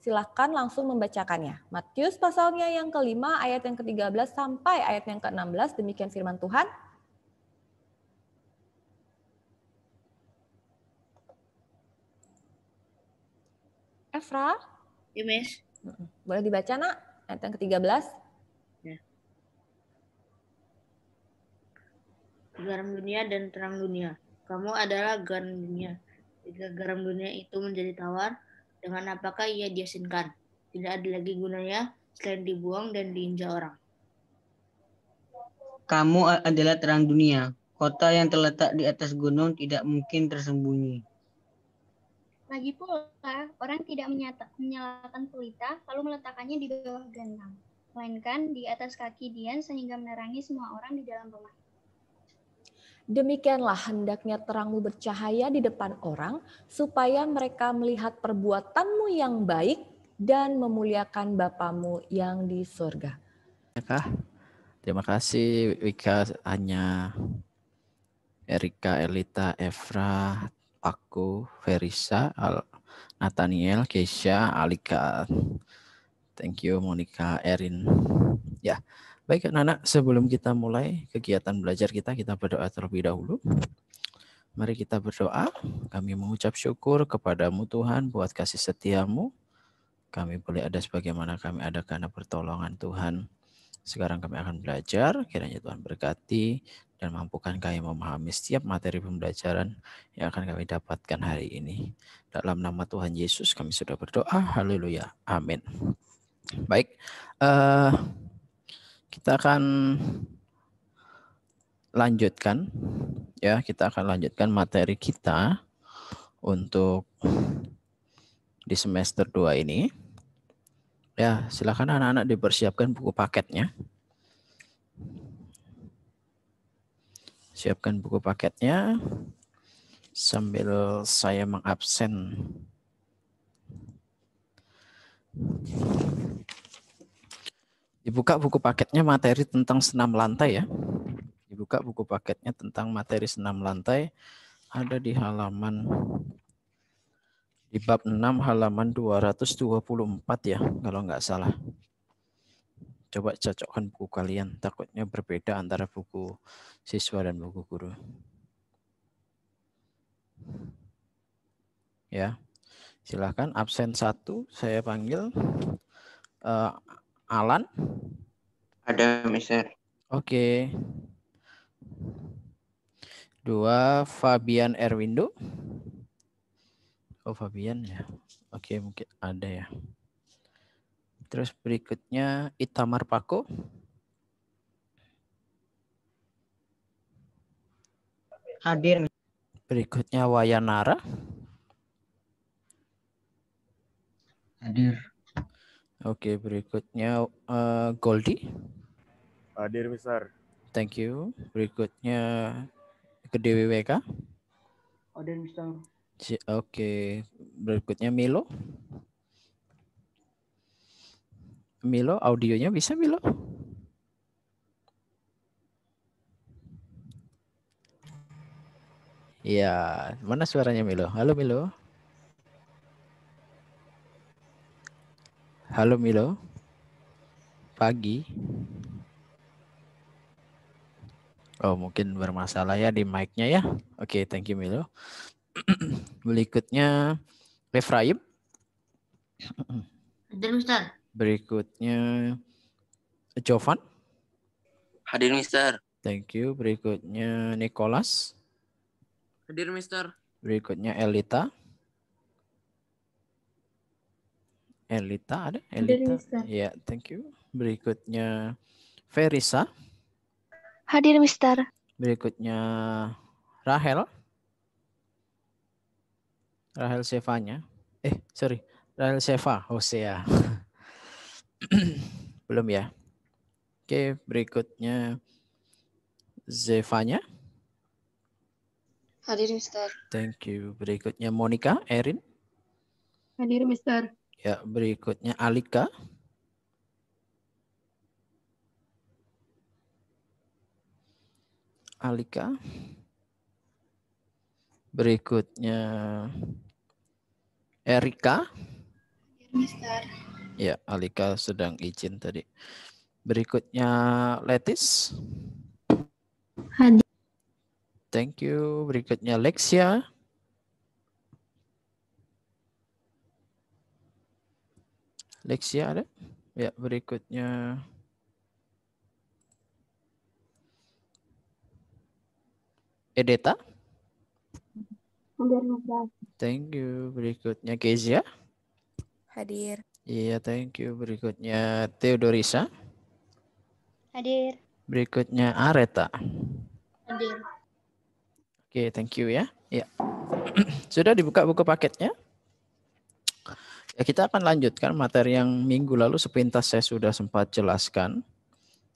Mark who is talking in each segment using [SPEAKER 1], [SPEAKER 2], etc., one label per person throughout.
[SPEAKER 1] silahkan langsung membacakannya. Matius pasalnya yang kelima, ayat yang ke-13 sampai ayat yang ke-16, demikian firman Tuhan. Efra? Ya, Miss. Boleh dibaca, nak? Ayat yang ke-13.
[SPEAKER 2] Ya. Garam dunia dan terang dunia. Kamu adalah garam dunia. Jika garam dunia itu menjadi tawar, dengan apakah ia diasinkan. Tidak ada lagi gunanya selain dibuang dan diinjak orang. Kamu adalah terang dunia. Kota yang terletak di atas gunung tidak mungkin tersembunyi. Lagi pula, orang tidak menyata, menyalakan pelita lalu meletakkannya di bawah gendang, melainkan di atas kaki Dian sehingga menerangi semua orang di dalam rumah
[SPEAKER 1] Demikianlah hendaknya terangmu bercahaya di depan orang, supaya mereka melihat perbuatanmu yang baik dan memuliakan Bapamu yang di surga.
[SPEAKER 3] Ya Terima kasih Wika, Anya, Erika, Elita, Efra, aku, Verisa, Al Nathaniel, Keisha, Alika. Thank you Monica, Erin. Ya. Yeah. Baik anak-anak, sebelum kita mulai kegiatan belajar kita, kita berdoa terlebih dahulu. Mari kita berdoa. Kami mengucap syukur kepadamu Tuhan buat kasih setiamu. Kami boleh ada sebagaimana kami ada karena pertolongan Tuhan. Sekarang kami akan belajar, kiranya Tuhan berkati dan mampukan kami memahami setiap materi pembelajaran yang akan kami dapatkan hari ini. Dalam nama Tuhan Yesus kami sudah berdoa. Haleluya. Amin. Baik. Uh, kita akan lanjutkan ya kita akan lanjutkan materi kita untuk di semester 2 ini ya silakan anak-anak dipersiapkan buku paketnya siapkan buku paketnya sambil saya mengabsen Dibuka buku paketnya materi tentang senam lantai ya. Dibuka buku paketnya tentang materi senam lantai ada di halaman di bab 6 halaman 224 ya kalau nggak salah. Coba cocokkan buku kalian, takutnya berbeda antara buku siswa dan buku guru. Ya. Silahkan absen satu saya panggil uh, Alan? Ada, Mister. Oke. Okay. Dua, Fabian Erwindo. Oh, Fabian ya. Oke, okay, mungkin ada ya. Terus berikutnya Itamar
[SPEAKER 2] Pako. Hadir.
[SPEAKER 3] Berikutnya Wayanara. Hadir. Oke, berikutnya uh, Goldie. Hadir, eh, Mister. Thank you. Berikutnya ke DWWK. Hadir, oh, Mister. Oke, okay. berikutnya Milo. Milo, audionya bisa Milo? Ya, mana suaranya Milo? Halo Milo. Halo Milo. Pagi. Oh, mungkin bermasalah ya di mic-nya ya. Oke, okay, thank you Milo. Berikutnya Refraim. Hadir Mister. Berikutnya Jovan. Hadir Mister. Thank you. Berikutnya Nicholas. Hadir Mister. Berikutnya Elita. Elita ada? Elita. Ya, yeah, thank you. Berikutnya Verisa.
[SPEAKER 1] Hadir, Mister.
[SPEAKER 3] Berikutnya Rahel. Rahel Sefanya. Eh, sorry. Rahel Seva, Hosea. Oh, Belum ya. Oke, berikutnya Zevanya.
[SPEAKER 1] Hadir, Mister.
[SPEAKER 3] Thank you. Berikutnya Monica, Erin.
[SPEAKER 2] Hadir, Mister.
[SPEAKER 3] Ya, berikutnya Alika. Alika. Berikutnya Erika. Mister. Ya, Alika sedang izin tadi. Berikutnya Letis. Thank you. Berikutnya Lexia. Lexia ada? Ya, berikutnya. Edeta? Hadir, Thank you. Berikutnya Kezia? Hadir. Iya, thank you. Berikutnya Theodorisa? Hadir. Berikutnya Areta? Hadir. Oke, okay, thank you ya. Ya. Sudah dibuka buku paketnya? Ya, kita akan lanjutkan materi yang minggu lalu sepintas saya sudah sempat jelaskan.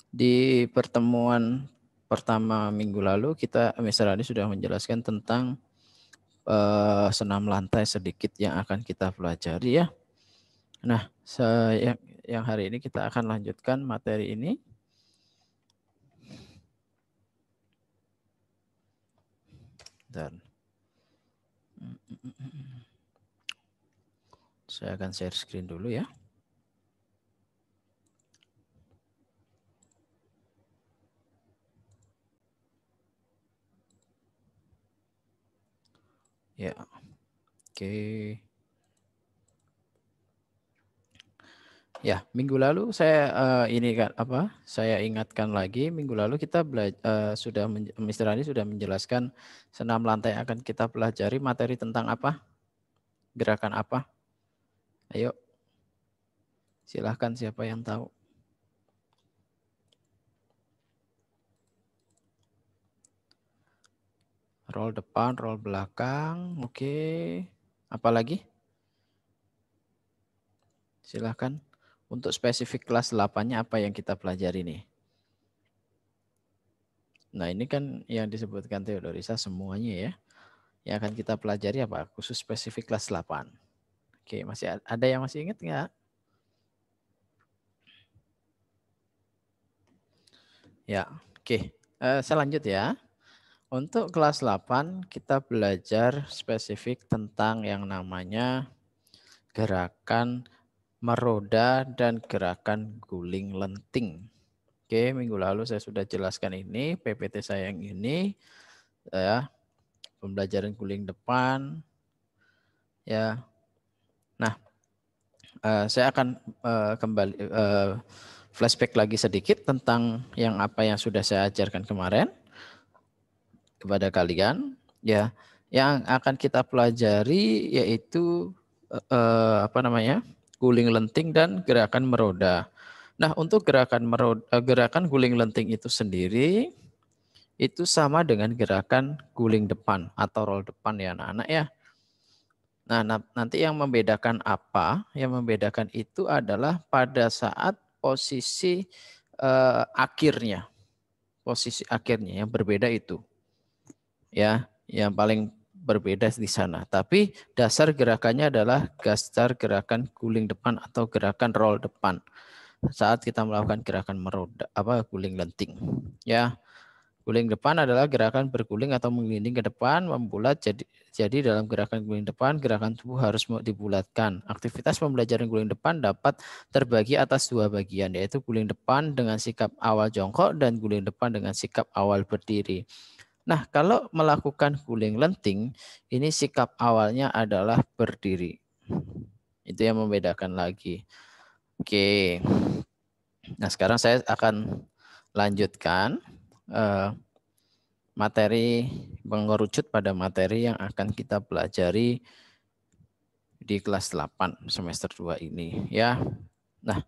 [SPEAKER 3] Di pertemuan pertama minggu lalu kita Mr. Adi sudah menjelaskan tentang uh, senam lantai sedikit yang akan kita pelajari ya. Nah, saya yang hari ini kita akan lanjutkan materi ini. Dan saya akan share screen dulu ya. Ya, oke. Okay. Ya, minggu lalu saya uh, ini kan apa? Saya ingatkan lagi minggu lalu kita uh, sudah Mr. Andi sudah menjelaskan senam lantai akan kita pelajari materi tentang apa? Gerakan apa? Ayo. Silahkan siapa yang tahu. Roll depan, roll belakang. Oke. Apa lagi? Silahkan. Untuk spesifik kelas 8-nya apa yang kita pelajari nih? Nah ini kan yang disebutkan Teodorisa semuanya ya. Yang akan kita pelajari apa? Khusus spesifik kelas 8. Oke, masih ada yang masih ingat nggak? Ya, oke. Eh, saya lanjut ya. Untuk kelas 8 kita belajar spesifik tentang yang namanya gerakan meroda dan gerakan guling lenting. Oke, minggu lalu saya sudah jelaskan ini, PPT saya yang ini ya, pembelajaran guling depan ya, Eh, saya akan uh, kembali uh, flashback lagi sedikit tentang yang apa yang sudah saya ajarkan kemarin kepada kalian ya yang akan kita pelajari yaitu uh, apa namanya guling lenting dan gerakan meroda. Nah, untuk gerakan meroda, gerakan guling lenting itu sendiri itu sama dengan gerakan guling depan atau roll depan ya anak-anak ya. Nah, nanti yang membedakan apa? Yang membedakan itu adalah pada saat posisi eh, akhirnya. Posisi akhirnya yang berbeda itu. Ya, yang paling berbeda di sana. Tapi dasar gerakannya adalah dasar gerakan guling depan atau gerakan roll depan. Saat kita melakukan gerakan meroda apa guling lenting. Ya. Guling depan adalah gerakan berguling atau menggelinding ke depan, membulat. Jadi, jadi dalam gerakan guling depan, gerakan tubuh harus dibulatkan. Aktivitas pembelajaran guling depan dapat terbagi atas dua bagian, yaitu guling depan dengan sikap awal jongkok dan guling depan dengan sikap awal berdiri. Nah, kalau melakukan guling lenting, ini sikap awalnya adalah berdiri. Itu yang membedakan lagi. Oke. Nah, sekarang saya akan lanjutkan eh, materi mengerucut pada materi yang akan kita pelajari di kelas 8 semester 2 ini ya. Nah,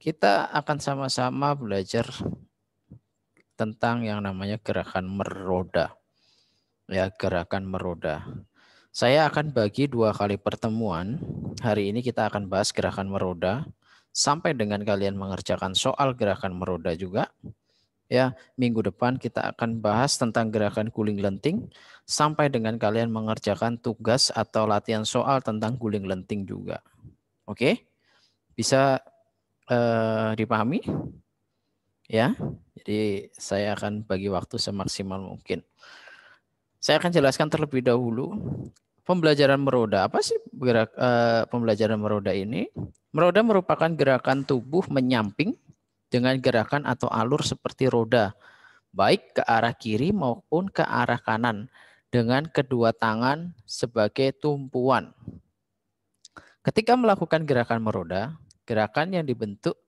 [SPEAKER 3] kita akan sama-sama belajar tentang yang namanya gerakan meroda. Ya, gerakan meroda. Saya akan bagi dua kali pertemuan. Hari ini kita akan bahas gerakan meroda sampai dengan kalian mengerjakan soal gerakan meroda juga. Ya, minggu depan kita akan bahas tentang gerakan guling lenting sampai dengan kalian mengerjakan tugas atau latihan soal tentang guling lenting juga. Oke? Bisa eh, dipahami? Ya. Jadi saya akan bagi waktu semaksimal mungkin. Saya akan jelaskan terlebih dahulu pembelajaran meroda. Apa sih gerak eh, pembelajaran meroda ini? Meroda merupakan gerakan tubuh menyamping dengan gerakan atau alur seperti roda, baik ke arah kiri maupun ke arah kanan dengan kedua tangan sebagai tumpuan. Ketika melakukan gerakan meroda, gerakan yang dibentuk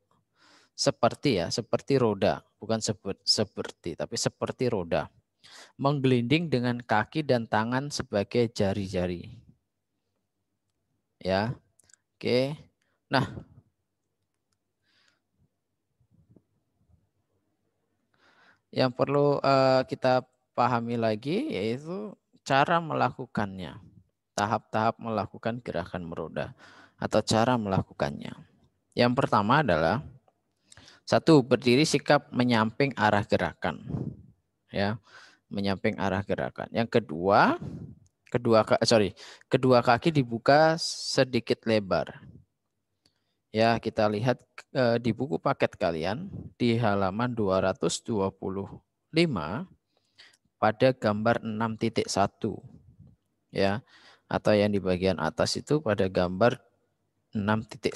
[SPEAKER 3] seperti ya, seperti roda, bukan seperti tapi seperti roda. Menggelinding dengan kaki dan tangan sebagai jari-jari. Ya. Oke. Nah, yang perlu eh, kita pahami lagi yaitu cara melakukannya, tahap-tahap melakukan gerakan meroda atau cara melakukannya. Yang pertama adalah satu berdiri sikap menyamping arah gerakan, ya menyamping arah gerakan. Yang kedua, kedua eh, sorry, kedua kaki dibuka sedikit lebar. Ya, kita lihat eh, di buku paket kalian di halaman 225 pada gambar 6.1. Ya. Atau yang di bagian atas itu pada gambar 6.1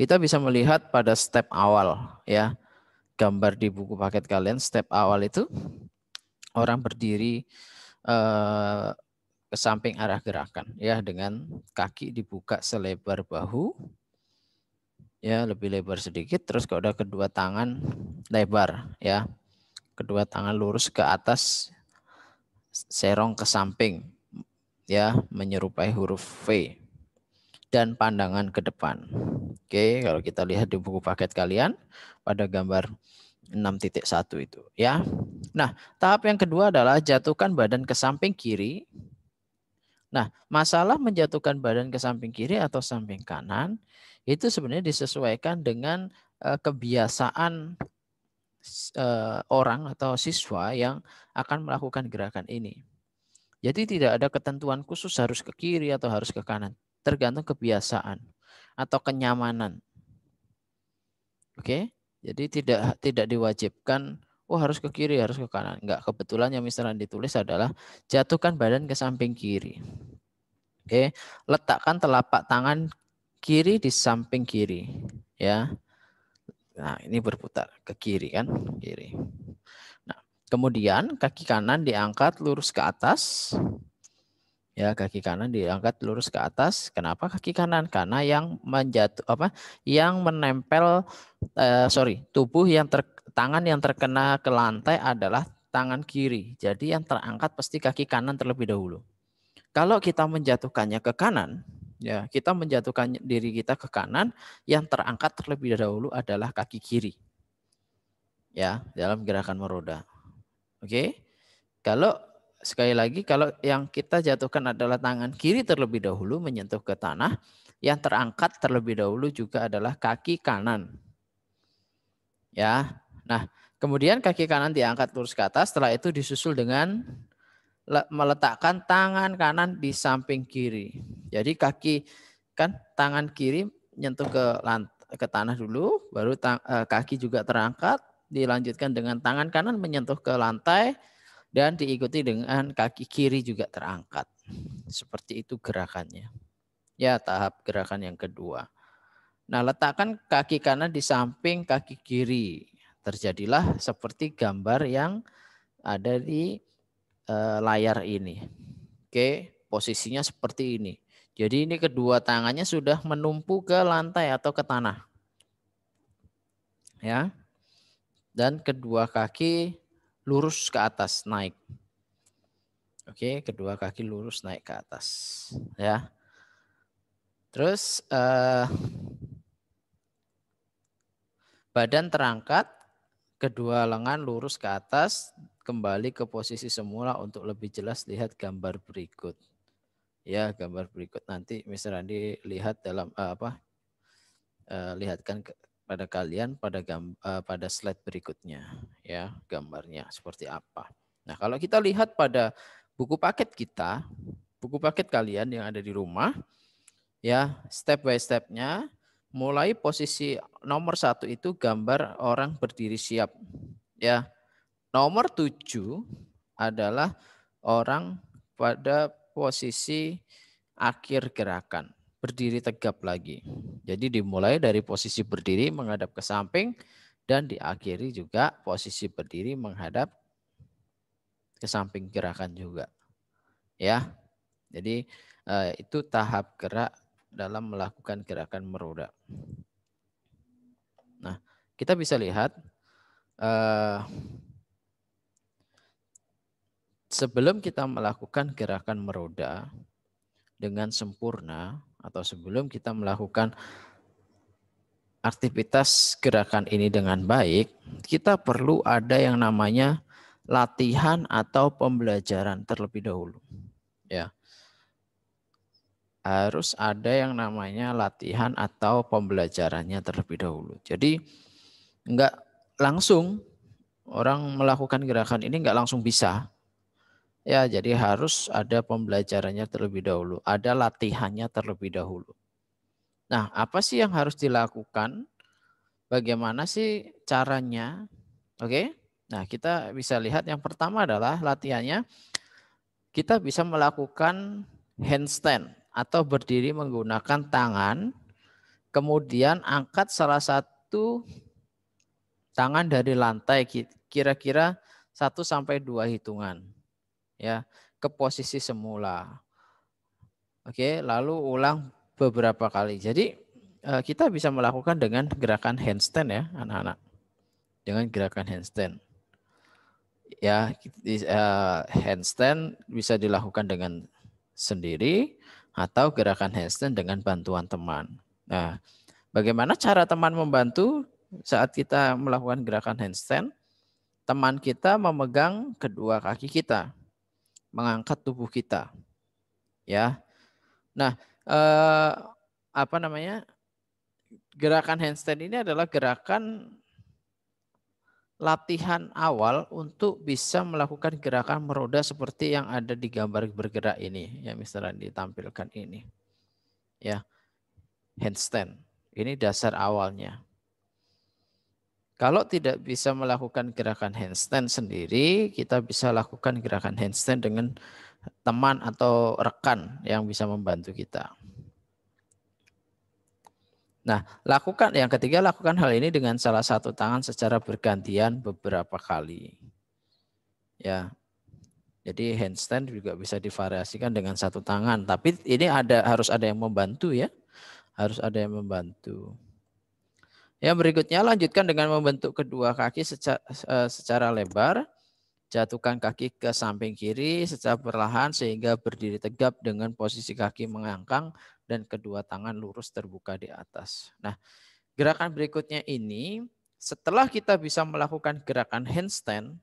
[SPEAKER 3] kita bisa melihat pada step awal ya. Gambar di buku paket kalian step awal itu orang berdiri eh, ke samping arah gerakan ya dengan kaki dibuka selebar bahu ya lebih lebar sedikit terus kalau udah kedua tangan lebar ya kedua tangan lurus ke atas serong ke samping ya menyerupai huruf V dan pandangan ke depan Oke kalau kita lihat di buku paket kalian pada gambar 6.1 itu ya Nah tahap yang kedua adalah jatuhkan badan ke samping kiri Nah masalah menjatuhkan badan ke samping kiri atau samping kanan itu sebenarnya disesuaikan dengan eh, kebiasaan eh, orang atau siswa yang akan melakukan gerakan ini. Jadi tidak ada ketentuan khusus harus ke kiri atau harus ke kanan, tergantung kebiasaan atau kenyamanan. Oke, jadi tidak tidak diwajibkan oh harus ke kiri, harus ke kanan. Enggak, kebetulan yang misalnya ditulis adalah jatuhkan badan ke samping kiri. Oke, letakkan telapak tangan kiri di samping kiri ya nah ini berputar ke kiri kan kiri nah kemudian kaki kanan diangkat lurus ke atas ya kaki kanan diangkat lurus ke atas kenapa kaki kanan karena yang menjatuh apa yang menempel eh, sorry tubuh yang ter, tangan yang terkena ke lantai adalah tangan kiri jadi yang terangkat pasti kaki kanan terlebih dahulu kalau kita menjatuhkannya ke kanan Ya, kita menjatuhkan diri kita ke kanan, yang terangkat terlebih dahulu adalah kaki kiri. Ya, dalam gerakan meroda. Oke. Kalau sekali lagi kalau yang kita jatuhkan adalah tangan kiri terlebih dahulu menyentuh ke tanah, yang terangkat terlebih dahulu juga adalah kaki kanan. Ya. Nah, kemudian kaki kanan diangkat lurus ke atas, setelah itu disusul dengan meletakkan tangan kanan di samping kiri. Jadi kaki kan tangan kiri nyentuh ke lant ke tanah dulu, baru tang, eh, kaki juga terangkat, dilanjutkan dengan tangan kanan menyentuh ke lantai dan diikuti dengan kaki kiri juga terangkat. Seperti itu gerakannya. Ya, tahap gerakan yang kedua. Nah, letakkan kaki kanan di samping kaki kiri. Terjadilah seperti gambar yang ada di Eh, layar ini. Oke, posisinya seperti ini. Jadi ini kedua tangannya sudah menumpu ke lantai atau ke tanah. Ya. Dan kedua kaki lurus ke atas naik. Oke, kedua kaki lurus naik ke atas, ya. Terus eh, badan terangkat, kedua lengan lurus ke atas kembali ke posisi semula untuk lebih jelas lihat gambar berikut. Ya, gambar berikut nanti Mr. Randi lihat dalam uh, apa? Uh, lihatkan ke, pada kalian pada gam uh, pada slide berikutnya ya, gambarnya seperti apa. Nah, kalau kita lihat pada buku paket kita, buku paket kalian yang ada di rumah ya, step by step-nya mulai posisi nomor satu itu gambar orang berdiri siap ya Nomor tujuh adalah orang pada posisi akhir gerakan, berdiri tegap lagi. Jadi dimulai dari posisi berdiri menghadap ke samping dan diakhiri juga posisi berdiri menghadap ke samping gerakan juga. Ya. Jadi eh, itu tahap gerak dalam melakukan gerakan meroda. Nah, kita bisa lihat eh, sebelum kita melakukan gerakan meroda dengan sempurna atau sebelum kita melakukan aktivitas gerakan ini dengan baik, kita perlu ada yang namanya latihan atau pembelajaran terlebih dahulu. Ya. Harus ada yang namanya latihan atau pembelajarannya terlebih dahulu. Jadi enggak langsung orang melakukan gerakan ini enggak langsung bisa Ya, jadi harus ada pembelajarannya terlebih dahulu, ada latihannya terlebih dahulu. Nah, apa sih yang harus dilakukan? Bagaimana sih caranya? Oke. Nah, kita bisa lihat yang pertama adalah latihannya kita bisa melakukan handstand atau berdiri menggunakan tangan, kemudian angkat salah satu tangan dari lantai kira-kira satu sampai dua hitungan ya ke posisi semula. Oke, lalu ulang beberapa kali. Jadi eh, kita bisa melakukan dengan gerakan handstand ya, anak-anak. Dengan gerakan handstand. Ya, eh, handstand bisa dilakukan dengan sendiri atau gerakan handstand dengan bantuan teman. Nah, bagaimana cara teman membantu saat kita melakukan gerakan handstand? Teman kita memegang kedua kaki kita mengangkat tubuh kita. Ya. Nah, eh, apa namanya? Gerakan handstand ini adalah gerakan latihan awal untuk bisa melakukan gerakan meroda seperti yang ada di gambar bergerak ini ya misalnya ditampilkan ini ya handstand ini dasar awalnya kalau tidak bisa melakukan gerakan handstand sendiri, kita bisa lakukan gerakan handstand dengan teman atau rekan yang bisa membantu kita. Nah, lakukan yang ketiga lakukan hal ini dengan salah satu tangan secara bergantian beberapa kali. Ya. Jadi handstand juga bisa divariasikan dengan satu tangan, tapi ini ada harus ada yang membantu ya. Harus ada yang membantu. Yang berikutnya lanjutkan dengan membentuk kedua kaki secara, eh, secara lebar. Jatuhkan kaki ke samping kiri secara perlahan sehingga berdiri tegap dengan posisi kaki mengangkang dan kedua tangan lurus terbuka di atas. Nah, gerakan berikutnya ini setelah kita bisa melakukan gerakan handstand,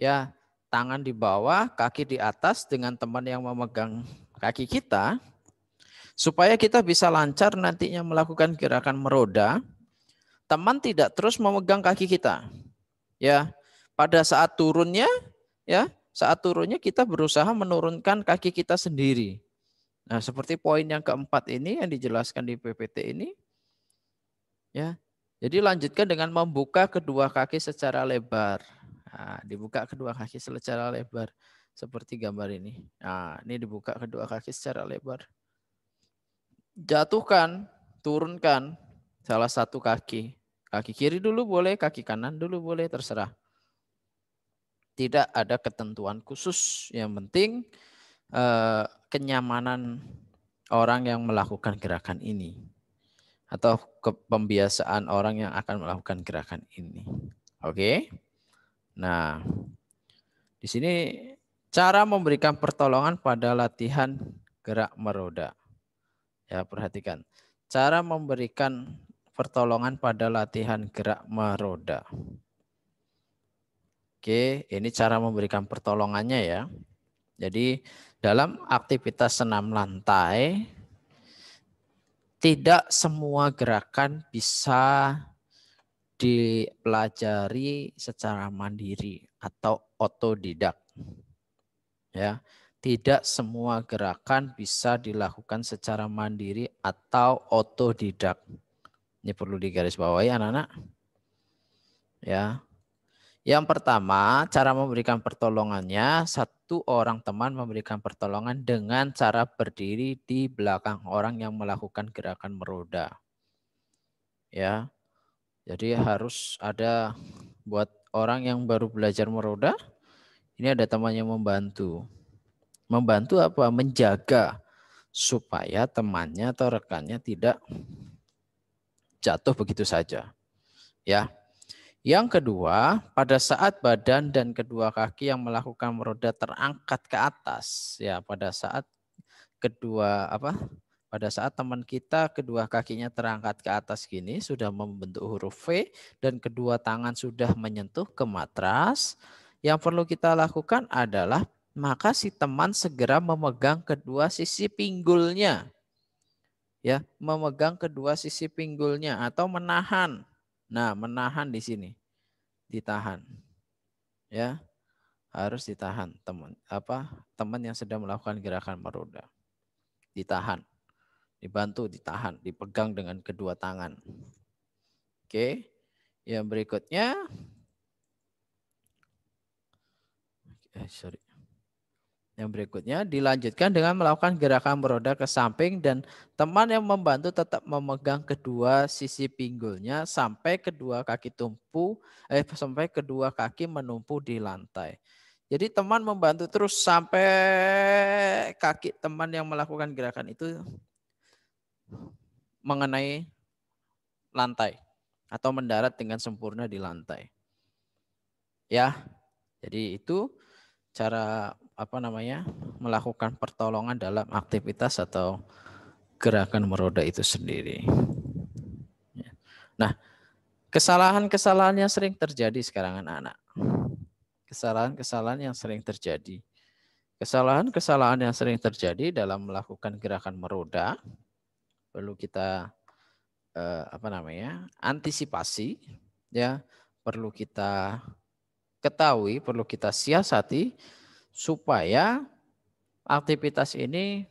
[SPEAKER 3] ya tangan di bawah, kaki di atas dengan teman yang memegang kaki kita, supaya kita bisa lancar nantinya melakukan gerakan meroda, teman tidak terus memegang kaki kita. Ya, pada saat turunnya, ya, saat turunnya kita berusaha menurunkan kaki kita sendiri. Nah, seperti poin yang keempat ini yang dijelaskan di PPT ini, ya. Jadi lanjutkan dengan membuka kedua kaki secara lebar. Nah, dibuka kedua kaki secara lebar seperti gambar ini. Nah, ini dibuka kedua kaki secara lebar. Jatuhkan, turunkan salah satu kaki. Kaki kiri dulu boleh, kaki kanan dulu boleh, terserah. Tidak ada ketentuan khusus. Yang penting eh, kenyamanan orang yang melakukan gerakan ini. Atau pembiasaan orang yang akan melakukan gerakan ini. Oke. Nah, di sini cara memberikan pertolongan pada latihan gerak meroda. Ya, perhatikan. Cara memberikan pertolongan pada latihan gerak meroda. Oke, ini cara memberikan pertolongannya ya. Jadi dalam aktivitas senam lantai, tidak semua gerakan bisa dipelajari secara mandiri atau otodidak. Ya, tidak semua gerakan bisa dilakukan secara mandiri atau otodidak. Ini perlu digarisbawahi anak-anak. Ya. Yang pertama, cara memberikan pertolongannya, satu orang teman memberikan pertolongan dengan cara berdiri di belakang orang yang melakukan gerakan meroda. Ya. Jadi harus ada buat orang yang baru belajar meroda, ini ada temannya membantu. Membantu apa? Menjaga supaya temannya atau rekannya tidak jatuh begitu saja. Ya. Yang kedua, pada saat badan dan kedua kaki yang melakukan meroda terangkat ke atas, ya pada saat kedua apa? Pada saat teman kita kedua kakinya terangkat ke atas gini sudah membentuk huruf V dan kedua tangan sudah menyentuh ke matras, yang perlu kita lakukan adalah maka si teman segera memegang kedua sisi pinggulnya ya memegang kedua sisi pinggulnya atau menahan. Nah, menahan di sini. Ditahan. Ya. Harus ditahan teman apa teman yang sedang melakukan gerakan meroda. Ditahan. Dibantu ditahan, dipegang dengan kedua tangan. Oke. Yang berikutnya eh, sorry. Yang berikutnya dilanjutkan dengan melakukan gerakan beroda ke samping dan teman yang membantu tetap memegang kedua sisi pinggulnya sampai kedua kaki tumpu eh sampai kedua kaki menumpu di lantai. Jadi teman membantu terus sampai kaki teman yang melakukan gerakan itu mengenai lantai atau mendarat dengan sempurna di lantai. Ya. Jadi itu cara apa namanya melakukan pertolongan dalam aktivitas atau gerakan meroda itu sendiri. Ya. Nah, kesalahan-kesalahan yang sering terjadi sekarang anak-anak. Kesalahan-kesalahan yang sering terjadi. Kesalahan-kesalahan yang sering terjadi dalam melakukan gerakan meroda perlu kita eh, apa namanya? antisipasi ya, perlu kita ketahui, perlu kita siasati supaya aktivitas ini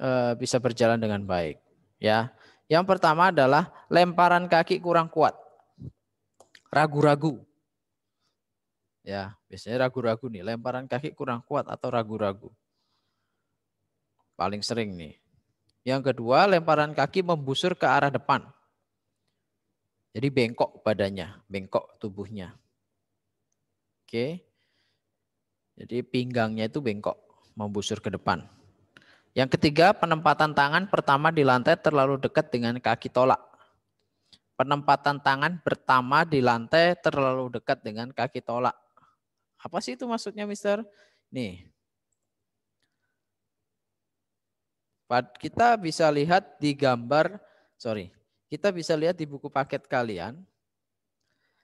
[SPEAKER 3] eh, bisa berjalan dengan baik. Ya, yang pertama adalah lemparan kaki kurang kuat,
[SPEAKER 4] ragu-ragu.
[SPEAKER 3] Ya, biasanya ragu-ragu nih, lemparan kaki kurang kuat atau ragu-ragu. Paling sering nih. Yang kedua, lemparan kaki membusur ke arah depan. Jadi bengkok badannya, bengkok tubuhnya. Oke. Jadi pinggangnya itu bengkok, membusur ke depan. Yang ketiga, penempatan tangan pertama di lantai terlalu dekat dengan kaki tolak. Penempatan tangan pertama di lantai terlalu dekat dengan kaki tolak. Apa sih itu maksudnya, Mister? Nih. Kita bisa lihat di gambar, sorry, kita bisa lihat di buku paket kalian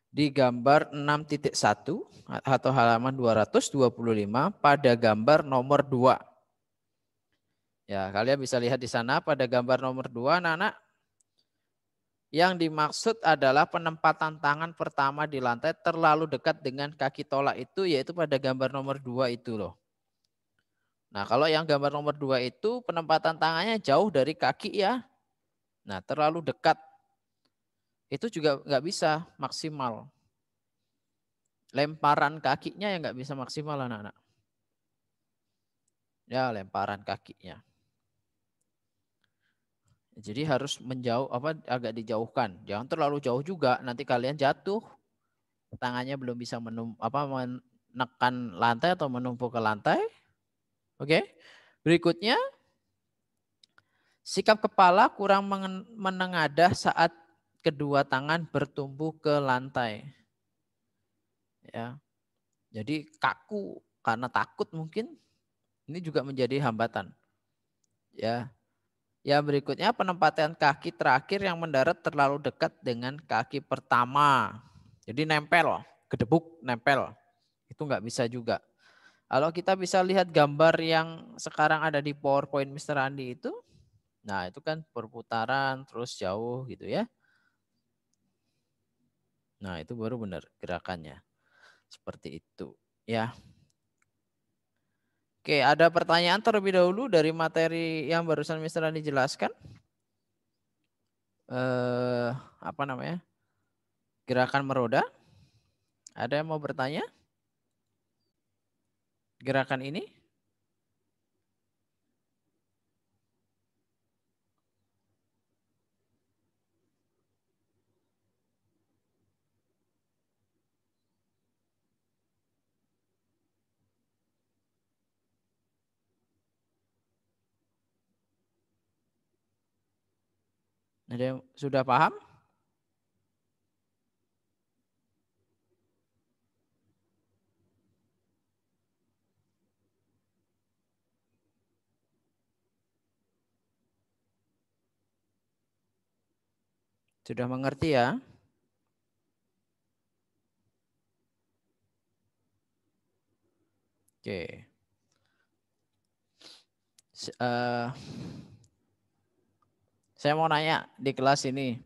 [SPEAKER 3] di gambar 6.1 atau halaman 225 pada gambar nomor 2. Ya, kalian bisa lihat di sana pada gambar nomor 2 anak-anak yang dimaksud adalah penempatan tangan pertama di lantai terlalu dekat dengan kaki tolak itu yaitu pada gambar nomor 2 itu loh. Nah, kalau yang gambar nomor 2 itu penempatan tangannya jauh dari kaki ya. Nah, terlalu dekat itu juga nggak bisa maksimal. Lemparan kakinya yang nggak bisa maksimal anak-anak. Ya lemparan kakinya. Jadi harus menjauh apa agak dijauhkan. Jangan terlalu jauh juga. Nanti kalian jatuh, tangannya belum bisa menum, apa menekan lantai atau menumpuk ke lantai. Oke. Okay? Berikutnya sikap kepala kurang menengadah saat kedua tangan bertumbuh ke lantai. Ya. Jadi kaku karena takut mungkin ini juga menjadi hambatan. Ya. Ya berikutnya penempatan kaki terakhir yang mendarat terlalu dekat dengan kaki pertama. Jadi nempel, gedebuk nempel. Itu nggak bisa juga. Kalau kita bisa lihat gambar yang sekarang ada di PowerPoint Mr. Andi itu, nah itu kan perputaran terus jauh gitu ya. Nah, itu baru benar gerakannya. Seperti itu, ya. Oke, ada pertanyaan terlebih dahulu dari materi yang barusan Mister Andi jelaskan. Eh, apa namanya? Gerakan meroda. Ada yang mau bertanya? Gerakan ini? Ada yang sudah paham? Sudah mengerti ya? Oke. Okay. Uh, eh, saya mau nanya di kelas ini,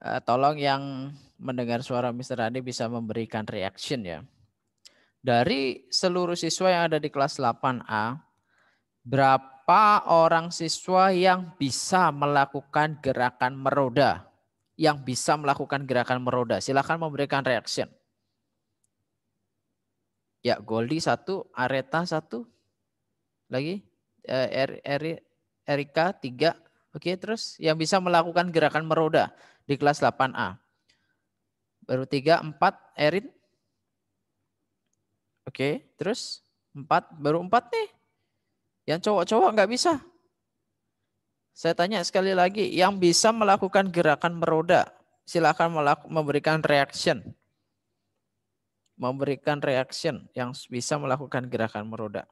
[SPEAKER 3] eh, tolong yang mendengar suara Mr. Adi bisa memberikan reaction ya. Dari seluruh siswa yang ada di kelas 8A, berapa orang siswa yang bisa melakukan gerakan meroda? Yang bisa melakukan gerakan meroda, silakan memberikan reaction. Ya, Goldi satu, Areta satu, lagi, eh, er, Erika tiga, Oke, terus yang bisa melakukan gerakan meroda di kelas 8A. Baru 3, 4, Erin. Oke, terus 4, baru 4 nih. Yang cowok-cowok nggak bisa. Saya tanya sekali lagi, yang bisa melakukan gerakan meroda, silakan memberikan reaction. Memberikan reaction yang bisa melakukan gerakan meroda.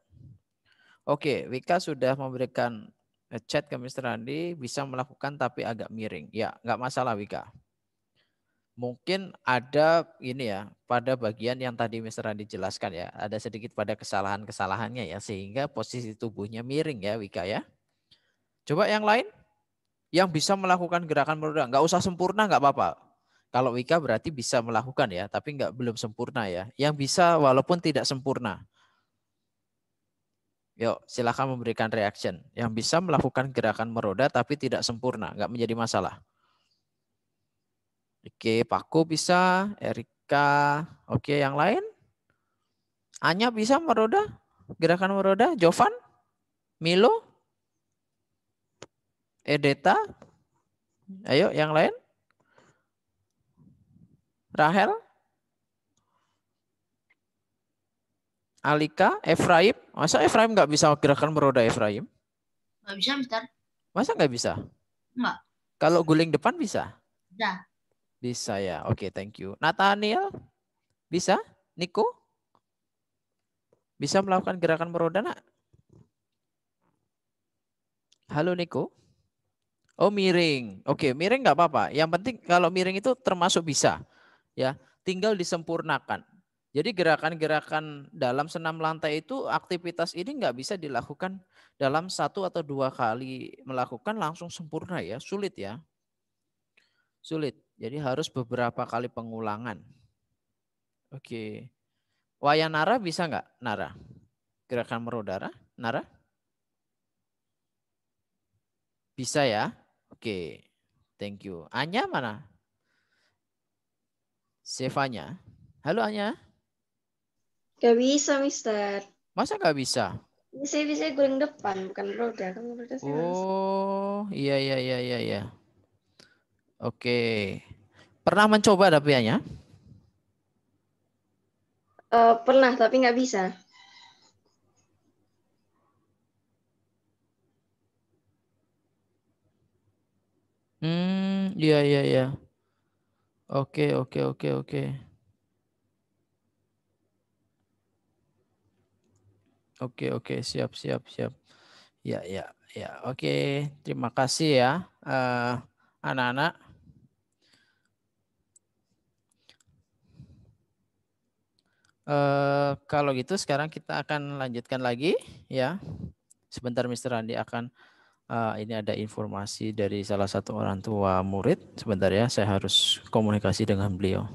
[SPEAKER 3] Oke, Wika sudah memberikan chat ke Mr. Andi bisa melakukan tapi agak miring. Ya, nggak masalah Wika. Mungkin ada ini ya, pada bagian yang tadi Mr. Andi jelaskan ya, ada sedikit pada kesalahan-kesalahannya ya, sehingga posisi tubuhnya miring ya Wika ya. Coba yang lain, yang bisa melakukan gerakan meroda, nggak usah sempurna nggak apa-apa. Kalau Wika berarti bisa melakukan ya, tapi nggak belum sempurna ya. Yang bisa walaupun tidak sempurna. Yuk, silakan memberikan reaction yang bisa melakukan gerakan meroda tapi tidak sempurna, nggak menjadi masalah. Oke, Paku bisa, Erika, oke yang lain? Anya bisa meroda, gerakan meroda, Jovan, Milo, Edeta, ayo yang lain? Rahel? Alika, Efraim. Masa Efraim nggak bisa gerakan meroda Efraim? Nggak bisa, Mister. Masa nggak bisa? Nggak. Kalau guling depan bisa? Bisa. Bisa ya. Oke, okay, thank you. Nathaniel, bisa? Niko? Bisa melakukan gerakan meroda, nak? Halo, Niko? Oh, miring. Oke, okay, miring nggak apa-apa. Yang penting kalau miring itu termasuk bisa. ya. Tinggal disempurnakan jadi gerakan-gerakan dalam senam lantai itu aktivitas ini nggak bisa dilakukan dalam satu atau dua kali melakukan langsung sempurna ya, sulit ya. Sulit. Jadi harus beberapa kali pengulangan. Oke. Wayanara bisa nggak, Nara? Gerakan merodara, Nara? Bisa ya? Oke. Thank you. Anya mana? Sefanya. Halo Anya.
[SPEAKER 2] Gak bisa, Mister.
[SPEAKER 3] Masa gak bisa?
[SPEAKER 2] Bisa bisa guling depan, bukan roda. Kan roda oh,
[SPEAKER 3] iya iya iya iya iya. Oke. Pernah mencoba tapi hanya?
[SPEAKER 2] Uh, eh, pernah, tapi nggak bisa.
[SPEAKER 3] Hmm, iya iya iya. Oke, oke, oke, oke. Oke, oke, siap, siap, siap. Ya, ya, ya. Oke, terima kasih ya, eh, anak-anak. Uh, uh, kalau gitu sekarang kita akan lanjutkan lagi ya. Sebentar Mister Andi akan uh, ini ada informasi dari salah satu orang tua murid. Sebentar ya, saya harus komunikasi dengan beliau.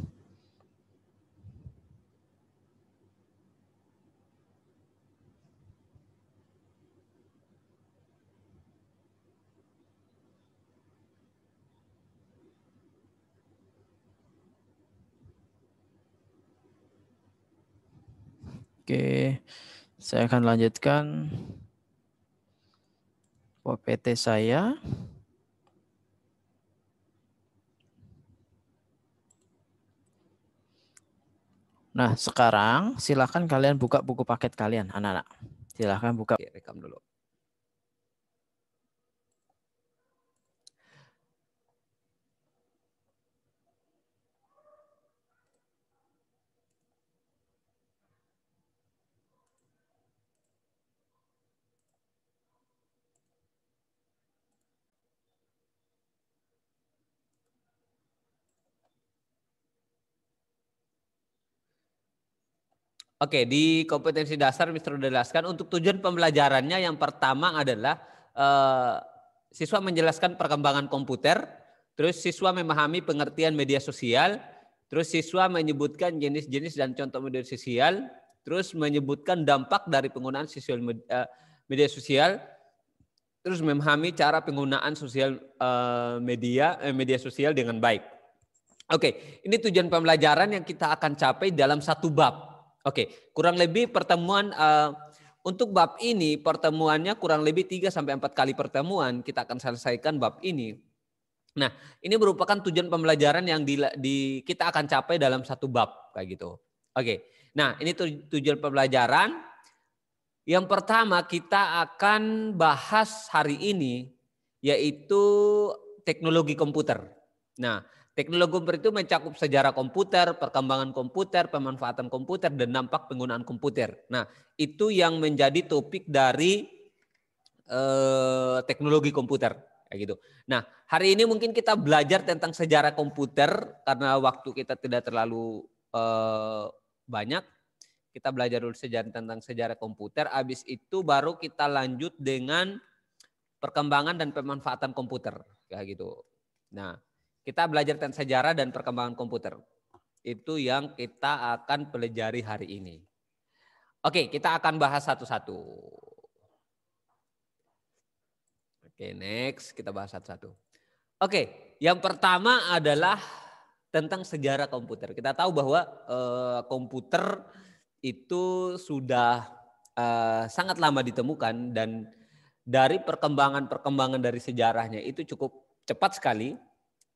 [SPEAKER 3] Oke, saya akan lanjutkan PPT saya. Nah, sekarang silakan kalian buka buku paket kalian, anak-anak. Silakan buka. Oke, rekam dulu.
[SPEAKER 4] Oke, di kompetensi dasar Mr. sudah jelaskan untuk tujuan pembelajarannya yang pertama adalah eh, siswa menjelaskan perkembangan komputer, terus siswa memahami pengertian media sosial, terus siswa menyebutkan jenis-jenis dan contoh media sosial, terus menyebutkan dampak dari penggunaan sosial media, eh, media sosial, terus memahami cara penggunaan sosial eh, media eh, media sosial dengan baik. Oke, ini tujuan pembelajaran yang kita akan capai dalam satu bab Oke, kurang lebih pertemuan uh, untuk bab ini pertemuannya kurang lebih 3 sampai 4 kali pertemuan kita akan selesaikan bab ini. Nah, ini merupakan tujuan pembelajaran yang di, di kita akan capai dalam satu bab kayak gitu. Oke. Nah, ini tujuan pembelajaran. Yang pertama kita akan bahas hari ini yaitu teknologi komputer. Nah, Teknologi komputer itu mencakup sejarah komputer, perkembangan komputer, pemanfaatan komputer, dan dampak penggunaan komputer. Nah, itu yang menjadi topik dari eh, teknologi komputer, kayak gitu. Nah, hari ini mungkin kita belajar tentang sejarah komputer karena waktu kita tidak terlalu eh, banyak. Kita belajar dulu sejarah tentang sejarah komputer. Abis itu baru kita lanjut dengan perkembangan dan pemanfaatan komputer, kayak gitu. Nah. Kita belajar tentang sejarah dan perkembangan komputer. Itu yang kita akan pelajari hari ini. Oke, kita akan bahas satu-satu. Oke, next kita bahas satu-satu. Oke, yang pertama adalah tentang sejarah komputer. Kita tahu bahwa eh, komputer itu sudah eh, sangat lama ditemukan dan dari perkembangan-perkembangan dari sejarahnya itu cukup cepat sekali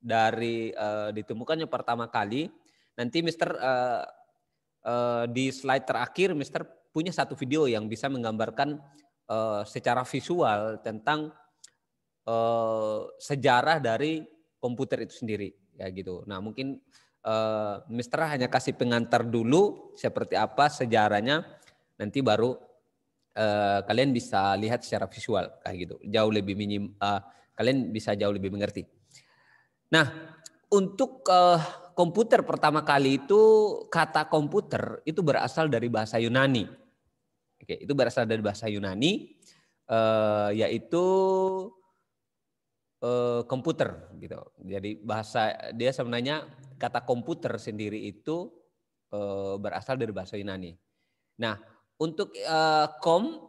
[SPEAKER 4] dari uh, ditemukannya pertama kali. Nanti Mister uh, uh, di slide terakhir Mister punya satu video yang bisa menggambarkan uh, secara visual tentang uh, sejarah dari komputer itu sendiri ya gitu. Nah, mungkin uh, Mister hanya kasih pengantar dulu seperti apa sejarahnya nanti baru uh, kalian bisa lihat secara visual kayak gitu. Jauh lebih minim uh, kalian bisa jauh lebih mengerti. Nah, untuk uh, komputer pertama kali itu kata komputer itu berasal dari bahasa Yunani. Oke, itu berasal dari bahasa Yunani uh, yaitu uh, komputer gitu. Jadi bahasa dia sebenarnya kata komputer sendiri itu uh, berasal dari bahasa Yunani. Nah, untuk uh, kom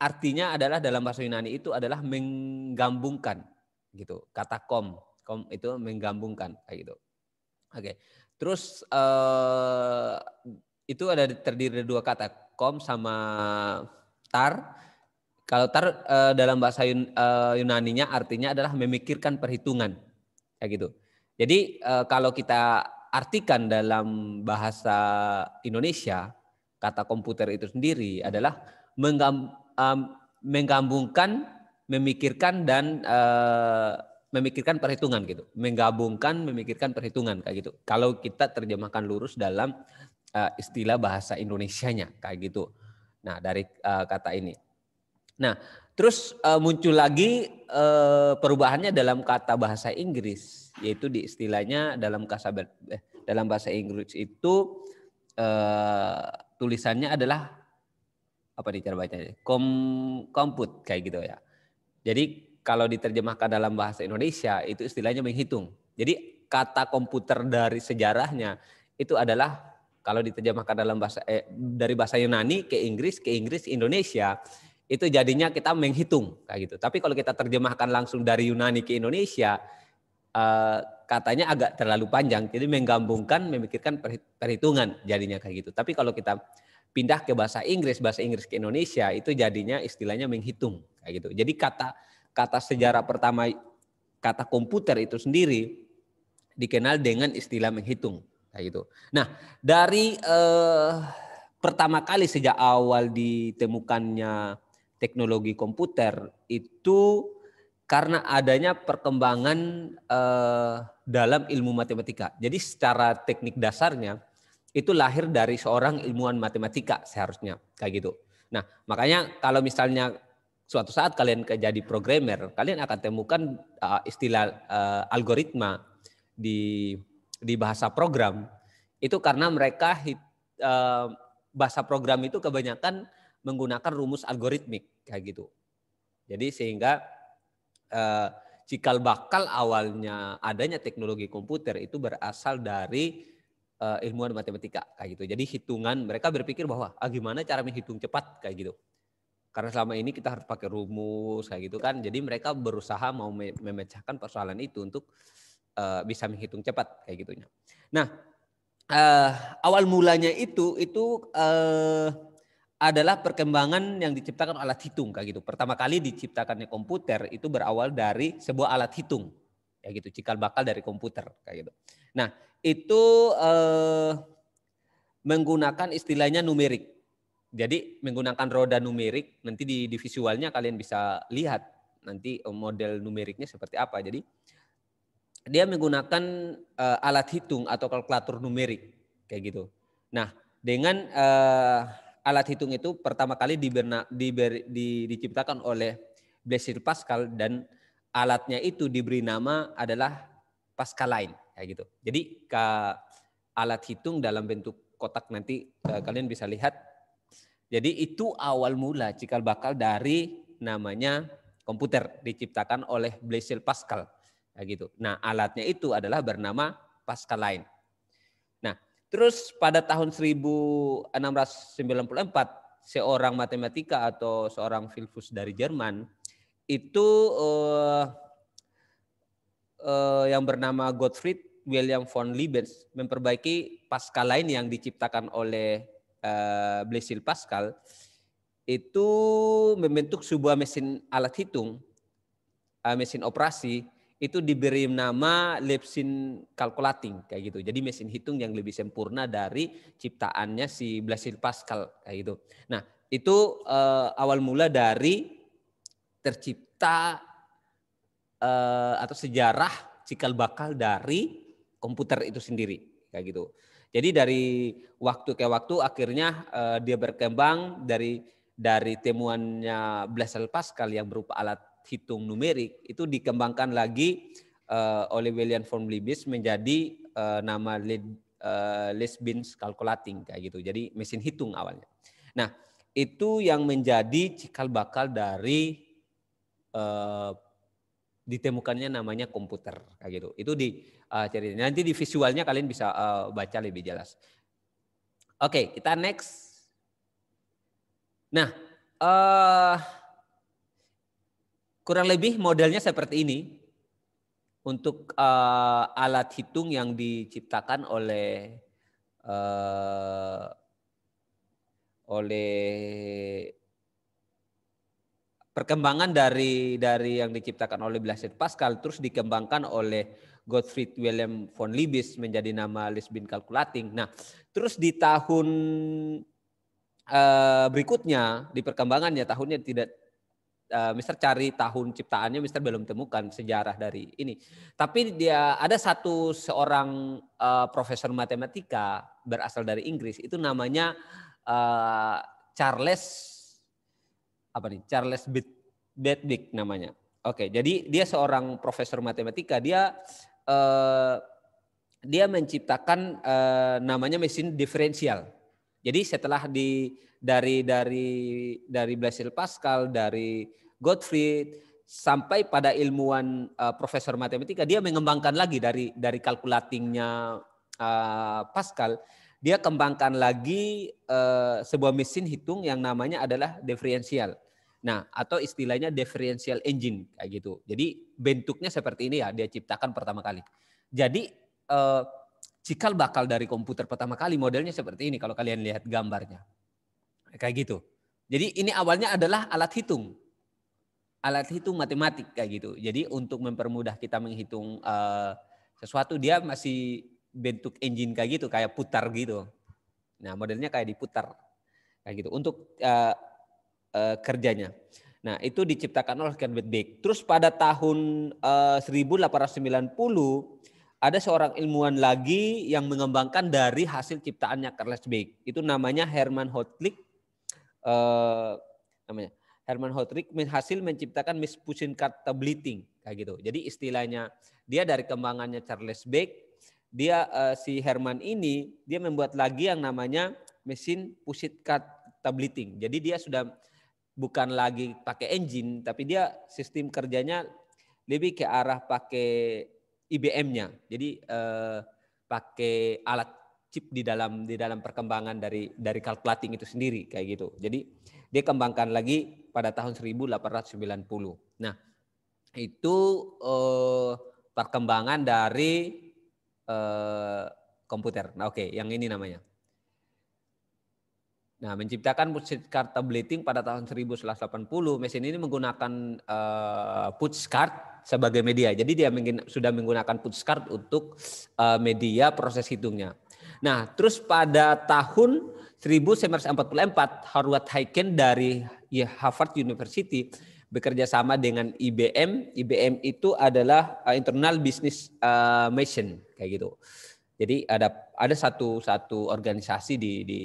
[SPEAKER 4] artinya adalah dalam bahasa Yunani itu adalah menggabungkan gitu, kata kom kom, itu menggabungkan kayak gitu. Oke. Terus eh, itu ada terdiri dari dua kata, kom sama tar. Kalau tar uh, dalam bahasa Yun, eh, Yunani-nya artinya adalah memikirkan perhitungan. Kayak gitu. Jadi uh, kalau kita artikan dalam bahasa Indonesia, kata komputer itu sendiri adalah menggam, menggabungkan, memikirkan dan memikirkan perhitungan gitu, menggabungkan memikirkan perhitungan kayak gitu. Kalau kita terjemahkan lurus dalam uh, istilah bahasa Indonesianya kayak gitu. Nah, dari uh, kata ini. Nah, terus uh, muncul lagi uh, perubahannya dalam kata bahasa Inggris yaitu di istilahnya dalam kasabat eh, dalam bahasa Inggris itu uh, tulisannya adalah apa nih cara bacanya? Com, komput kayak gitu ya. Jadi kalau diterjemahkan dalam bahasa Indonesia itu istilahnya menghitung. Jadi kata komputer dari sejarahnya itu adalah kalau diterjemahkan dalam bahasa eh, dari bahasa Yunani ke Inggris ke Inggris Indonesia itu jadinya kita menghitung kayak gitu. Tapi kalau kita terjemahkan langsung dari Yunani ke Indonesia eh, katanya agak terlalu panjang. Jadi menggabungkan memikirkan perhitungan jadinya kayak gitu. Tapi kalau kita pindah ke bahasa Inggris, bahasa Inggris ke Indonesia itu jadinya istilahnya menghitung kayak gitu. Jadi kata kata sejarah pertama kata komputer itu sendiri dikenal dengan istilah menghitung kayak gitu. Nah, dari eh, pertama kali sejak awal ditemukannya teknologi komputer itu karena adanya perkembangan eh, dalam ilmu matematika. Jadi secara teknik dasarnya itu lahir dari seorang ilmuwan matematika seharusnya kayak gitu. Nah, makanya kalau misalnya suatu saat kalian jadi programmer, kalian akan temukan uh, istilah uh, algoritma di di bahasa program. Itu karena mereka uh, bahasa program itu kebanyakan menggunakan rumus algoritmik kayak gitu. Jadi sehingga cikal bakal awalnya adanya teknologi komputer itu berasal dari ilmuwan matematika kayak gitu. Jadi hitungan mereka berpikir bahwa ah, gimana cara menghitung cepat kayak gitu karena selama ini kita harus pakai rumus kayak gitu kan jadi mereka berusaha mau memecahkan persoalan itu untuk uh, bisa menghitung cepat kayak gitunya nah uh, awal mulanya itu itu uh, adalah perkembangan yang diciptakan alat hitung kayak gitu pertama kali diciptakannya komputer itu berawal dari sebuah alat hitung ya gitu cikal bakal dari komputer kayak gitu nah itu uh, menggunakan istilahnya numerik jadi menggunakan roda numerik nanti di, di visualnya kalian bisa lihat nanti eh, model numeriknya seperti apa. Jadi dia menggunakan uh, alat hitung atau kalkulator numerik kayak gitu. Nah, dengan uh, alat hitung itu pertama kali diberna, diber, di, diciptakan oleh Blaise Pascal dan alatnya itu diberi nama adalah Pascaline kayak gitu. Jadi ke alat hitung dalam bentuk kotak nanti uh, kalian bisa lihat jadi itu awal mula cikal bakal dari namanya komputer diciptakan oleh Blaise Pascal ya gitu. Nah, alatnya itu adalah bernama Pascaline. Nah, terus pada tahun 1694 seorang matematika atau seorang filsuf dari Jerman itu eh, eh, yang bernama Gottfried William von Leibniz memperbaiki Pascaline yang diciptakan oleh Eh, Blaise Pascal itu membentuk sebuah mesin alat hitung, eh, mesin operasi itu diberi nama Lepsin Calculating kayak gitu. Jadi mesin hitung yang lebih sempurna dari ciptaannya si Blaise Pascal kayak gitu. Nah, itu uh, awal mula dari tercipta uh, atau sejarah cikal bakal dari komputer itu sendiri kayak gitu. Jadi dari waktu ke waktu akhirnya uh, dia berkembang dari dari temuannya Blaise Pascal yang berupa alat hitung numerik itu dikembangkan lagi uh, oleh William von Leibniz menjadi uh, nama Leib Leibniz calculating kayak gitu. Jadi mesin hitung awalnya. Nah, itu yang menjadi cikal bakal dari uh, ditemukannya namanya komputer kayak gitu. Itu di uh, Nanti di visualnya kalian bisa uh, baca lebih jelas. Oke, okay, kita next. Nah, uh, kurang lebih modelnya seperti ini untuk uh, alat hitung yang diciptakan oleh uh, oleh perkembangan dari dari yang diciptakan oleh Blaise Pascal terus dikembangkan oleh Gottfried Wilhelm von Leibniz menjadi nama Lisbon Calculating. Nah, terus di tahun uh, berikutnya di perkembangannya tahunnya tidak eh, Mister cari tahun ciptaannya Mister belum temukan sejarah dari ini. Tapi dia ada satu seorang eh, profesor matematika berasal dari Inggris itu namanya eh, Charles apa nih Charles Bedwick namanya. Oke, jadi dia seorang profesor matematika. Dia eh, dia menciptakan eh, namanya mesin diferensial. Jadi setelah di dari dari dari Blaise Pascal, dari Gottfried sampai pada ilmuwan eh, profesor matematika dia mengembangkan lagi dari dari kalkulatingnya eh, Pascal dia kembangkan lagi uh, sebuah mesin hitung yang namanya adalah diferensial Nah, atau istilahnya differential engine kayak gitu. Jadi bentuknya seperti ini ya dia ciptakan pertama kali. Jadi eh, cikal bakal dari komputer pertama kali modelnya seperti ini kalau kalian lihat gambarnya. Kayak gitu. Jadi ini awalnya adalah alat hitung. Alat hitung matematik kayak gitu. Jadi untuk mempermudah kita menghitung eh, sesuatu dia masih bentuk engine kayak gitu kayak putar gitu. Nah, modelnya kayak diputar kayak gitu. Untuk eh, uh, kerjanya. Nah, itu diciptakan oleh Kenneth Beck. Terus pada tahun eh, uh, 1890 ada seorang ilmuwan lagi yang mengembangkan dari hasil ciptaannya Charles Beck. Itu namanya Herman Hotlick. Uh, namanya Herman Hotlick hasil menciptakan Miss Mispussin Bleeding kayak gitu. Jadi istilahnya dia dari kembangannya Charles Beck, dia uh, si Herman ini dia membuat lagi yang namanya mesin pusit tableting. Jadi dia sudah bukan lagi pakai engine, tapi dia sistem kerjanya lebih ke arah pakai IBM-nya. Jadi eh, pakai alat chip di dalam di dalam perkembangan dari dari calculating itu sendiri kayak gitu. Jadi dia kembangkan lagi pada tahun 1890. Nah, itu eh, perkembangan dari eh, komputer. Nah, oke, okay, yang ini namanya. Nah, menciptakan push card tableting pada tahun 1980, mesin ini menggunakan uh, eh, push sebagai media. Jadi dia sudah menggunakan push untuk uh, media proses hitungnya. Nah, terus pada tahun 1944 Howard Haiken dari Harvard University bekerja sama dengan IBM. IBM itu adalah uh, internal business uh, machine kayak gitu. Jadi ada ada satu satu organisasi di di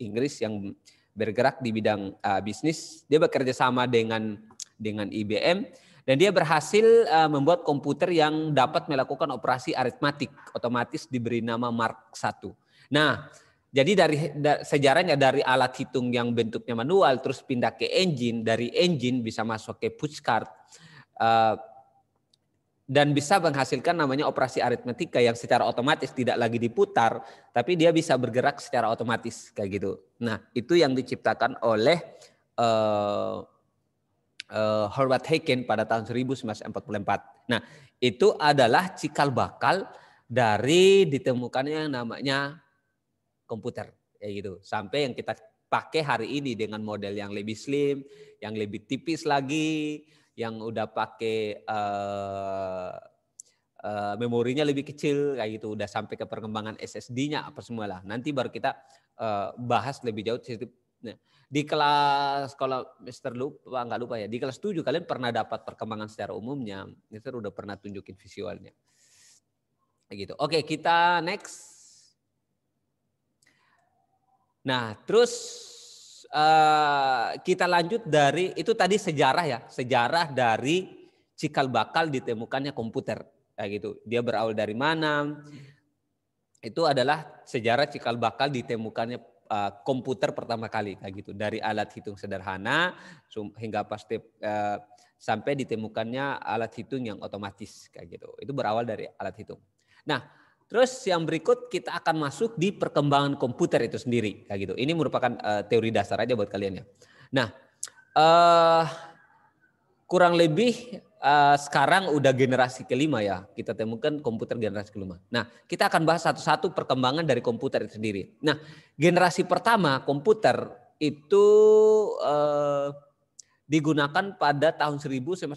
[SPEAKER 4] Inggris yang bergerak di bidang uh, bisnis. Dia bekerja sama dengan dengan IBM dan dia berhasil uh, membuat komputer yang dapat melakukan operasi aritmatik otomatis diberi nama Mark I. Nah, jadi dari da, sejarahnya dari alat hitung yang bentuknya manual terus pindah ke engine, dari engine bisa masuk ke push Uh, dan bisa menghasilkan namanya operasi aritmetika yang secara otomatis tidak lagi diputar, tapi dia bisa bergerak secara otomatis kayak gitu. Nah, itu yang diciptakan oleh uh, uh, Herbert Haken pada tahun 1944. Nah, itu adalah cikal bakal dari ditemukannya yang namanya komputer kayak gitu. Sampai yang kita pakai hari ini dengan model yang lebih slim, yang lebih tipis lagi, yang udah pakai uh, uh, memorinya lebih kecil kayak gitu udah sampai ke perkembangan SSD-nya apa semua lah. Nanti baru kita uh, bahas lebih jauh nah, di kelas kalau Mister lupa nggak lupa ya di kelas 7 kalian pernah dapat perkembangan secara umumnya. Mister udah pernah tunjukin visualnya. Kayak gitu. Oke, kita next. Nah, terus Eh, kita lanjut dari itu tadi sejarah ya, sejarah dari cikal bakal ditemukannya komputer kayak gitu. Dia berawal dari mana? Itu adalah sejarah cikal bakal ditemukannya eh, komputer pertama kali kayak gitu dari alat hitung sederhana hingga pasti eh, sampai ditemukannya alat hitung yang otomatis kayak gitu. Itu berawal dari alat hitung. Nah, Terus yang berikut kita akan masuk di perkembangan komputer itu sendiri kayak gitu. Ini merupakan uh, teori dasar aja buat kalian ya. Nah, uh, kurang lebih uh, sekarang udah generasi kelima ya. Kita temukan komputer generasi kelima. Nah, kita akan bahas satu-satu perkembangan dari komputer itu sendiri. Nah, generasi pertama komputer itu uh, digunakan pada tahun 1946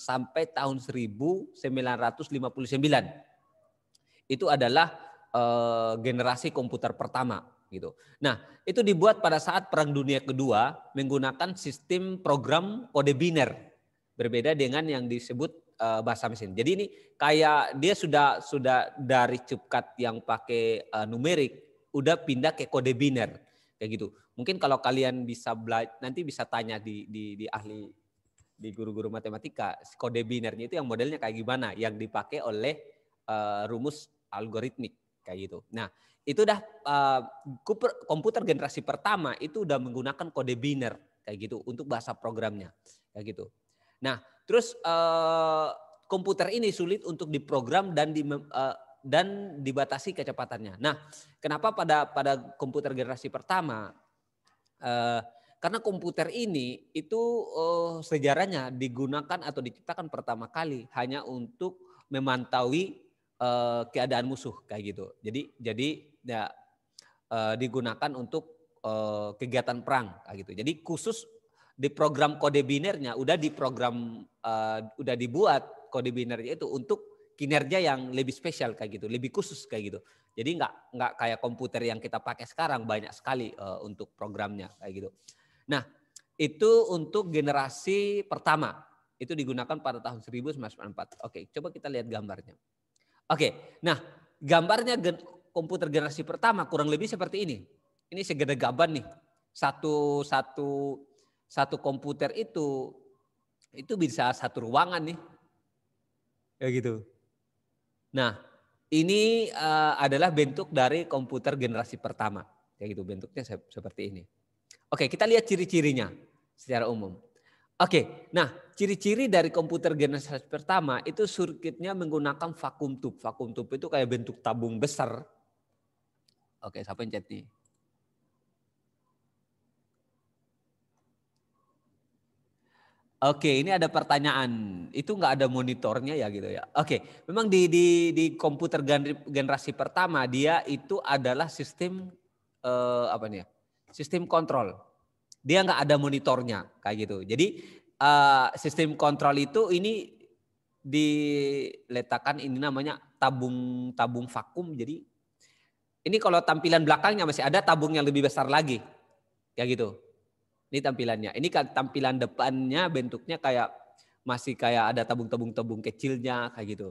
[SPEAKER 4] sampai tahun 1959 itu adalah eh, generasi komputer pertama gitu. Nah, itu dibuat pada saat Perang Dunia Kedua menggunakan sistem program kode biner berbeda dengan yang disebut eh, bahasa mesin. Jadi ini kayak dia sudah sudah dari cipkat yang pakai eh, numerik udah pindah ke kode biner kayak gitu. Mungkin kalau kalian bisa nanti bisa tanya di di, di ahli di guru-guru matematika kode binernya itu yang modelnya kayak gimana yang dipakai oleh uh, rumus algoritmik kayak gitu. Nah, itu udah uh, komputer generasi pertama itu udah menggunakan kode biner kayak gitu untuk bahasa programnya kayak gitu. Nah, terus uh, komputer ini sulit untuk diprogram dan di uh, dan dibatasi kecepatannya. Nah, kenapa pada pada komputer generasi pertama uh, karena komputer ini itu uh, sejarahnya digunakan atau diciptakan pertama kali hanya untuk memantaui uh, keadaan musuh kayak gitu. Jadi jadi ya uh, digunakan untuk uh, kegiatan perang kayak gitu. Jadi khusus di program kode binernya udah di program uh, udah dibuat kode binernya itu untuk kinerja yang lebih spesial kayak gitu, lebih khusus kayak gitu. Jadi nggak nggak kayak komputer yang kita pakai sekarang banyak sekali uh, untuk programnya kayak gitu. Nah itu untuk generasi pertama itu digunakan pada tahun 1994. Oke, coba kita lihat gambarnya. Oke, nah gambarnya gen komputer generasi pertama kurang lebih seperti ini. Ini segede gaban nih. Satu satu satu komputer itu itu bisa satu ruangan nih. Ya gitu. Nah, ini uh, adalah bentuk dari komputer generasi pertama. Ya gitu bentuknya seperti ini. Oke, kita lihat ciri-cirinya secara umum. Oke, nah ciri-ciri dari komputer generasi pertama itu circuitnya menggunakan vakum tube. Vakum tube itu kayak bentuk tabung besar. Oke, siapa yang chat nih? Oke, ini ada pertanyaan. Itu nggak ada monitornya ya gitu ya. Oke, memang di di di komputer generasi pertama dia itu adalah sistem eh, apa nih ya? Sistem kontrol dia nggak ada monitornya kayak gitu. Jadi uh, sistem kontrol itu ini diletakkan ini namanya tabung tabung vakum. Jadi ini kalau tampilan belakangnya masih ada tabung yang lebih besar lagi. Kayak gitu. Ini tampilannya. Ini kan tampilan depannya bentuknya kayak masih kayak ada tabung-tabung-tabung kecilnya kayak gitu.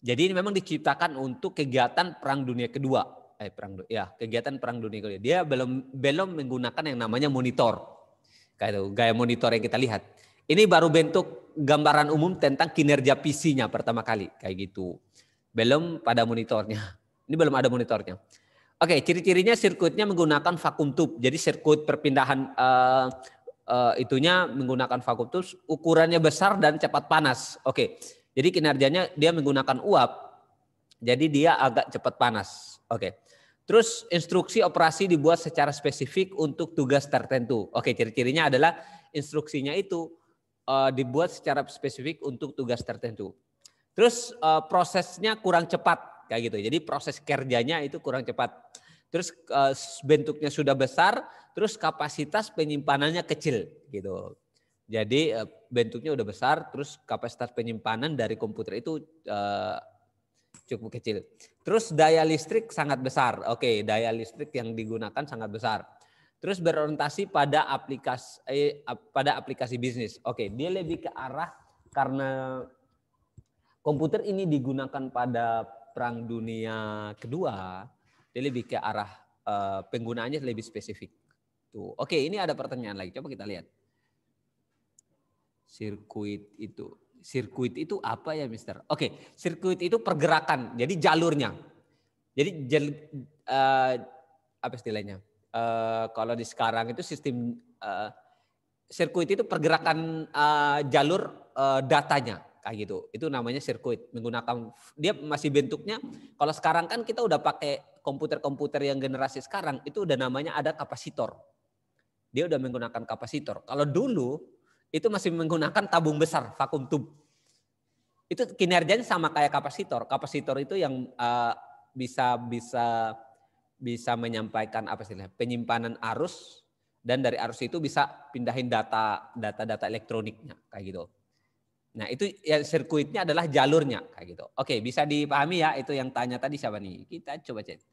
[SPEAKER 4] Jadi ini memang diciptakan untuk kegiatan Perang Dunia Kedua eh perang ya kegiatan perang dunia kedua. Ya. Dia belum belum menggunakan yang namanya monitor. Kayak itu, gaya monitor yang kita lihat. Ini baru bentuk gambaran umum tentang kinerja PC-nya pertama kali kayak gitu. Belum pada monitornya. Ini belum ada monitornya. Oke, ciri-cirinya sirkuitnya menggunakan vakum tube. Jadi sirkuit perpindahan uh, uh, itunya menggunakan vakum tube, ukurannya besar dan cepat panas. Oke. Jadi kinerjanya dia menggunakan uap. Jadi dia agak cepat panas. Oke. Terus instruksi operasi dibuat secara spesifik untuk tugas tertentu. Oke, ciri-cirinya adalah instruksinya itu uh, dibuat secara spesifik untuk tugas tertentu. Terus uh, prosesnya kurang cepat kayak gitu. Jadi proses kerjanya itu kurang cepat. Terus uh, bentuknya sudah besar, terus kapasitas penyimpanannya kecil gitu. Jadi uh, bentuknya udah besar, terus kapasitas penyimpanan dari komputer itu uh, cukup kecil. Terus daya listrik sangat besar. Oke, daya listrik yang digunakan sangat besar. Terus berorientasi pada aplikasi eh, pada aplikasi bisnis. Oke, dia lebih ke arah karena komputer ini digunakan pada perang dunia kedua, dia lebih ke arah eh, penggunaannya lebih spesifik. Tuh. Oke, ini ada pertanyaan lagi. Coba kita lihat. Sirkuit itu. Sirkuit itu apa ya, Mister? Oke, sirkuit itu pergerakan, jadi jalurnya. Jadi jel, uh, eh, apa istilahnya? Uh, kalau di sekarang itu sistem uh, sirkuit itu pergerakan uh, jalur uh, datanya kayak gitu. Itu namanya sirkuit. Menggunakan dia masih bentuknya kalau sekarang kan kita udah pakai komputer-komputer yang generasi sekarang itu udah namanya ada kapasitor. Dia udah menggunakan kapasitor. Kalau dulu itu masih menggunakan tabung besar vakum tube. Itu kinerjanya sama kayak kapasitor. Kapasitor itu yang uh, bisa bisa bisa menyampaikan apa sih penyimpanan arus dan dari arus itu bisa pindahin data data data elektroniknya kayak gitu. Nah, itu yang sirkuitnya adalah jalurnya kayak gitu. Oke, bisa dipahami ya itu yang tanya tadi siapa nih? Kita coba cek.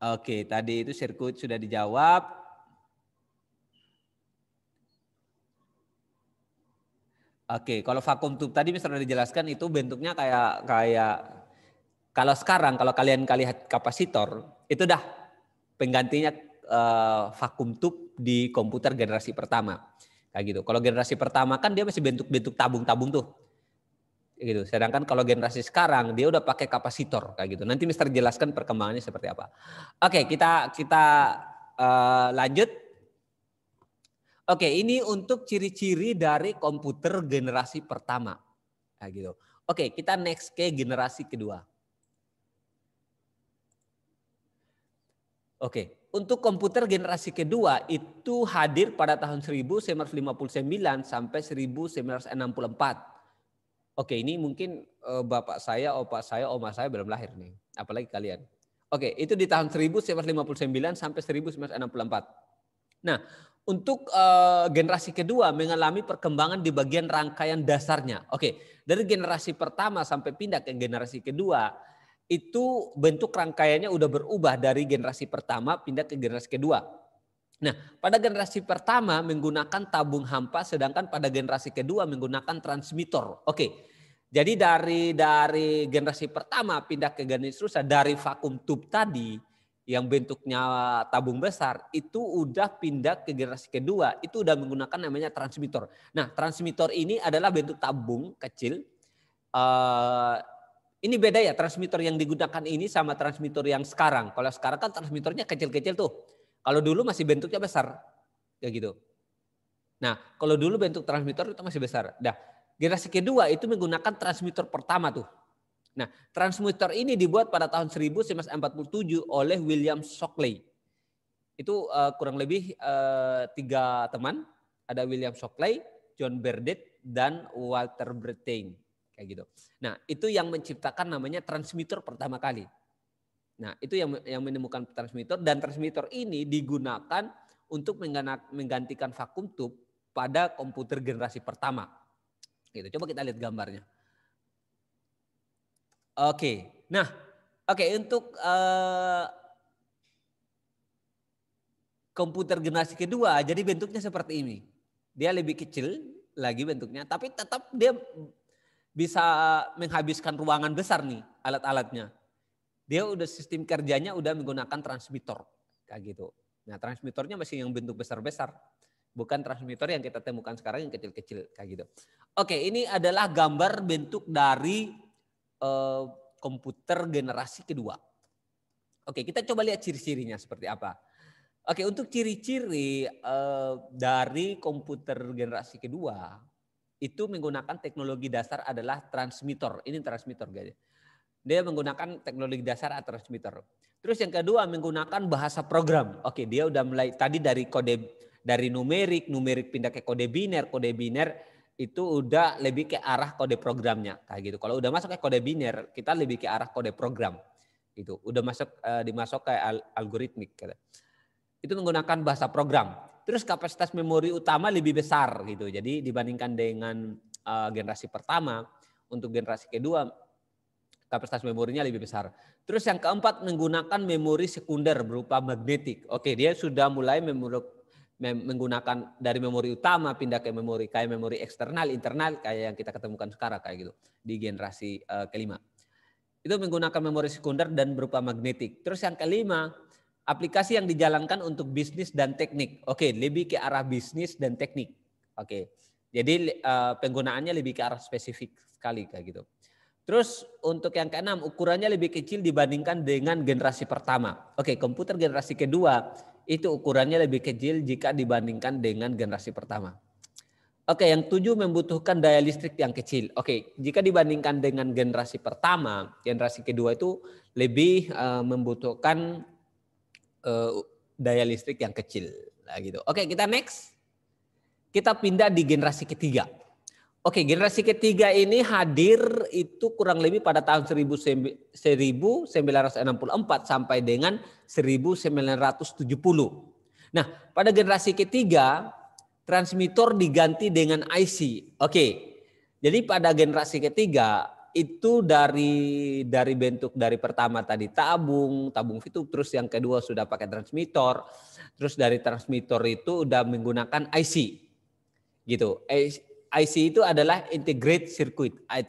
[SPEAKER 4] Oke, tadi itu sirkuit sudah dijawab. Oke, kalau vakum tube tadi misalnya dijelaskan itu bentuknya kayak kayak kalau sekarang kalau kalian lihat kapasitor itu dah penggantinya eh, vakum tube di komputer generasi pertama kayak gitu. Kalau generasi pertama kan dia masih bentuk-bentuk tabung-tabung tuh gitu. Sedangkan kalau generasi sekarang dia udah pakai kapasitor kayak gitu. Nanti Mister jelaskan perkembangannya seperti apa. Oke, kita kita uh, lanjut. Oke, ini untuk ciri-ciri dari komputer generasi pertama. Kayak gitu. Oke, kita next ke generasi kedua. Oke, untuk komputer generasi kedua itu hadir pada tahun 1959 sampai 1964 Oke, ini mungkin eh, bapak saya, opa saya, oma saya belum lahir nih, apalagi kalian. Oke, itu di tahun 1959 sampai 1964. Nah, untuk eh, generasi kedua mengalami perkembangan di bagian rangkaian dasarnya. Oke, dari generasi pertama sampai pindah ke generasi kedua itu bentuk rangkaiannya udah berubah dari generasi pertama pindah ke generasi kedua. Nah, pada generasi pertama menggunakan tabung hampa sedangkan pada generasi kedua menggunakan transmitter. Oke, jadi dari dari generasi pertama pindah ke generasi rusa dari vakum tube tadi yang bentuknya tabung besar itu udah pindah ke generasi kedua itu udah menggunakan namanya transmitter. Nah transmitter ini adalah bentuk tabung kecil. Uh, ini beda ya transmitter yang digunakan ini sama transmitter yang sekarang. Kalau sekarang kan transmitternya kecil-kecil tuh. Kalau dulu masih bentuknya besar, kayak gitu. Nah, kalau dulu bentuk transmitter itu masih besar. Dah, Generasi kedua itu menggunakan transmitter pertama tuh. Nah, transmitter ini dibuat pada tahun 1947 oleh William Shockley. Itu uh, kurang lebih uh, tiga teman, ada William Shockley, John Burdett, dan Walter Brattain, Kayak gitu. Nah, itu yang menciptakan namanya transmitter pertama kali. Nah, itu yang yang menemukan transmitter dan transmitter ini digunakan untuk menggantikan vakum tube pada komputer generasi pertama Gitu. Coba kita lihat gambarnya. Oke. Nah, oke untuk uh, komputer generasi kedua jadi bentuknya seperti ini. Dia lebih kecil lagi bentuknya tapi tetap dia bisa menghabiskan ruangan besar nih alat-alatnya. Dia udah sistem kerjanya udah menggunakan transmitter kayak gitu. Nah, transmitternya masih yang bentuk besar-besar bukan transmitter yang kita temukan sekarang yang kecil-kecil kayak gitu. Oke, ini adalah gambar bentuk dari uh, komputer generasi kedua. Oke, kita coba lihat ciri-cirinya seperti apa. Oke, untuk ciri-ciri uh, dari komputer generasi kedua itu menggunakan teknologi dasar adalah transmitter. Ini transmitter guys. Dia menggunakan teknologi dasar atau transmitter. Terus yang kedua menggunakan bahasa program. Oke, dia udah mulai tadi dari kode dari numerik, numerik pindah ke kode biner, kode biner itu udah lebih ke arah kode programnya kayak gitu. Kalau udah masuk ke kode biner, kita lebih ke arah kode program itu Udah masuk e, dimasuk ke al algoritmik gitu. Itu menggunakan bahasa program. Terus kapasitas memori utama lebih besar gitu. Jadi dibandingkan dengan e, generasi pertama, untuk generasi kedua kapasitas memorinya lebih besar. Terus yang keempat menggunakan memori sekunder berupa magnetik. Oke, dia sudah mulai menggunakan dari memori utama pindah ke memori kayak memori eksternal, internal kayak yang kita ketemukan sekarang kayak gitu di generasi uh, kelima. Itu menggunakan memori sekunder dan berupa magnetik. Terus yang kelima, aplikasi yang dijalankan untuk bisnis dan teknik. Oke, lebih ke arah bisnis dan teknik. Oke. Jadi uh, penggunaannya lebih ke arah spesifik sekali kayak gitu. Terus untuk yang keenam ukurannya lebih kecil dibandingkan dengan generasi pertama. Oke, komputer generasi kedua itu ukurannya lebih kecil jika dibandingkan dengan generasi pertama. Oke, yang tujuh membutuhkan daya listrik yang kecil. Oke, jika dibandingkan dengan generasi pertama, generasi kedua itu lebih uh, membutuhkan uh, daya listrik yang kecil. Nah, gitu. Oke, kita next. Kita pindah di generasi ketiga. Oke, generasi ketiga ini hadir itu kurang lebih pada tahun 1964 sampai dengan 1970. Nah, pada generasi ketiga transmitter diganti dengan IC. Oke. Jadi pada generasi ketiga itu dari dari bentuk dari pertama tadi tabung, tabung fitup terus yang kedua sudah pakai transmitter. Terus dari transmitter itu udah menggunakan IC. Gitu IC itu adalah integrate circuit. Ah,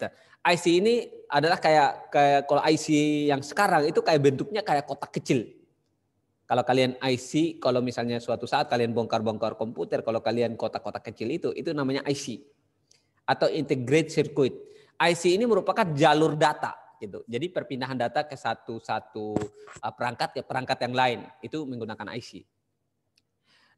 [SPEAKER 4] IC ini adalah kayak kayak kalau IC yang sekarang itu kayak bentuknya kayak kotak kecil. Kalau kalian IC, kalau misalnya suatu saat kalian bongkar-bongkar komputer, kalau kalian kotak-kotak kecil itu, itu namanya IC atau integrate circuit. IC ini merupakan jalur data gitu. Jadi perpindahan data ke satu-satu ah, perangkat ke perangkat yang lain itu menggunakan IC.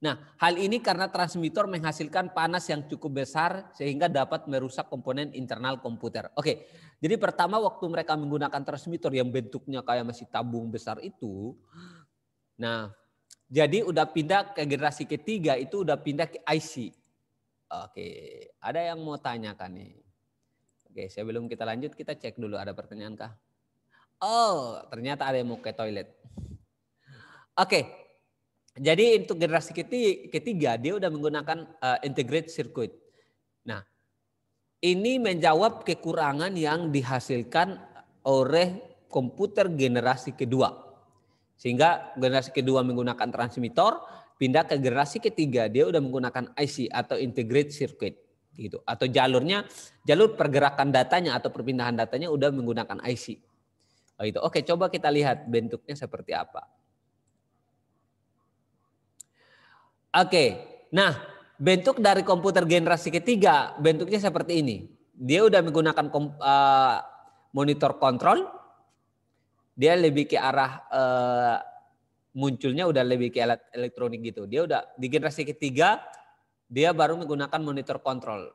[SPEAKER 4] Nah, hal ini karena transmitter menghasilkan panas yang cukup besar sehingga dapat merusak komponen internal komputer. Oke, jadi pertama waktu mereka menggunakan transmitter yang bentuknya kayak masih tabung besar itu, nah jadi udah pindah ke generasi ketiga itu udah pindah ke IC. Oke, ada yang mau tanyakan nih? Oke, sebelum kita lanjut kita cek dulu ada pertanyaan kah? Oh, ternyata ada yang mau ke toilet. Oke, jadi untuk generasi ketiga dia sudah menggunakan uh, eh, integrated circuit. Nah, ini menjawab kekurangan yang dihasilkan oleh komputer generasi kedua. Sehingga generasi kedua menggunakan transmitter, pindah ke generasi ketiga dia sudah menggunakan IC atau integrated circuit gitu atau jalurnya jalur pergerakan datanya atau perpindahan datanya sudah menggunakan IC. Oh, itu. Oke, coba kita lihat bentuknya seperti apa. Oke. Nah, bentuk dari komputer generasi ketiga bentuknya seperti ini. Dia udah menggunakan kom, uh, monitor kontrol. Dia lebih ke arah uh, munculnya udah lebih ke alat elektronik gitu. Dia udah di generasi ketiga dia baru menggunakan monitor kontrol.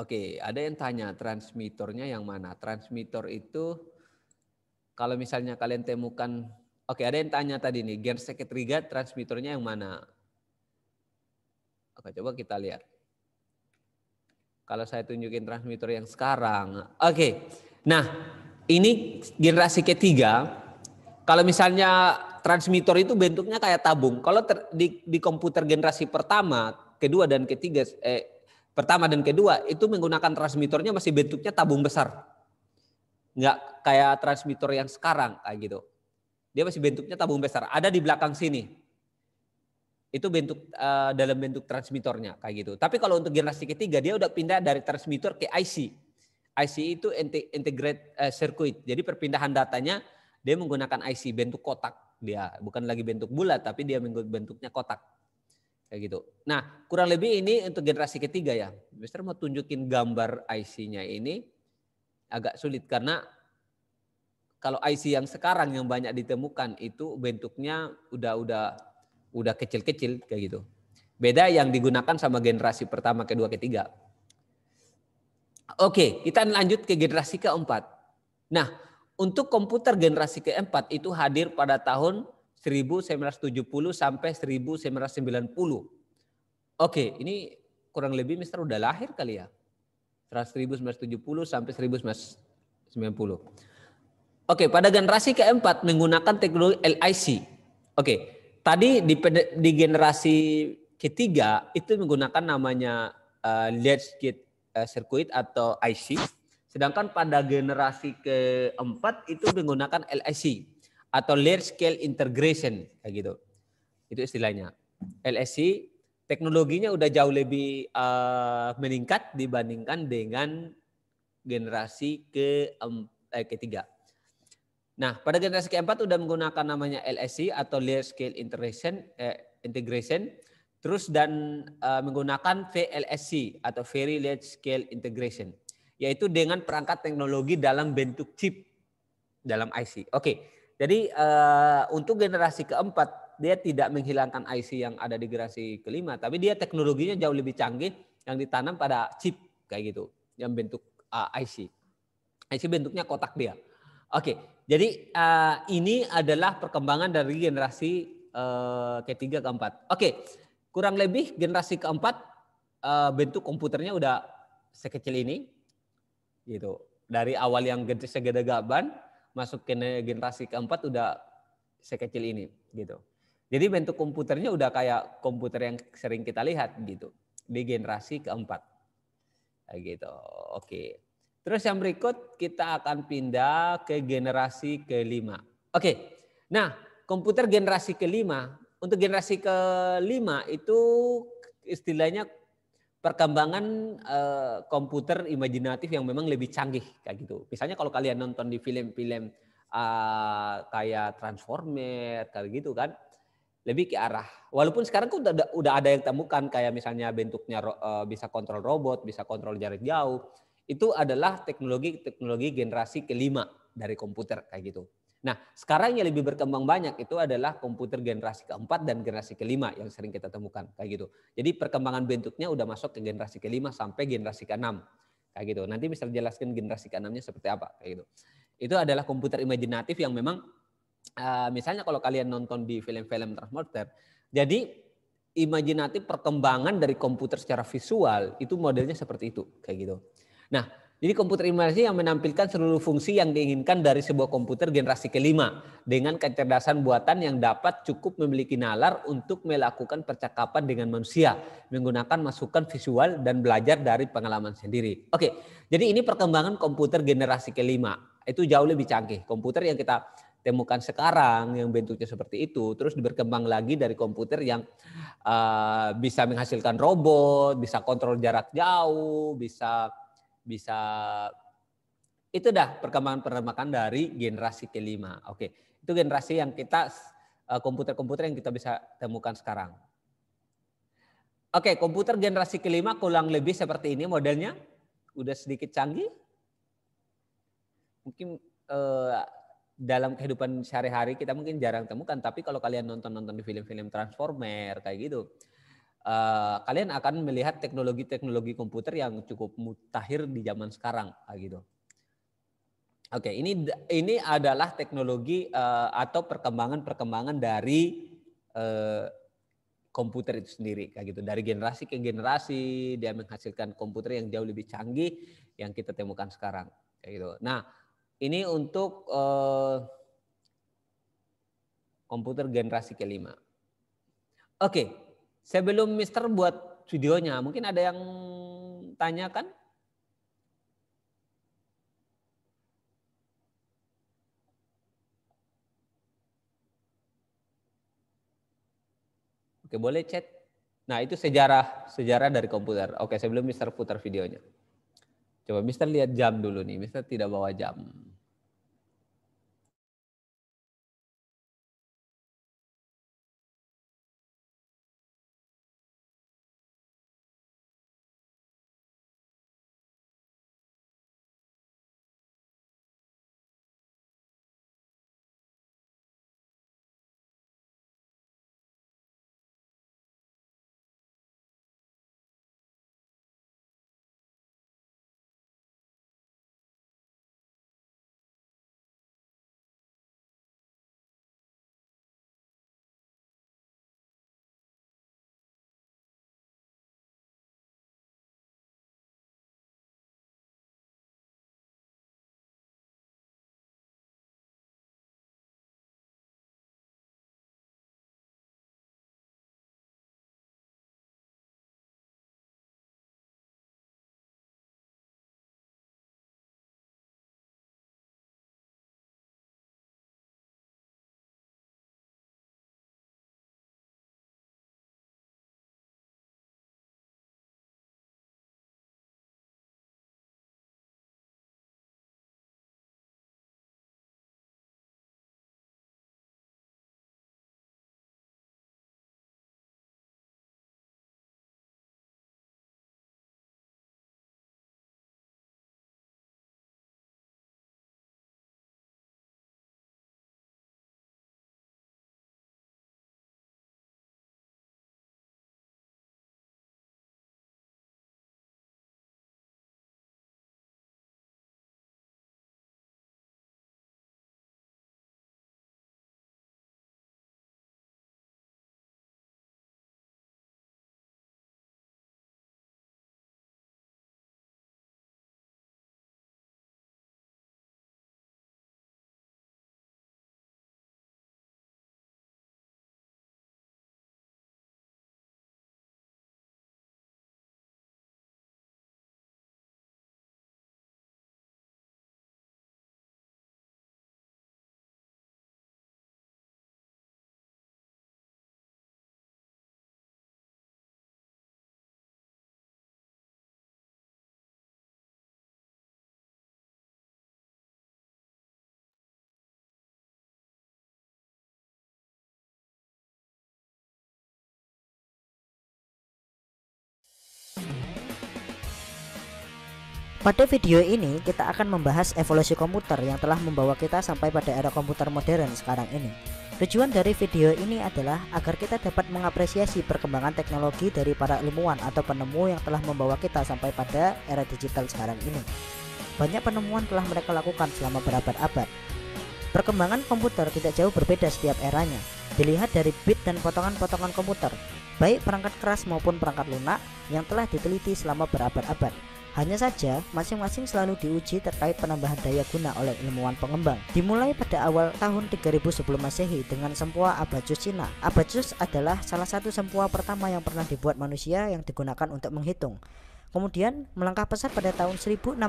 [SPEAKER 4] Oke, ada yang tanya transmitternya yang mana? Transmitter itu kalau misalnya kalian temukan, oke okay, ada yang tanya tadi nih, gen sekretriga transmitternya yang mana? Oke, coba kita lihat. Kalau saya tunjukin transmitter yang sekarang. Oke, okay. nah ini generasi ketiga. Kalau misalnya transmitter itu bentuknya kayak tabung. Kalau ter, di, di komputer generasi pertama, kedua dan ketiga, eh, pertama dan kedua itu menggunakan transmitternya masih bentuknya tabung besar. Nggak kayak transmitter yang sekarang kayak gitu. Dia masih bentuknya tabung besar. Ada di belakang sini. Itu bentuk uh, dalam bentuk transmitternya kayak gitu. Tapi kalau untuk generasi ketiga dia udah pindah dari transmitter ke IC. IC itu integrate uh, circuit. Jadi perpindahan datanya dia menggunakan IC bentuk kotak dia bukan lagi bentuk bulat tapi dia bentuknya kotak kayak gitu. Nah, kurang lebih ini untuk generasi ketiga ya. Mister mau tunjukin gambar IC-nya ini agak sulit karena kalau IC yang sekarang yang banyak ditemukan itu bentuknya udah udah udah kecil-kecil kayak gitu. Beda yang digunakan sama generasi pertama, kedua, ketiga. Oke, kita lanjut ke generasi keempat. Nah, untuk komputer generasi keempat itu hadir pada tahun 1970 sampai 1990. Oke, ini kurang lebih Mister udah lahir kali ya? 1970 sampai 1990. Oke, pada generasi keempat menggunakan teknologi LIC. Oke, tadi di, di generasi ketiga itu menggunakan namanya uh, Ledge Gate eh, Circuit atau IC. Sedangkan pada generasi keempat itu menggunakan LIC atau Large Scale Integration kayak gitu. Itu istilahnya. LIC teknologinya udah jauh lebih uh, meningkat dibandingkan dengan generasi ke eh, ketiga. Nah, pada generasi keempat udah menggunakan namanya LSI atau Layer Scale Integration, eh, Integration terus dan uh, menggunakan VLSC atau Very Large Scale Integration, yaitu dengan perangkat teknologi dalam bentuk chip dalam IC. Oke, jadi uh, untuk generasi keempat dia tidak menghilangkan IC yang ada di generasi kelima, tapi dia teknologinya jauh lebih canggih yang ditanam pada chip kayak gitu, yang bentuk uh, IC. IC bentuknya kotak dia. Oke, jadi uh, ini adalah perkembangan dari generasi uh, ketiga keempat. Oke, kurang lebih generasi keempat uh, bentuk komputernya udah sekecil ini, gitu. Dari awal yang segede gaban masuk ke generasi keempat udah sekecil ini, gitu. Jadi bentuk komputernya udah kayak komputer yang sering kita lihat gitu di generasi keempat. Gitu. Oke. Terus yang berikut kita akan pindah ke generasi kelima. Oke. Nah, komputer generasi kelima untuk generasi kelima itu istilahnya perkembangan eh, komputer imajinatif yang memang lebih canggih kayak gitu. Misalnya kalau kalian nonton di film-film eh, kayak Transformer kayak gitu kan, lebih ke arah walaupun sekarang kan udah, udah ada yang temukan kayak misalnya bentuknya uh, bisa kontrol robot, bisa kontrol jarak jauh. Itu adalah teknologi-teknologi generasi kelima dari komputer kayak gitu. Nah, sekarang yang lebih berkembang banyak itu adalah komputer generasi keempat dan generasi kelima yang sering kita temukan kayak gitu. Jadi perkembangan bentuknya udah masuk ke generasi kelima sampai generasi keenam kayak gitu. Nanti bisa jelaskan generasi keenamnya seperti apa kayak gitu. Itu adalah komputer imajinatif yang memang Eh, misalnya kalau kalian nonton di film-film transmorter, jadi imajinatif perkembangan dari komputer secara visual itu modelnya seperti itu kayak gitu. Nah, jadi komputer imajinasi yang menampilkan seluruh fungsi yang diinginkan dari sebuah komputer generasi kelima dengan kecerdasan buatan yang dapat cukup memiliki nalar untuk melakukan percakapan dengan manusia menggunakan masukan visual dan belajar dari pengalaman sendiri. Oke, jadi ini perkembangan komputer generasi kelima. Itu jauh lebih canggih. Komputer yang kita temukan sekarang yang bentuknya seperti itu, terus berkembang lagi dari komputer yang uh, bisa menghasilkan robot, bisa kontrol jarak jauh, bisa bisa itu dah perkembangan-perkembangan dari generasi kelima. Oke, itu generasi yang kita eh, komputer-komputer uh, yang kita bisa temukan sekarang. Oke, komputer generasi kelima kurang lebih seperti ini modelnya, udah sedikit canggih. Mungkin uh, dalam kehidupan sehari-hari kita mungkin jarang temukan tapi kalau kalian nonton-nonton di film-film Transformer kayak gitu uh, kalian akan melihat teknologi-teknologi komputer yang cukup mutakhir di zaman sekarang kayak gitu. Oke, okay, ini ini adalah teknologi uh, atau perkembangan-perkembangan dari uh, komputer itu sendiri kayak gitu. Dari generasi ke generasi dia menghasilkan komputer yang jauh lebih canggih yang kita temukan sekarang kayak gitu. Nah, ini untuk uh, komputer generasi kelima. Oke, okay. sebelum Mister buat videonya, mungkin ada yang tanyakan? Oke, boleh chat. Nah, itu sejarah sejarah dari komputer. Oke, sebelum Mister putar videonya. Coba Mister lihat jam dulu nih. Mister tidak bawa jam.
[SPEAKER 2] Pada video ini kita akan membahas evolusi komputer yang telah membawa kita sampai pada era komputer modern sekarang ini. Tujuan dari video ini adalah agar kita dapat mengapresiasi perkembangan teknologi dari para ilmuwan atau penemu yang telah membawa kita sampai pada era digital sekarang ini. Banyak penemuan telah mereka lakukan selama berabad-abad. Perkembangan komputer tidak jauh berbeda setiap eranya. Dilihat dari bit dan potongan-potongan komputer, baik perangkat keras maupun perangkat lunak yang telah diteliti selama berabad-abad. Hanya saja, masing-masing selalu diuji terkait penambahan daya guna oleh ilmuwan pengembang. Dimulai pada awal tahun 3000 sebelum masehi dengan sempua abacus Cina. Abacus adalah salah satu sempua pertama yang pernah dibuat manusia yang digunakan untuk menghitung. Kemudian melangkah pesat pada tahun 1642,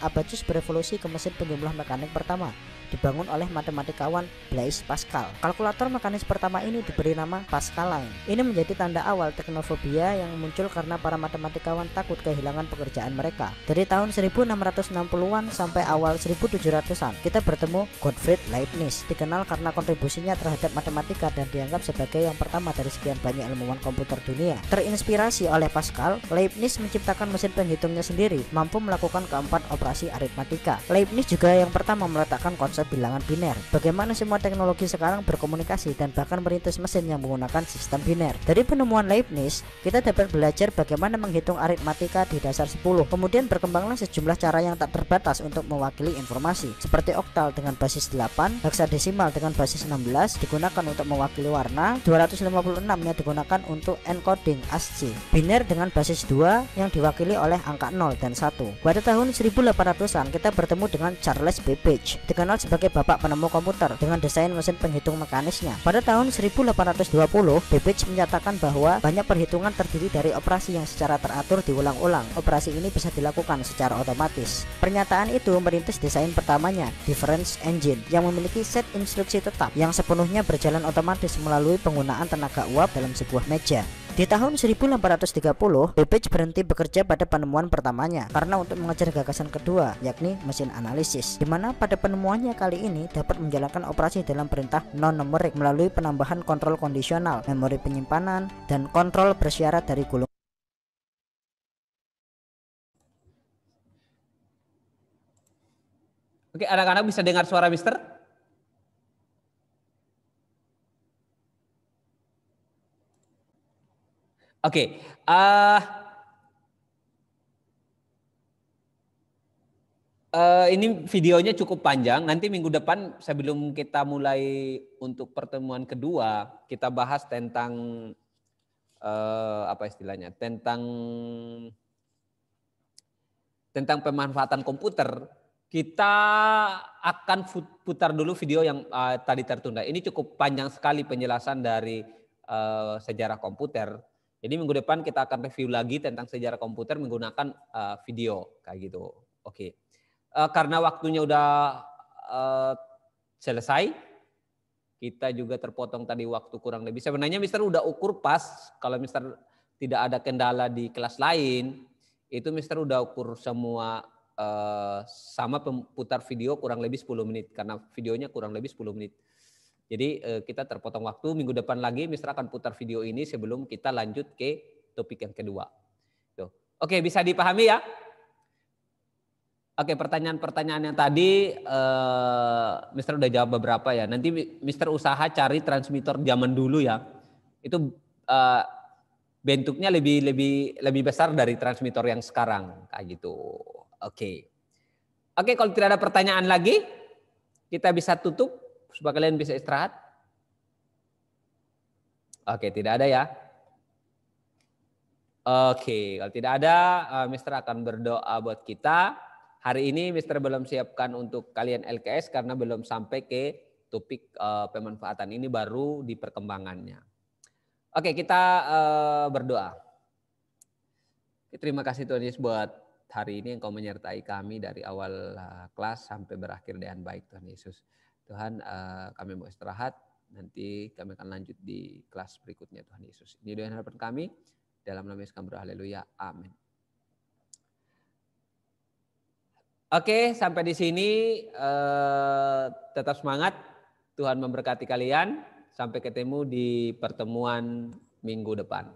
[SPEAKER 2] Abacus berevolusi ke mesin penjumlah mekanik pertama dibangun oleh matematikawan Blaise Pascal. Kalkulator mekanis pertama ini diberi nama Pascaline. Ini menjadi tanda awal teknofobia yang muncul karena para matematikawan takut kehilangan pekerjaan mereka. Dari tahun 1660-an sampai awal 1700-an, kita bertemu Gottfried Leibniz, dikenal karena kontribusinya terhadap matematika dan dianggap sebagai yang pertama dari sekian banyak ilmuwan komputer dunia. Terinspirasi oleh Pascal, Leibniz menciptakan mesin penghitungnya sendiri, mampu melakukan keempat operasi aritmatika. Leibniz juga yang pertama meletakkan konsep bilangan biner. Bagaimana semua teknologi sekarang berkomunikasi dan bahkan merintis mesin yang menggunakan sistem biner. Dari penemuan Leibniz, kita dapat belajar bagaimana menghitung aritmatika di dasar 10. Kemudian berkembanglah sejumlah cara yang tak terbatas untuk mewakili informasi, seperti oktal dengan basis 8, heksadesimal dengan basis 16 digunakan untuk mewakili warna, 256-nya digunakan untuk encoding ASCII, biner dengan basis 2 yang diwakili oleh angka 0 dan 1. Pada tahun 1800-an kita bertemu dengan Charles Babbage, dikenal sebagai sebagai bapak penemu komputer dengan desain mesin penghitung mekanisnya. Pada tahun 1820, Babbage menyatakan bahwa banyak perhitungan terdiri dari operasi yang secara teratur diulang-ulang. Operasi ini bisa dilakukan secara otomatis. Pernyataan itu merintis desain pertamanya, difference engine, yang memiliki set instruksi tetap yang sepenuhnya berjalan otomatis melalui penggunaan tenaga uap dalam sebuah meja. Di tahun 1830, Babbage berhenti bekerja pada penemuan pertamanya karena untuk mengejar gagasan kedua, yakni mesin analisis, di mana pada penemuannya kali ini dapat menjalankan operasi dalam perintah non-numerik melalui penambahan kontrol kondisional, memori penyimpanan, dan kontrol bersyarat dari gulung
[SPEAKER 4] Oke, anak-anak bisa dengar suara Mister? Oke. Okay. Uh, eh, uh, eh, ini videonya cukup panjang. Nanti minggu depan sebelum kita mulai untuk pertemuan kedua, kita bahas tentang uh, apa istilahnya? Tentang tentang pemanfaatan komputer. Kita akan putar dulu video yang uh, tadi tertunda. Ini cukup panjang sekali penjelasan dari uh, sejarah komputer jadi minggu depan kita akan review lagi tentang sejarah komputer menggunakan uh, video kayak gitu. Oke. Okay. Uh, eh, karena waktunya udah uh, selesai, kita juga terpotong tadi waktu kurang lebih. Sebenarnya Mister udah ukur pas kalau Mister tidak ada kendala di kelas lain, itu Mister udah ukur semua uh, sama pemutar video kurang lebih 10 menit karena videonya kurang lebih 10 menit. Jadi eh, kita terpotong waktu. Minggu depan lagi Mister akan putar video ini sebelum kita lanjut ke topik yang kedua. Tuh. Oke, bisa dipahami ya? Oke, pertanyaan-pertanyaan yang tadi eh, Mister udah jawab beberapa ya. Nanti Mister usaha cari transmitter zaman dulu ya. Itu eh, bentuknya lebih lebih lebih besar dari transmitter yang sekarang kayak gitu. Oke. Oke, kalau tidak ada pertanyaan lagi, kita bisa tutup supaya kalian bisa istirahat? Oke, tidak ada ya. Oke, kalau tidak ada, eh, Mister akan berdoa buat kita. Hari ini Mister belum siapkan untuk kalian LKS karena belum sampai ke topik eh, pemanfaatan ini baru di perkembangannya. Oke, kita eh, berdoa. Terima kasih Tuhan Yesus buat hari ini yang kau menyertai kami dari awal kelas sampai berakhir dengan baik Tuhan Yesus. Tuhan eh, kami mau istirahat, nanti kami akan lanjut di kelas berikutnya Tuhan Yesus. Ini doa harapan kami, dalam nama Yesus kami berdoa, ya, amin. Oke, sampai di sini eh, tetap semangat. Tuhan memberkati kalian. Sampai ketemu di pertemuan minggu depan.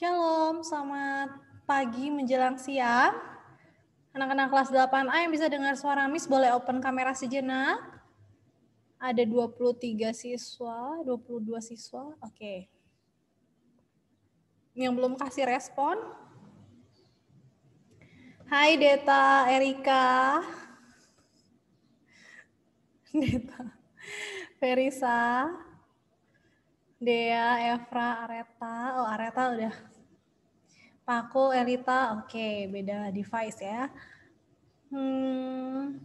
[SPEAKER 2] Shalom, selamat pagi menjelang siang. Anak-anak kelas
[SPEAKER 1] 8A yang bisa dengar suara Miss boleh open kamera sejenak. Ada 23 siswa, 22 siswa. Oke. Okay. Yang belum kasih respon. Hai Deta, Erika. Deta. Ferisa. Dea, Evra, Areta. Oh, Areta udah Paku, Elita, oke, okay, beda device ya. Hmm,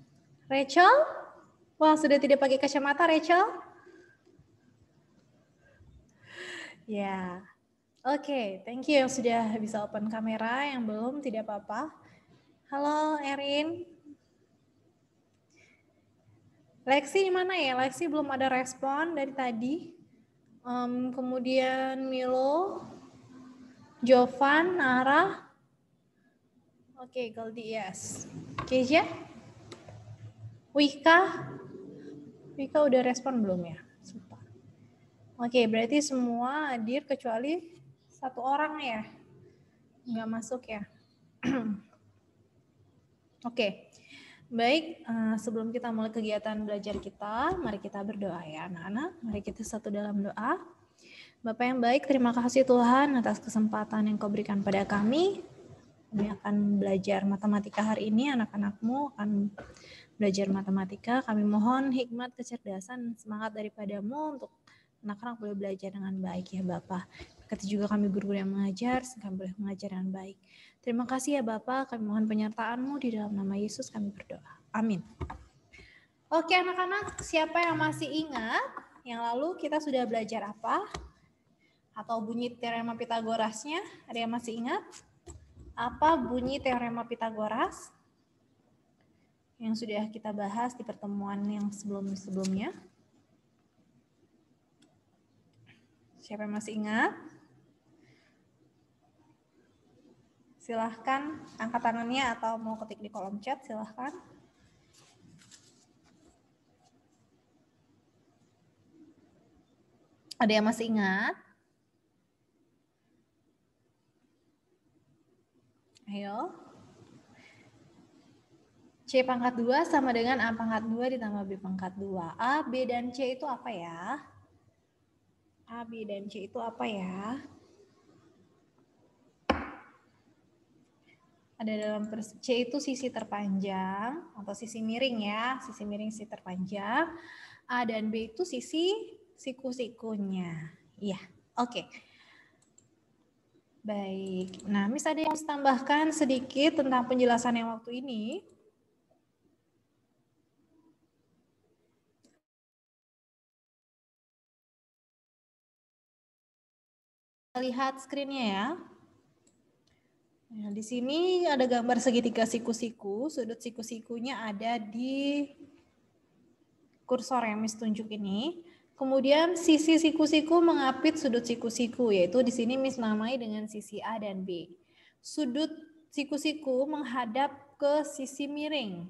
[SPEAKER 1] Rachel? Wah, sudah tidak pakai kacamata, Rachel? Ya, yeah. oke, okay, thank you yang sudah bisa open kamera, yang belum tidak apa-apa. Halo, Erin. Lexi di mana ya? Lexi belum ada respon dari tadi. Um, kemudian Milo, Jovan, Nara. Oke, okay, Goldie, yes. Keja? Wika? Wika udah respon belum ya? Sumpah. Oke, okay, berarti semua hadir kecuali satu orang ya? Nggak masuk ya? Oke. Okay. Baik, eh, sebelum kita mulai kegiatan belajar kita, mari kita berdoa ya anak-anak. Mari kita satu dalam doa. Bapak yang baik, terima kasih Tuhan atas kesempatan yang kau berikan pada kami. Kami akan belajar matematika hari ini, anak-anakmu akan belajar matematika. Kami mohon hikmat, kecerdasan, semangat daripadamu untuk anak-anak boleh belajar dengan baik ya Bapak. Ketika juga kami guru-guru yang mengajar, sehingga boleh mengajar dengan baik. Terima kasih ya Bapak, kami mohon penyertaanmu di dalam nama Yesus kami berdoa. Amin. Oke anak-anak, siapa yang masih ingat yang lalu kita sudah belajar apa? atau bunyi teorema Pitagorasnya. Ada yang masih ingat? Apa bunyi teorema Pitagoras? Yang sudah kita bahas di pertemuan yang sebelum-sebelumnya. Siapa yang masih ingat? Silahkan angkat tangannya atau mau ketik di kolom chat, silahkan. Ada yang masih ingat? Ayo. C pangkat 2 sama dengan A pangkat 2 ditambah B pangkat 2. A, B, dan C itu apa ya? A, B, dan C itu apa ya? Ada dalam C itu sisi terpanjang atau sisi miring ya. Sisi miring, sisi terpanjang. A dan B itu sisi siku-sikunya. Iya, oke. Baik. Nah, Miss ada yang tambahkan sedikit tentang penjelasan yang waktu ini?
[SPEAKER 2] Lihat screen-nya ya. Nah, di sini ada gambar segitiga siku-siku. Sudut
[SPEAKER 1] siku-sikunya ada di kursor yang Miss tunjuk ini. Kemudian sisi siku-siku mengapit sudut siku-siku, yaitu di sini misnamai dengan sisi A dan B. Sudut siku-siku menghadap ke sisi miring,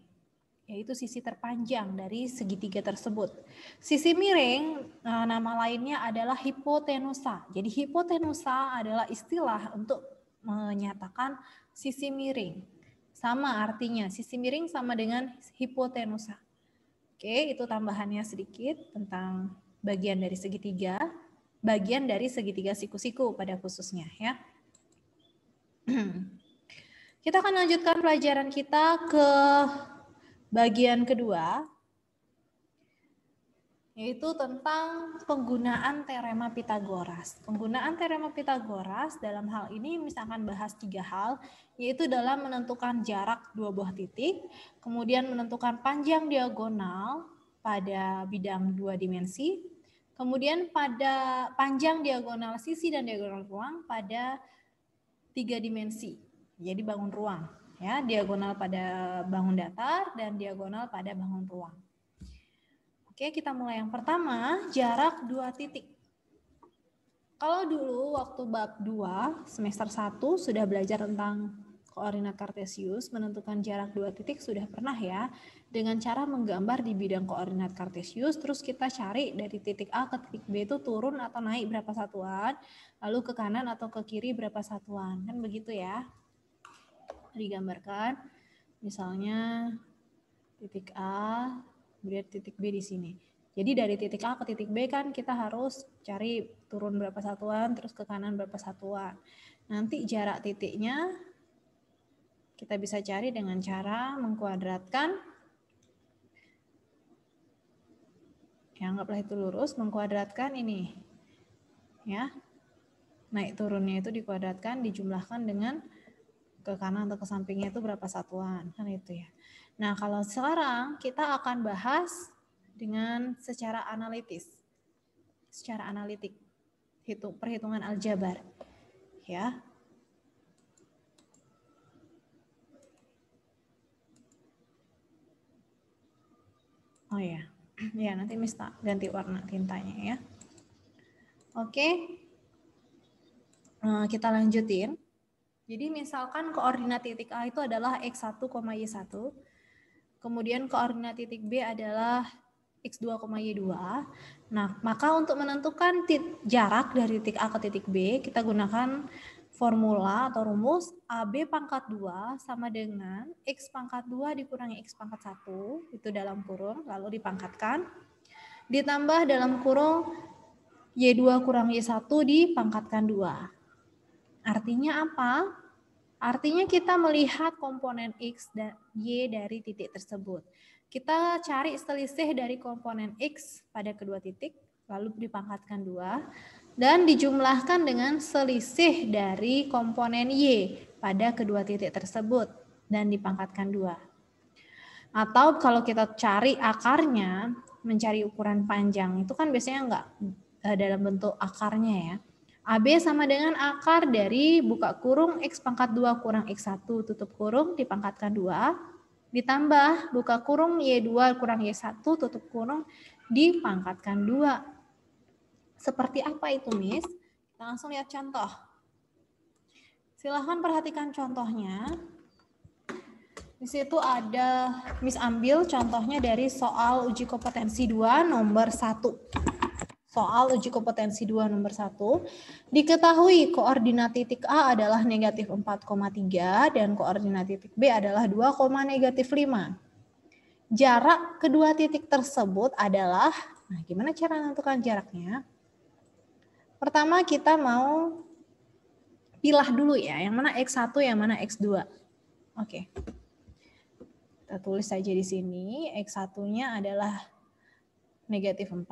[SPEAKER 1] yaitu sisi terpanjang dari segitiga tersebut. Sisi miring, e, nama lainnya adalah hipotenusa. Jadi hipotenusa adalah istilah untuk menyatakan sisi miring. Sama artinya, sisi miring sama dengan hipotenusa. Oke, itu tambahannya sedikit tentang bagian dari segitiga, bagian dari segitiga siku-siku pada khususnya ya. Kita akan lanjutkan pelajaran kita ke bagian kedua yaitu tentang penggunaan teorema Pitagoras. Penggunaan teorema Pitagoras dalam hal ini misalkan bahas tiga hal, yaitu dalam menentukan jarak dua buah titik, kemudian menentukan panjang diagonal pada bidang dua dimensi, Kemudian pada panjang diagonal sisi dan diagonal ruang pada tiga dimensi. Jadi bangun ruang, ya diagonal pada bangun datar dan diagonal pada bangun ruang. Oke, kita mulai yang pertama, jarak dua titik. Kalau dulu waktu bab 2 semester 1 sudah belajar tentang koordinat kartesius menentukan jarak dua titik sudah pernah ya. Dengan cara menggambar di bidang koordinat kartesius, terus kita cari dari titik A ke titik B itu turun atau naik berapa satuan, lalu ke kanan atau ke kiri berapa satuan. Kan begitu ya. Digambarkan misalnya titik A, kemudian titik B di sini. Jadi dari titik A ke titik B kan kita harus cari turun berapa satuan, terus ke kanan berapa satuan. Nanti jarak titiknya kita bisa cari dengan cara mengkuadratkan. Ya, anggaplah itu lurus, mengkuadratkan ini. Ya. Naik turunnya itu dikuadratkan, dijumlahkan dengan ke kanan atau ke sampingnya itu berapa satuan. Kan itu ya. Nah, kalau sekarang kita akan bahas dengan secara analitis. Secara analitik. Hitung perhitungan aljabar. Ya, Oh ya, ya nanti mista ganti warna tintanya ya. Oke, nah, kita lanjutin. Jadi misalkan koordinat titik A itu adalah X1, Y1. Kemudian koordinat titik B adalah X2, Y2. Nah, maka untuk menentukan jarak dari titik A ke titik B, kita gunakan formula atau rumus AB pangkat 2 sama dengan X pangkat 2 dikurangi X pangkat 1, itu dalam kurung, lalu dipangkatkan. Ditambah dalam kurung Y2 kurang Y1 dipangkatkan 2. Artinya apa? Artinya kita melihat komponen X dan Y dari titik tersebut. Kita cari selisih dari komponen X pada kedua titik, lalu dipangkatkan 2 dan dijumlahkan dengan selisih dari komponen Y pada kedua titik tersebut dan dipangkatkan dua. Atau kalau kita cari akarnya, mencari ukuran panjang, itu kan biasanya enggak eh, dalam bentuk akarnya ya. AB sama dengan akar dari buka kurung X pangkat 2 kurang X1 tutup kurung dipangkatkan 2 ditambah buka kurung Y2 kurang Y1 tutup kurung dipangkatkan 2 seperti apa itu, Miss? Kita langsung lihat contoh. Silahkan perhatikan contohnya. Di situ ada Miss ambil contohnya dari soal uji kompetensi 2 nomor 1 soal uji kompetensi 2 nomor 1. Diketahui koordinat titik A adalah negatif 4,3 dan koordinat titik B adalah 2, negatif 5. Jarak kedua titik tersebut adalah, nah gimana cara menentukan jaraknya? Pertama kita mau pilah dulu ya, yang mana X1, yang mana X2. Oke. Kita tulis saja di sini, X1-nya adalah negatif 4.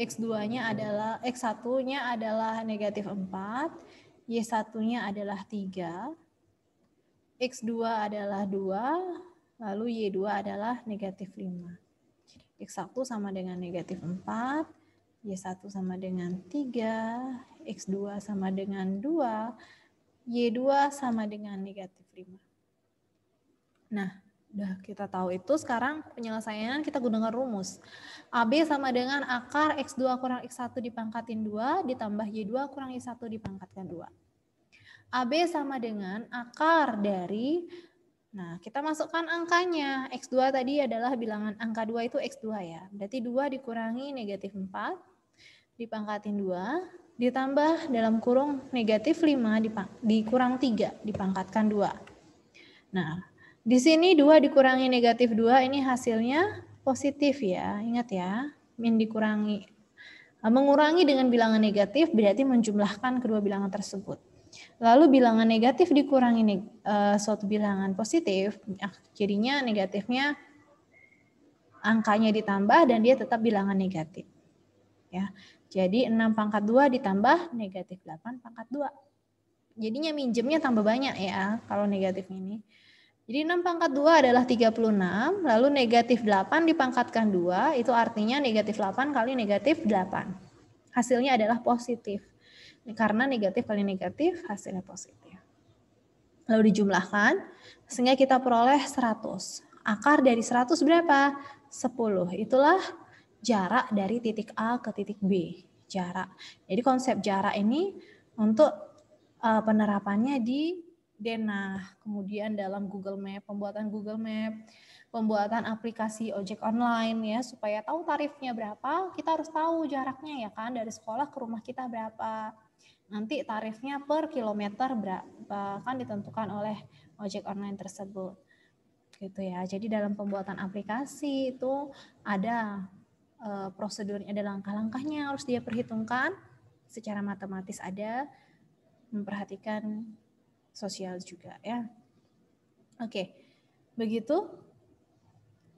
[SPEAKER 1] X2-nya adalah, X1-nya adalah negatif 4, Y1-nya adalah 3, X2 adalah 2, lalu Y2 adalah negatif 5. X1 sama dengan negatif 4, Y1 sama dengan 3, X2 sama dengan 2, Y2 sama dengan negatif 5. Nah, udah kita tahu itu sekarang penyelesaian kita gunakan rumus. AB sama dengan akar X2 kurang X1 dipangkatin 2 ditambah Y2 kurang Y1 dipangkatkan 2. AB sama dengan akar dari Nah, kita masukkan angkanya. X2 tadi adalah bilangan angka 2 itu X2 ya. Berarti 2 dikurangi negatif 4, dipangkatin 2, ditambah dalam kurung negatif 5 dikurang 3, dipangkatkan 2. Nah, di sini 2 dikurangi negatif 2 ini hasilnya positif ya. Ingat ya, min dikurangi. Mengurangi dengan bilangan negatif berarti menjumlahkan kedua bilangan tersebut. Lalu bilangan negatif dikurangi neg uh, suatu bilangan positif, jadinya negatifnya angkanya ditambah dan dia tetap bilangan negatif. Ya. Jadi 6 pangkat 2 ditambah negatif 8 pangkat 2. Jadinya minjemnya tambah banyak ya kalau negatif ini. Jadi 6 pangkat 2 adalah 36, lalu negatif 8 dipangkatkan 2, itu artinya negatif 8 kali negatif 8. Hasilnya adalah positif. Karena negatif kali negatif hasilnya positif. Lalu dijumlahkan sehingga kita peroleh 100. Akar dari 100 berapa? 10. Itulah jarak dari titik A ke titik B. Jarak. Jadi konsep jarak ini untuk eh, penerapannya di Denah, kemudian dalam Google Map, pembuatan Google Map, pembuatan aplikasi ojek online ya supaya tahu tarifnya berapa, kita harus tahu jaraknya ya kan dari sekolah ke rumah kita berapa. Nanti tarifnya per kilometer berapa kan ditentukan oleh ojek online tersebut. Gitu ya. Jadi dalam pembuatan aplikasi itu ada e, prosedurnya, ada langkah-langkahnya harus dia perhitungkan secara matematis ada memperhatikan sosial juga ya. Oke. Begitu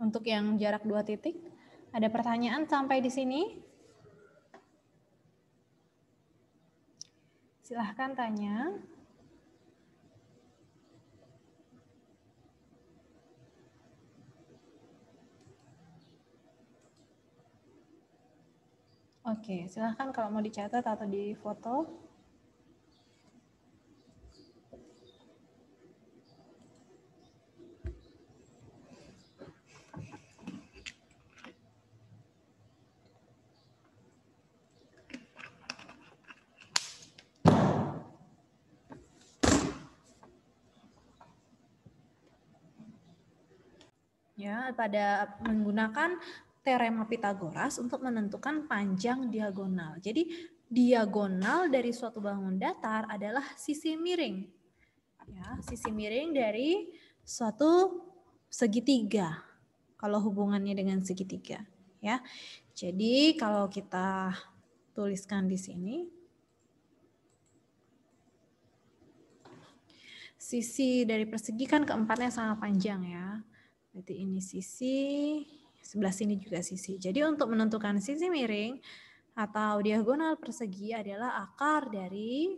[SPEAKER 1] untuk yang jarak dua titik. Ada pertanyaan sampai di sini? Silahkan tanya. Oke, silahkan kalau mau dicatat atau difoto. ya pada menggunakan teorema Pitagoras untuk menentukan panjang diagonal. Jadi diagonal dari suatu bangun datar adalah sisi miring. Ya, sisi miring dari suatu segitiga. Kalau hubungannya dengan segitiga, ya. Jadi kalau kita tuliskan di sini sisi dari persegi kan keempatnya sangat panjang ya. Berarti ini sisi, sebelah sini juga sisi. Jadi untuk menentukan sisi miring atau diagonal persegi adalah akar dari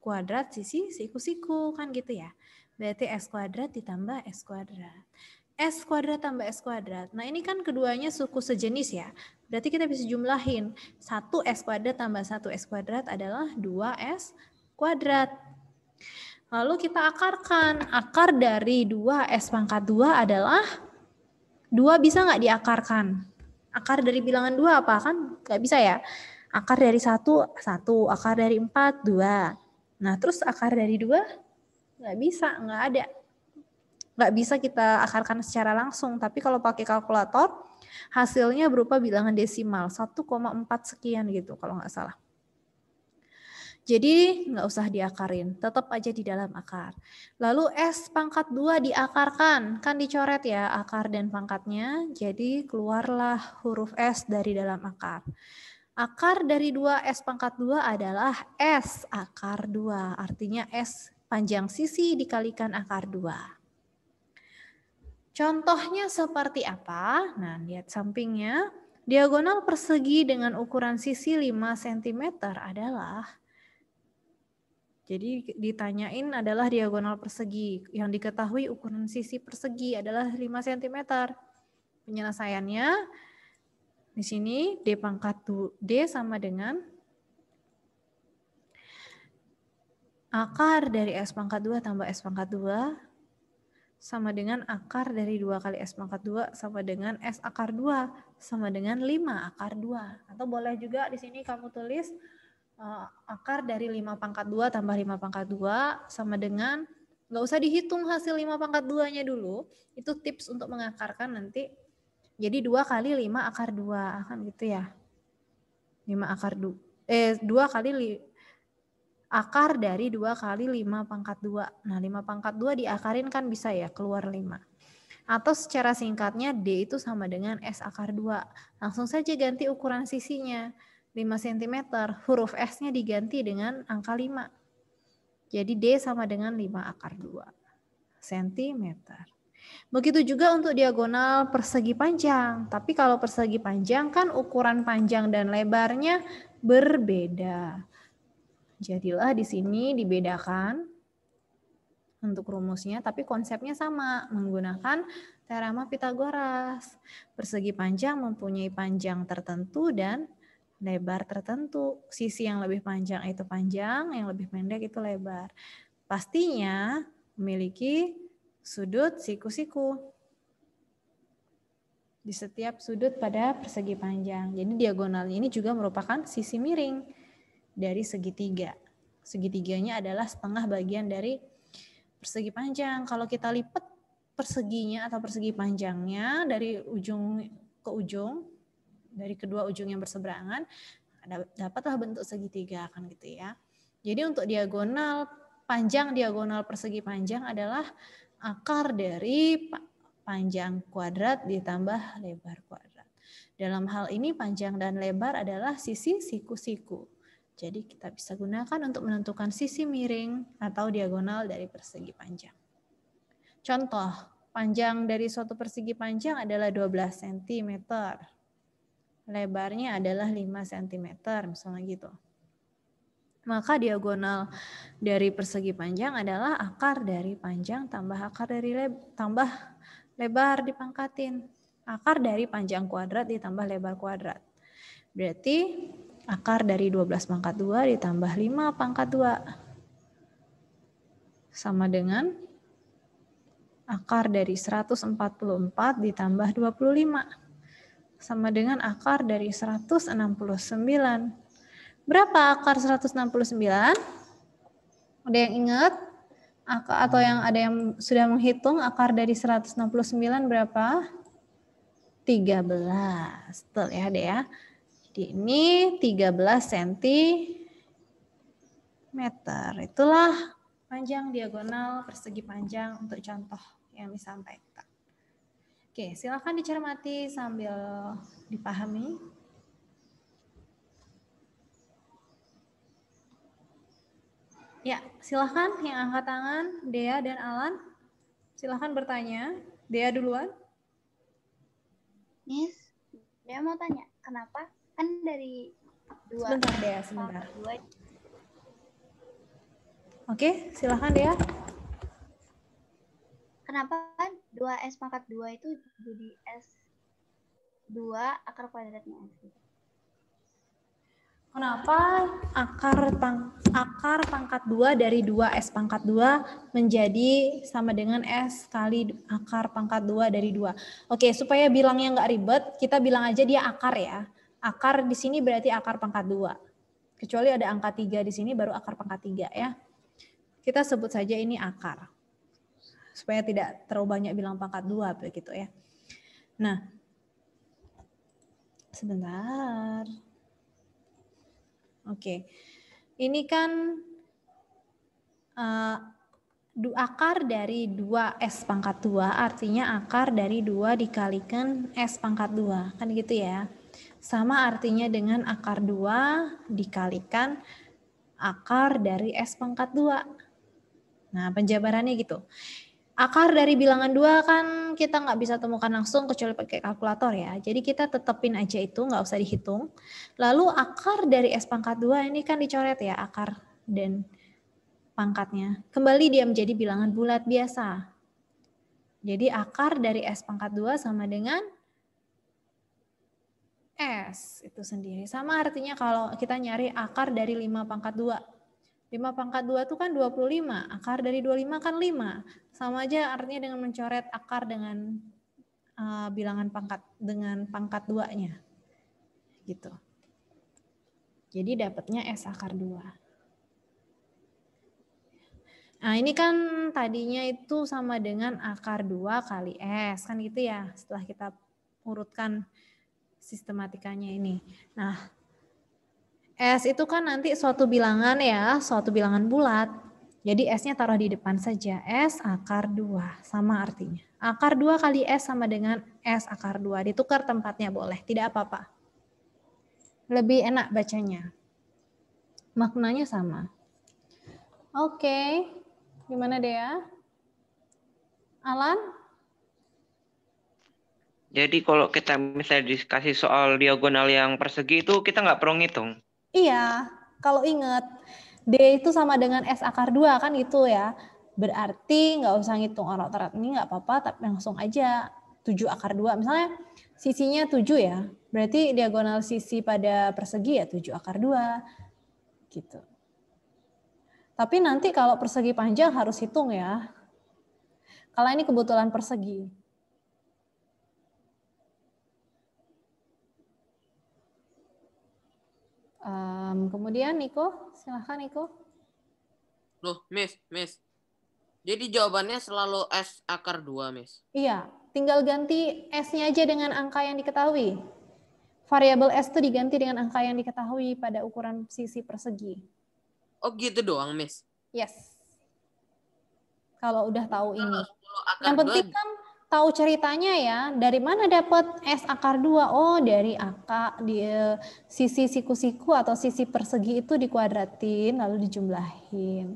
[SPEAKER 1] kuadrat sisi siku-siku kan gitu ya. Berarti S kuadrat ditambah S kuadrat. S kuadrat tambah S kuadrat. Nah ini kan keduanya suku sejenis ya. Berarti kita bisa jumlahin. 1 S kuadrat tambah 1 S kuadrat adalah 2 S kuadrat. Lalu kita akarkan. Akar dari 2S pangkat 2 adalah 2 bisa nggak diakarkan? Akar dari bilangan 2 apa? Kan nggak bisa ya. Akar dari 1, 1. Akar dari 4, 2. Nah terus akar dari 2 nggak bisa, nggak ada. Nggak bisa kita akarkan secara langsung. Tapi kalau pakai kalkulator, hasilnya berupa bilangan desimal. 1,4 sekian gitu kalau nggak salah. Jadi nggak usah diakarin, tetap aja di dalam akar. Lalu S pangkat 2 diakarkan, kan dicoret ya akar dan pangkatnya, jadi keluarlah huruf S dari dalam akar. Akar dari 2S pangkat 2 adalah S akar 2, artinya S panjang sisi dikalikan akar 2. Contohnya seperti apa? Nah, lihat sampingnya. Diagonal persegi dengan ukuran sisi 5 cm adalah jadi ditanyain adalah diagonal persegi. Yang diketahui ukuran sisi persegi adalah 5 cm. Penyelesaiannya di sini D pangkat D sama dengan akar dari S pangkat 2 tambah S pangkat 2 sama dengan akar dari 2 kali S pangkat 2 sama dengan S akar 2 sama dengan 5 akar 2. Atau boleh juga di sini kamu tulis uh, akar dari 5 pangkat 2 tambah 5 pangkat 2 sama dengan nggak usah dihitung hasil 5 pangkat 2-nya dulu. Itu tips untuk mengakarkan nanti. Jadi 2 kali 5 akar 2, kan gitu ya. 5 akar 2. Eh 2 kali li, akar dari 2 kali 5 pangkat 2. Nah, 5 pangkat 2 diakarin kan bisa ya keluar 5. Atau secara singkatnya D itu sama dengan S akar 2. Langsung saja ganti ukuran sisinya. 5 cm, huruf S-nya diganti dengan angka 5. Jadi D sama dengan 5 akar 2 cm. Begitu juga untuk diagonal persegi panjang. Tapi kalau persegi panjang kan ukuran panjang dan lebarnya berbeda. Jadilah di sini dibedakan untuk rumusnya, tapi konsepnya sama, menggunakan teorema Pitagoras. Persegi panjang mempunyai panjang tertentu dan lebar tertentu. Sisi yang lebih panjang itu panjang, yang lebih pendek itu lebar. Pastinya memiliki sudut siku-siku di setiap sudut pada persegi panjang. Jadi diagonal ini juga merupakan sisi miring dari segitiga. Segitiganya adalah setengah bagian dari persegi panjang. Kalau kita lipat perseginya atau persegi panjangnya dari ujung ke ujung, dari kedua ujung yang berseberangan dapatlah bentuk segitiga kan gitu ya. Jadi untuk diagonal panjang diagonal persegi panjang adalah akar dari panjang kuadrat ditambah lebar kuadrat. Dalam hal ini panjang dan lebar adalah sisi siku-siku. Jadi kita bisa gunakan untuk menentukan sisi miring atau diagonal dari persegi panjang. Contoh, panjang dari suatu persegi panjang adalah 12 cm lebarnya adalah 5 cm, misalnya gitu. Maka diagonal dari persegi panjang adalah akar dari panjang tambah akar dari leb, tambah lebar dipangkatin. Akar dari panjang kuadrat ditambah lebar kuadrat. Berarti akar dari 12 pangkat 2 ditambah 5 pangkat 2. Sama dengan akar dari 144 ditambah 25 sama dengan akar dari 169. Berapa akar 169? Ada yang ingat? atau yang ada yang sudah menghitung akar dari 169 berapa? 13. Betul ya, deh ya. Jadi ini 13 cm. Itulah panjang diagonal persegi panjang untuk contoh yang disampaikan. Oke, silakan dicermati sambil dipahami. Ya, silakan yang angkat tangan, Dea dan Alan. Silakan bertanya. Dea duluan.
[SPEAKER 2] Miss, Dea mau tanya, kenapa? Kan dari dua. Sebentar Dea,
[SPEAKER 1] sebentar. Oke, silahkan Dea
[SPEAKER 2] kenapa kan 2S pangkat 2 itu jadi S2 akar kuadratnya S gitu.
[SPEAKER 1] Kenapa akar pang, akar pangkat 2 dari 2S pangkat 2 menjadi sama dengan S kali akar pangkat 2 dari 2. Oke, supaya bilangnya nggak ribet, kita bilang aja dia akar ya. Akar di sini berarti akar pangkat 2. Kecuali ada angka 3 di sini baru akar pangkat 3 ya. Kita sebut saja ini akar supaya tidak terlalu banyak bilang pangkat dua begitu ya. Nah, sebentar. Oke, ini kan uh, akar dari 2S pangkat 2 artinya akar dari 2 dikalikan S pangkat 2. Kan gitu ya. Sama artinya dengan akar 2 dikalikan akar dari S pangkat 2. Nah, penjabarannya gitu akar dari bilangan dua kan kita nggak bisa temukan langsung kecuali pakai kalkulator ya. Jadi kita tetepin aja itu, nggak usah dihitung. Lalu akar dari S pangkat dua ini kan dicoret ya akar dan pangkatnya. Kembali dia menjadi bilangan bulat biasa. Jadi akar dari S pangkat dua sama dengan S itu sendiri. Sama artinya kalau kita nyari akar dari lima pangkat dua 5 pangkat 2 itu kan 25. Akar dari 25 kan 5. Sama aja artinya dengan mencoret akar dengan uh, bilangan pangkat dengan pangkat 2-nya. Gitu. Jadi dapatnya S akar 2. Nah, ini kan tadinya itu sama dengan akar 2 kali S, kan gitu ya, setelah kita urutkan sistematikanya ini. Nah, S itu kan nanti suatu bilangan ya, suatu bilangan bulat. Jadi S-nya taruh di depan saja. S akar 2, sama artinya. Akar 2 kali S sama dengan S akar 2. Ditukar tempatnya boleh, tidak apa-apa. Lebih enak bacanya. Maknanya sama. Oke, okay. gimana Dea? Alan?
[SPEAKER 4] Jadi kalau kita misalnya dikasih soal diagonal yang persegi itu kita nggak perlu ngitung?
[SPEAKER 1] Iya, kalau ingat D itu sama dengan S akar 2 kan itu ya. Berarti nggak usah ngitung orang terat ini nggak apa-apa, tapi langsung aja 7 akar 2. Misalnya sisinya 7 ya, berarti diagonal sisi pada persegi ya 7 akar 2. Gitu. Tapi nanti kalau persegi panjang harus hitung ya. Kalau ini kebetulan persegi. Um, kemudian Niko, silahkan Niko.
[SPEAKER 3] Loh, Miss, Miss. Jadi jawabannya
[SPEAKER 2] selalu S akar 2, Miss?
[SPEAKER 1] Iya, tinggal ganti S-nya aja dengan angka yang diketahui. Variabel S itu diganti dengan angka yang diketahui pada ukuran sisi persegi.
[SPEAKER 3] Oh gitu doang, Miss?
[SPEAKER 1] Yes. Kalau udah tahu ini. Yang penting kan tahu ceritanya ya dari mana dapat S akar 2 oh dari akar di e, sisi siku-siku atau sisi persegi itu dikuadratin lalu dijumlahin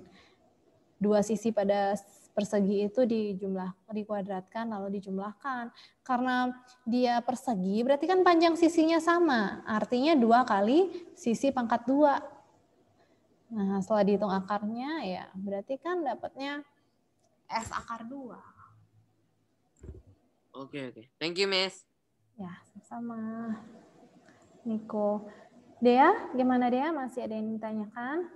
[SPEAKER 1] dua sisi pada persegi itu dijumlah dikuadratkan lalu dijumlahkan karena dia persegi berarti kan panjang sisinya sama artinya dua kali sisi pangkat dua nah setelah dihitung akarnya ya berarti kan dapatnya S akar 2
[SPEAKER 3] Oke, okay, oke. Okay. Thank you, Miss. Ya,
[SPEAKER 1] sama-sama. Niko. Dea, gimana Dea? Masih ada yang ditanyakan?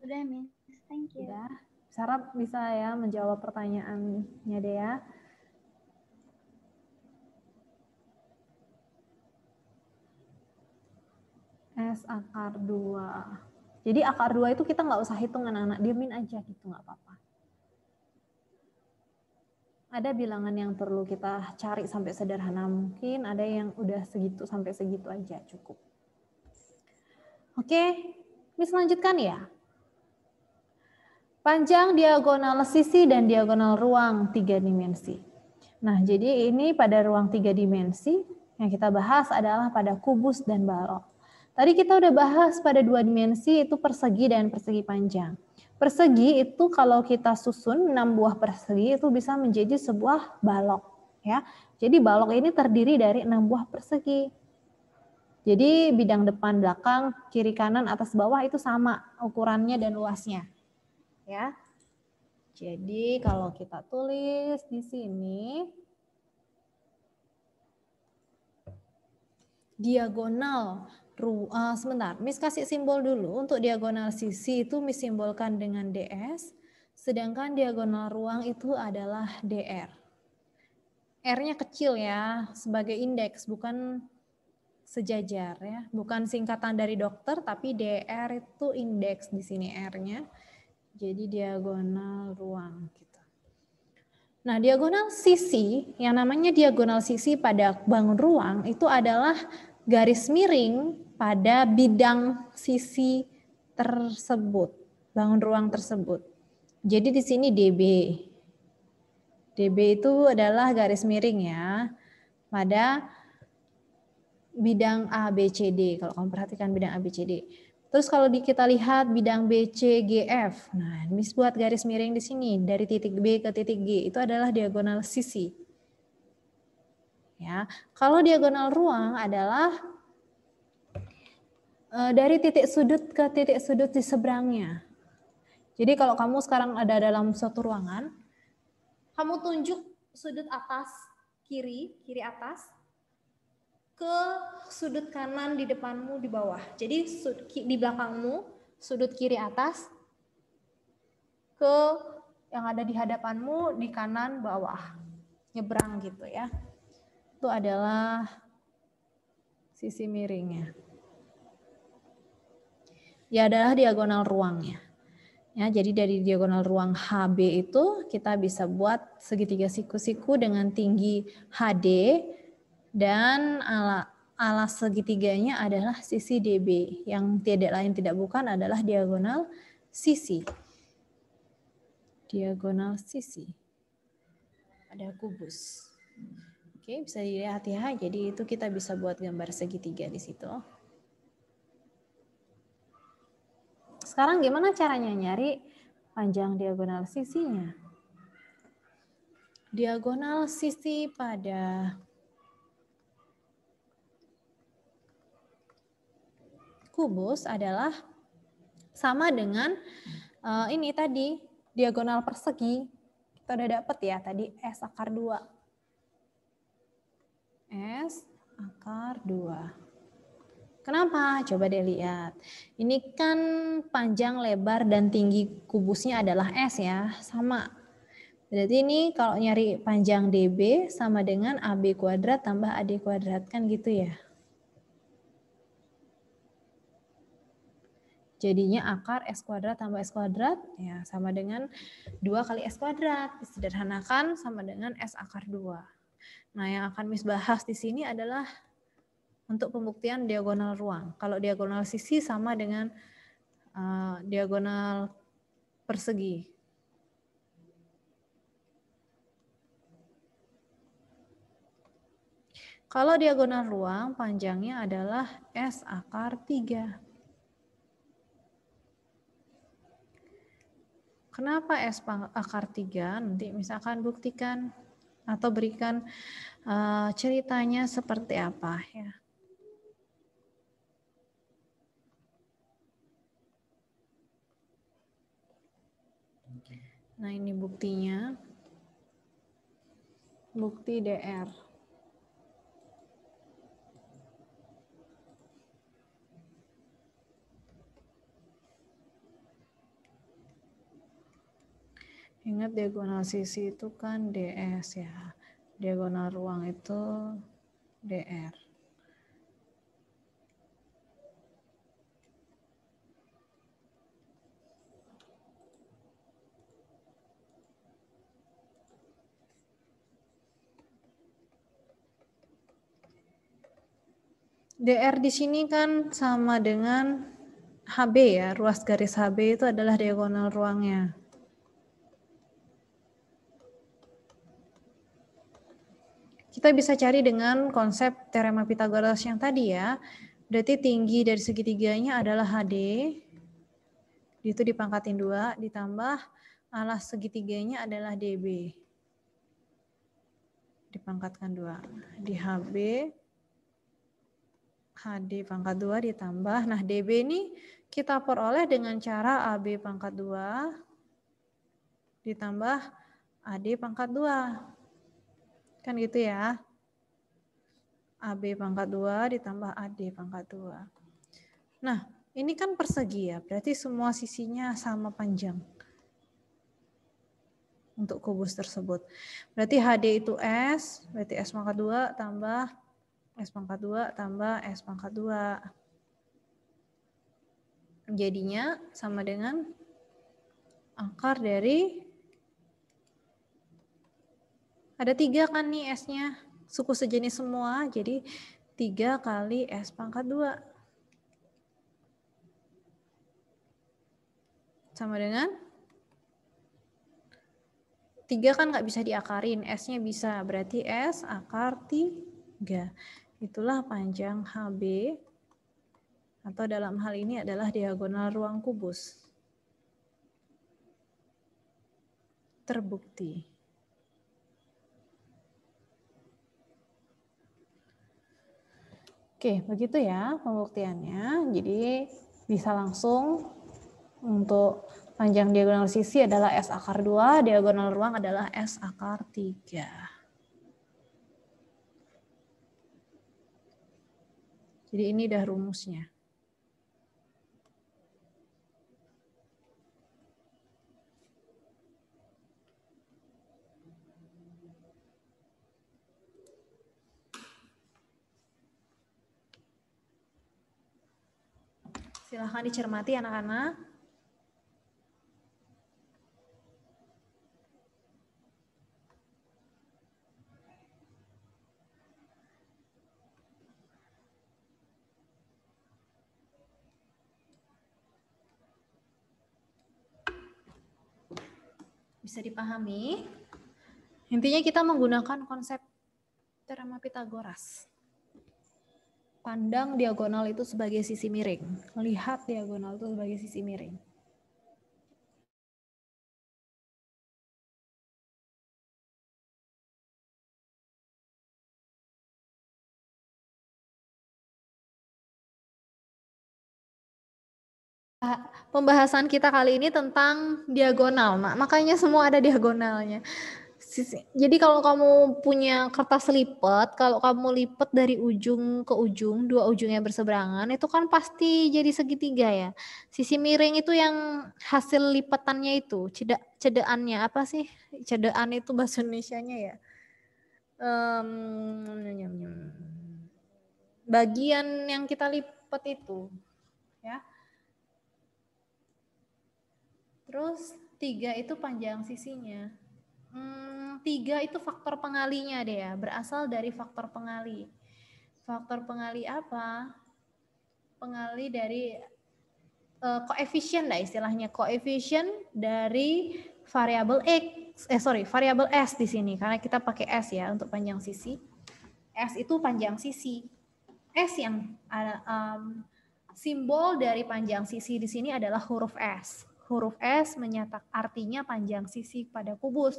[SPEAKER 1] Sudah, Miss. Thank you. Sudah. Sarap bisa ya menjawab pertanyaannya Dea. S akar 2. Jadi akar 2 itu kita nggak usah hitung anak-anak, diemin aja gitu nggak apa-apa ada bilangan yang perlu kita cari sampai sederhana mungkin, ada yang udah segitu sampai segitu aja cukup. Oke, ini lanjutkan ya. Panjang diagonal sisi dan diagonal ruang tiga dimensi. Nah, jadi ini pada ruang tiga dimensi yang kita bahas adalah pada kubus dan balok. Tadi kita udah bahas pada dua dimensi itu persegi dan persegi panjang. Persegi itu kalau kita susun 6 buah persegi itu bisa menjadi sebuah balok ya. Jadi balok ini terdiri dari 6 buah persegi. Jadi bidang depan belakang, kiri kanan, atas bawah itu sama ukurannya dan luasnya. Ya. Jadi kalau kita tulis di sini diagonal Ru, uh, sebentar, Miss kasih simbol dulu. Untuk diagonal sisi itu Miss simbolkan dengan DS, sedangkan diagonal ruang itu adalah DR. R-nya kecil ya, sebagai indeks, bukan sejajar ya. Bukan singkatan dari dokter, tapi DR itu indeks di sini R-nya. Jadi diagonal ruang kita. Gitu. Nah, diagonal sisi, yang namanya diagonal sisi pada bangun ruang itu adalah garis miring pada bidang sisi tersebut, bangun ruang tersebut. Jadi di sini DB. DB itu adalah garis miring ya pada bidang ABCD. Kalau kamu perhatikan bidang ABCD. Terus kalau kita lihat bidang BCGF, C, Nah, ini buat garis miring di sini dari titik B ke titik G. Itu adalah diagonal sisi. Ya, kalau diagonal ruang adalah Eh, dari titik sudut ke titik sudut di seberangnya. Jadi kalau kamu sekarang ada dalam suatu ruangan, kamu tunjuk sudut atas kiri, kiri atas ke sudut kanan di depanmu di bawah. Jadi di belakangmu sudut kiri atas ke yang ada di hadapanmu di kanan bawah. Nyebrang gitu ya. Itu adalah sisi miringnya ya adalah diagonal ruangnya. Ya, jadi dari diagonal ruang HB itu kita bisa buat segitiga siku-siku dengan tinggi HD dan ala alas segitiganya adalah sisi DB yang tidak lain tidak bukan adalah diagonal sisi. Diagonal sisi ada kubus. Oke, bisa dilihat ya. Jadi itu kita bisa buat gambar segitiga di situ. sekarang gimana caranya nyari panjang diagonal sisinya? Diagonal sisi pada kubus adalah sama dengan uh, ini tadi diagonal persegi. Kita udah dapet ya tadi S akar 2. S akar 2. Kenapa? Coba deh lihat. Ini kan panjang, lebar, dan tinggi kubusnya adalah S ya. Sama. Berarti ini kalau nyari panjang DB sama dengan AB kuadrat tambah AD kuadrat. Kan gitu ya. jadinya akar S kuadrat tambah S kuadrat ya sama dengan 2 kali S kuadrat. Disederhanakan sama dengan S akar 2. Nah yang akan Miss bahas di sini adalah untuk pembuktian diagonal ruang. Kalau diagonal sisi sama dengan uh, diagonal persegi. Kalau diagonal ruang panjangnya adalah S akar 3. Kenapa S akar 3? Nanti misalkan buktikan atau berikan uh, ceritanya seperti apa ya. Nah, ini buktinya. Bukti DR. Ingat diagonal sisi itu kan DS ya. Diagonal ruang itu
[SPEAKER 2] DR.
[SPEAKER 1] DR di sini kan sama dengan HB ya, ruas garis HB itu adalah diagonal ruangnya. Kita bisa cari dengan konsep teorema Pythagoras yang tadi ya. Berarti tinggi dari segitiganya adalah HD, itu dipangkatin dua ditambah alas segitiganya adalah DB. Dipangkatkan dua Di HB HD pangkat 2 ditambah. Nah, DB ini kita peroleh dengan cara AB pangkat 2 ditambah AD pangkat 2. Kan gitu ya. AB pangkat 2 ditambah AD pangkat 2. Nah, ini kan persegi ya, berarti semua sisinya sama panjang untuk kubus tersebut. Berarti HD itu S, berarti S pangkat 2 tambah S pangkat 2 tambah S pangkat 2. Jadinya sama dengan akar dari ada tiga kan nih S-nya. Suku sejenis semua, jadi tiga kali S pangkat 2. Sama dengan tiga kan nggak bisa diakarin, S-nya bisa. Berarti S akar 3 itulah panjang HB atau dalam hal ini adalah diagonal ruang kubus. Terbukti. Oke, begitu ya pembuktiannya. Jadi bisa langsung untuk panjang diagonal sisi adalah S akar 2, diagonal ruang adalah S akar 3. Jadi ini dah rumusnya. Silahkan dicermati anak-anak. Bisa dipahami? Intinya kita menggunakan konsep teorema Pitagoras. Pandang diagonal itu sebagai sisi miring. Lihat diagonal
[SPEAKER 2] itu sebagai sisi miring. pembahasan kita kali ini tentang diagonal. Mak. makanya semua ada diagonalnya.
[SPEAKER 1] Jadi kalau kamu punya kertas lipat, kalau kamu lipat dari ujung ke ujung, dua ujungnya berseberangan, itu kan pasti jadi segitiga ya. Sisi miring itu yang hasil lipatannya itu, cedak cedaannya apa sih? Cedaan itu bahasa Indonesia-nya ya. Um, bagian yang kita lipat itu, ya Terus tiga itu panjang sisinya.
[SPEAKER 2] Hmm,
[SPEAKER 1] tiga itu faktor pengalinya deh ya, berasal dari faktor pengali. Faktor pengali apa? Pengali dari uh, koefisien lah istilahnya, koefisien dari variabel x, eh sorry, variabel s di sini karena kita pakai s ya untuk panjang sisi. S itu panjang sisi. S yang um, simbol dari panjang sisi di sini adalah huruf S huruf S menyatak artinya panjang sisi pada kubus.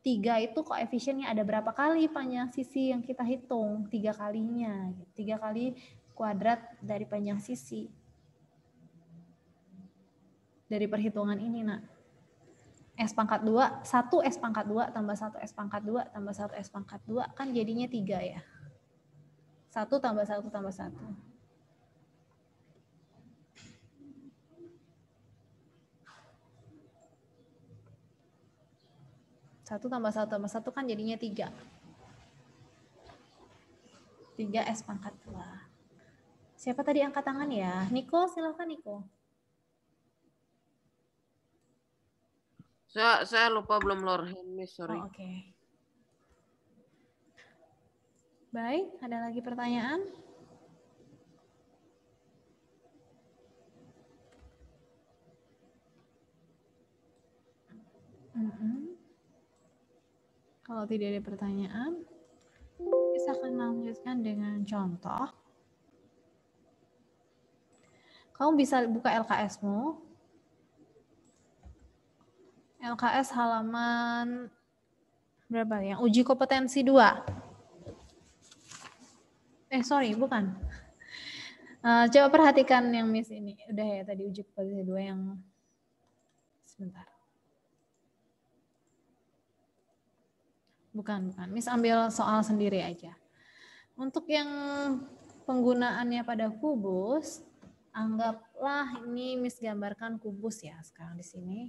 [SPEAKER 1] Tiga itu koefisiennya ada berapa kali panjang sisi yang kita hitung? Tiga kalinya, tiga kali kuadrat dari panjang sisi. Dari perhitungan ini, nak. S pangkat 2, 1 S pangkat 2 tambah 1 S pangkat 2 tambah 1 S pangkat 2 kan jadinya 3 ya. 1 tambah 1 tambah 1. Satu tambah satu tambah satu kan jadinya tiga. Tiga S pangkat dua. Siapa tadi angkat tangan ya? Niko, silahkan Niko.
[SPEAKER 3] Saya, saya lupa belum lor hand, Miss.
[SPEAKER 1] Sorry. Oh, Oke. Okay. Baik, ada lagi pertanyaan? Mm-hmm. Kalau tidak ada pertanyaan, kita akan lanjutkan dengan contoh. Kamu bisa buka LKSmu. LKS halaman berapa ya? Uji kompetensi 2. Eh, sorry, bukan. Eh, coba perhatikan yang miss ini. Udah ya, tadi uji kompetensi 2 yang sebentar. Bukan, bukan. Miss ambil soal sendiri aja. Untuk yang penggunaannya pada kubus, anggaplah ini Miss gambarkan kubus ya sekarang di sini.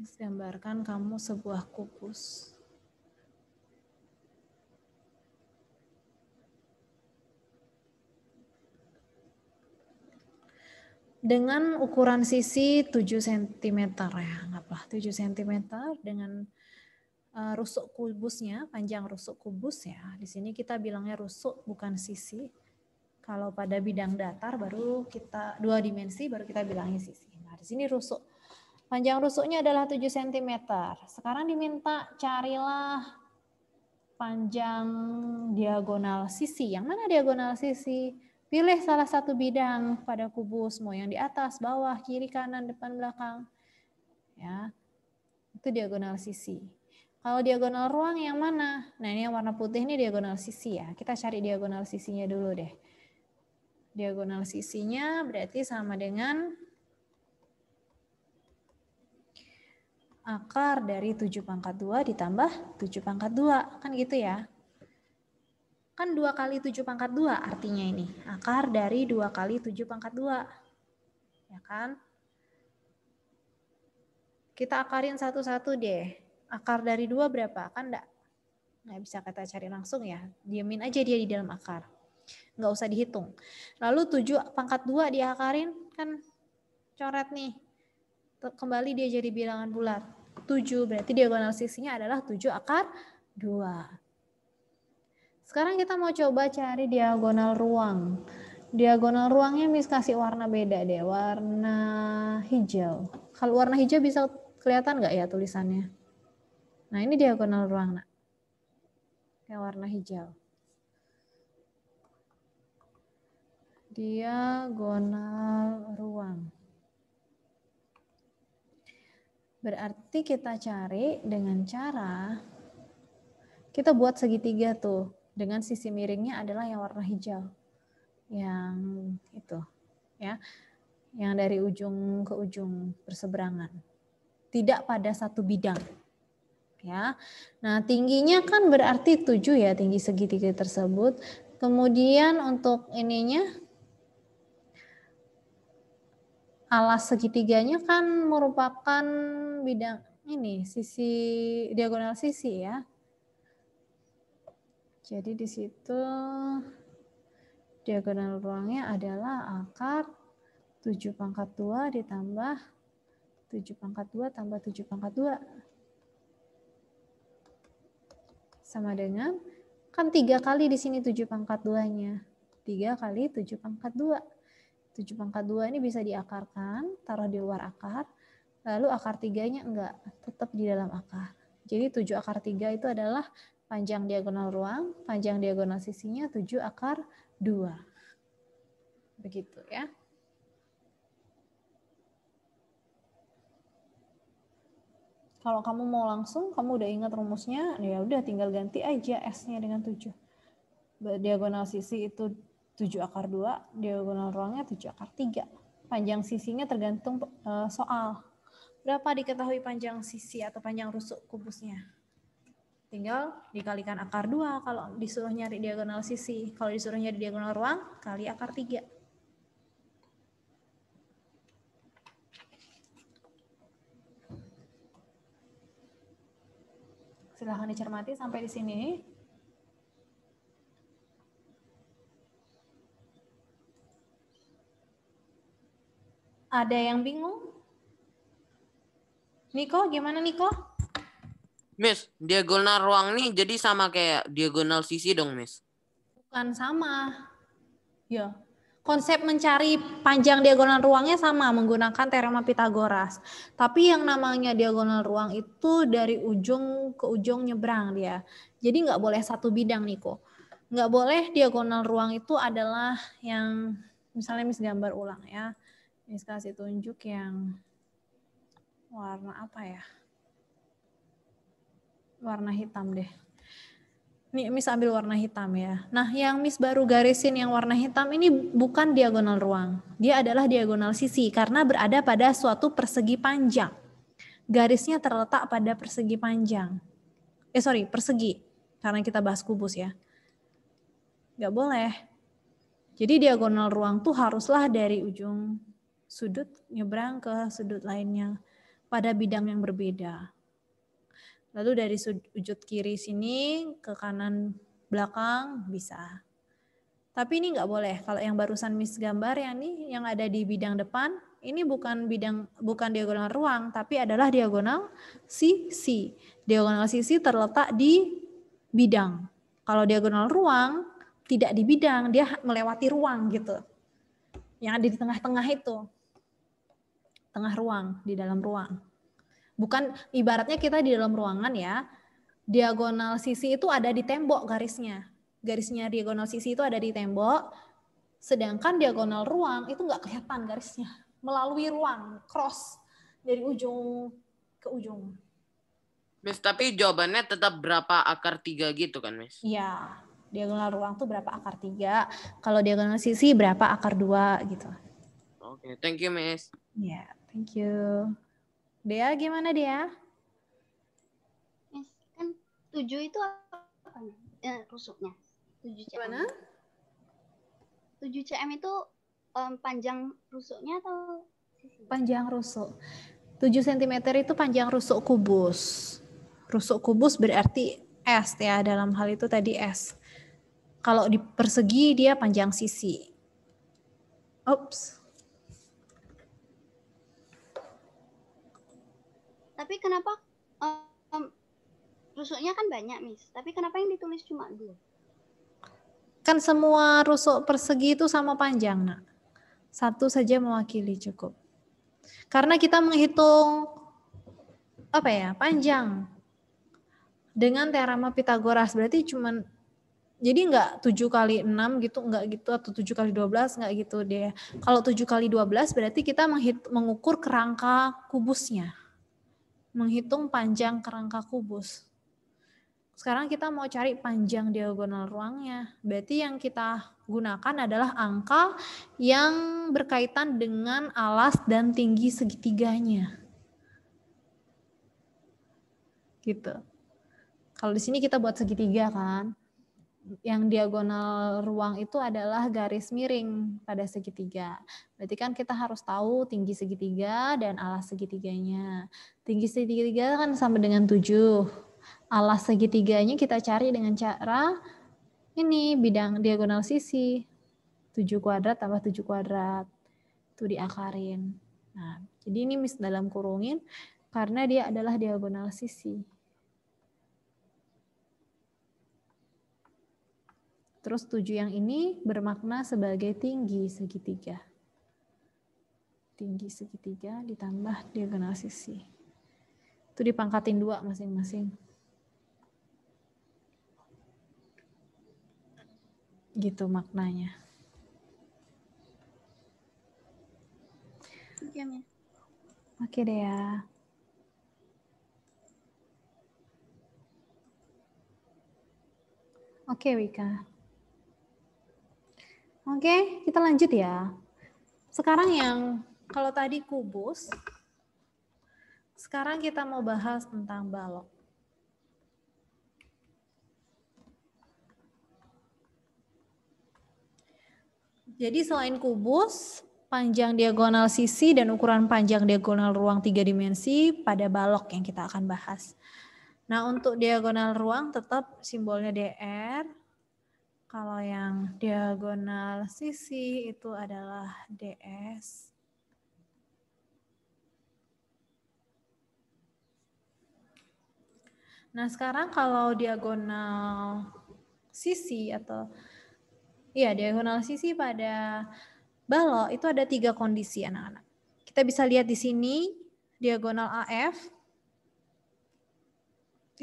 [SPEAKER 1] Miss gambarkan kamu sebuah kubus. Dengan ukuran sisi 7 cm ya, anggaplah 7 cm dengan Eh, rusuk kubusnya, panjang rusuk kubus ya. Di sini kita bilangnya rusuk bukan sisi. Kalau pada bidang datar baru kita dua dimensi baru kita bilangnya sisi. Nah, di sini rusuk. Panjang rusuknya adalah 7 cm. Sekarang diminta carilah panjang diagonal sisi. Yang mana diagonal sisi? Pilih salah satu bidang pada kubus, mau yang di atas, bawah, kiri, kanan, depan, belakang. Ya. Itu diagonal sisi. Kalau diagonal ruang yang mana? Nah ini yang warna putih ini diagonal sisi ya. Kita cari diagonal sisinya dulu deh. Diagonal sisinya berarti sama dengan akar dari 7 pangkat 2 ditambah 7 pangkat 2. Kan gitu ya. Kan 2 kali 7 pangkat 2 artinya ini. Akar dari 2 kali 7 pangkat 2. Ya kan? Kita akarin satu-satu deh. Akar dari dua berapa? Kan enggak nggak bisa kita cari langsung ya. Diamin aja dia di dalam akar. Nggak usah dihitung. Lalu 7 pangkat 2 diakarin kan coret nih. Kembali dia jadi bilangan bulat. 7 berarti diagonal sisinya adalah 7 akar 2. Sekarang kita mau coba cari diagonal ruang. Diagonal ruangnya misi kasih warna beda deh, warna hijau. Kalau warna hijau bisa kelihatan nggak ya tulisannya? Nah, ini diagonal ruang, Nak. Yang warna hijau. Diagonal ruang. Berarti kita cari dengan cara kita buat segitiga tuh dengan sisi miringnya adalah yang warna hijau yang itu ya yang dari ujung ke ujung berseberangan tidak pada satu bidang ya. Nah, tingginya kan berarti 7 ya tinggi segitiga tersebut. Kemudian untuk ininya alas segitiganya kan merupakan bidang ini sisi diagonal sisi ya. Jadi di situ diagonal ruangnya adalah akar 7 pangkat 2 ditambah 7 pangkat 2 tambah 7 pangkat 2 sama dengan kan tiga kali di sini tujuh pangkat duanya tiga kali tujuh pangkat dua tujuh pangkat dua ini bisa diakarkan taruh di luar akar lalu akar tiganya enggak tetap di dalam akar jadi tujuh akar tiga itu adalah panjang diagonal ruang panjang diagonal sisinya tujuh akar dua begitu ya Kalau kamu mau langsung, kamu udah ingat rumusnya, ya udah tinggal ganti aja S-nya dengan 7. Diagonal sisi itu 7 akar 2, diagonal ruangnya 7 akar 3. Panjang sisinya tergantung e, soal. Berapa diketahui panjang sisi atau panjang rusuk kubusnya? tinggal dikalikan akar dua kalau disuruh nyari diagonal sisi kalau disuruh nyari diagonal ruang kali akar tiga Silahkan dicermati sampai di sini. Ada yang bingung? Niko, gimana Niko?
[SPEAKER 3] Miss, diagonal ruang nih jadi sama kayak diagonal sisi dong, Miss?
[SPEAKER 1] Bukan sama. Ya, konsep mencari panjang diagonal ruangnya sama menggunakan teorema Pitagoras. Tapi yang namanya diagonal ruang itu dari ujung ke ujung nyebrang dia. Jadi nggak boleh satu bidang Niko. Nggak boleh diagonal ruang itu adalah yang misalnya mis gambar ulang ya. Mis kasih tunjuk yang warna apa ya? Warna hitam deh. Ini Miss ambil warna hitam ya. Nah, yang Miss baru garisin yang warna hitam ini bukan diagonal ruang. Dia adalah diagonal sisi karena berada pada suatu persegi panjang. Garisnya terletak pada persegi panjang. Eh, sorry, persegi. Karena kita bahas kubus ya. Gak boleh. Jadi diagonal ruang tuh haruslah dari ujung sudut nyebrang ke sudut lainnya pada bidang yang berbeda. Lalu dari sudut kiri sini ke kanan belakang bisa. Tapi ini nggak boleh. Kalau yang barusan miss gambar yang ini yang ada di bidang depan, ini bukan bidang bukan diagonal ruang, tapi adalah diagonal sisi. Diagonal sisi terletak di bidang. Kalau diagonal ruang tidak di bidang, dia melewati ruang gitu. Yang ada di tengah-tengah itu. Tengah ruang, di dalam ruang. Bukan ibaratnya kita di dalam ruangan ya, diagonal sisi itu ada di tembok garisnya. Garisnya diagonal sisi itu ada di tembok, sedangkan diagonal ruang itu nggak kelihatan garisnya. Melalui ruang, cross dari ujung ke ujung.
[SPEAKER 3] Miss, tapi jawabannya tetap berapa akar tiga gitu kan, Miss?
[SPEAKER 1] Iya, diagonal ruang tuh berapa akar tiga, kalau diagonal sisi berapa akar dua gitu.
[SPEAKER 3] Oke, okay, thank you, Miss.
[SPEAKER 1] Iya yeah, thank you. Dea gimana Dea?
[SPEAKER 2] kan tujuh itu apa? Eh, rusuknya. Tujuh CM. Mana? Tujuh CM itu um, panjang rusuknya atau?
[SPEAKER 1] Panjang rusuk. Tujuh cm itu panjang rusuk kubus. Rusuk kubus berarti S ya, dalam hal itu tadi S. Kalau di persegi dia panjang sisi. Oops.
[SPEAKER 2] Tapi kenapa um, rusuknya kan banyak, Miss? Tapi kenapa yang ditulis cuma dua? Kan
[SPEAKER 1] semua rusuk persegi itu sama panjang, Nak. Satu saja mewakili cukup. Karena kita menghitung apa ya, panjang dengan teorema Pitagoras berarti cuman jadi enggak 7 kali 6 gitu, enggak gitu atau 7 kali 12 enggak gitu deh. Kalau 7 kali 12 berarti kita mengukur kerangka kubusnya menghitung panjang kerangka kubus. Sekarang kita mau cari panjang diagonal ruangnya. Berarti yang kita gunakan adalah angka yang berkaitan dengan alas dan tinggi segitiganya. Gitu. Kalau di sini kita buat segitiga kan yang diagonal ruang itu adalah garis miring pada segitiga. Berarti kan kita harus tahu tinggi segitiga dan alas segitiganya. Tinggi segitiga kan sama dengan 7. Alas segitiganya kita cari dengan cara ini bidang diagonal sisi. 7 kuadrat tambah 7 kuadrat. Itu diakarin. Nah, jadi ini mis dalam kurungin karena dia adalah diagonal sisi. Terus tujuh yang ini bermakna sebagai tinggi segitiga. Tinggi segitiga ditambah diagonal sisi. Itu dipangkatin dua masing-masing. Gitu maknanya. Oke deh ya. Oke Wika. Oke, kita lanjut ya. Sekarang yang kalau tadi kubus, sekarang kita mau bahas tentang balok. Jadi selain kubus, panjang diagonal sisi dan ukuran panjang diagonal ruang tiga dimensi pada balok yang kita akan bahas. Nah untuk diagonal ruang tetap simbolnya DR, kalau yang diagonal sisi itu adalah DS. Nah, sekarang kalau diagonal sisi atau ya diagonal sisi pada balok itu ada tiga kondisi anak-anak. Kita bisa lihat di sini diagonal AF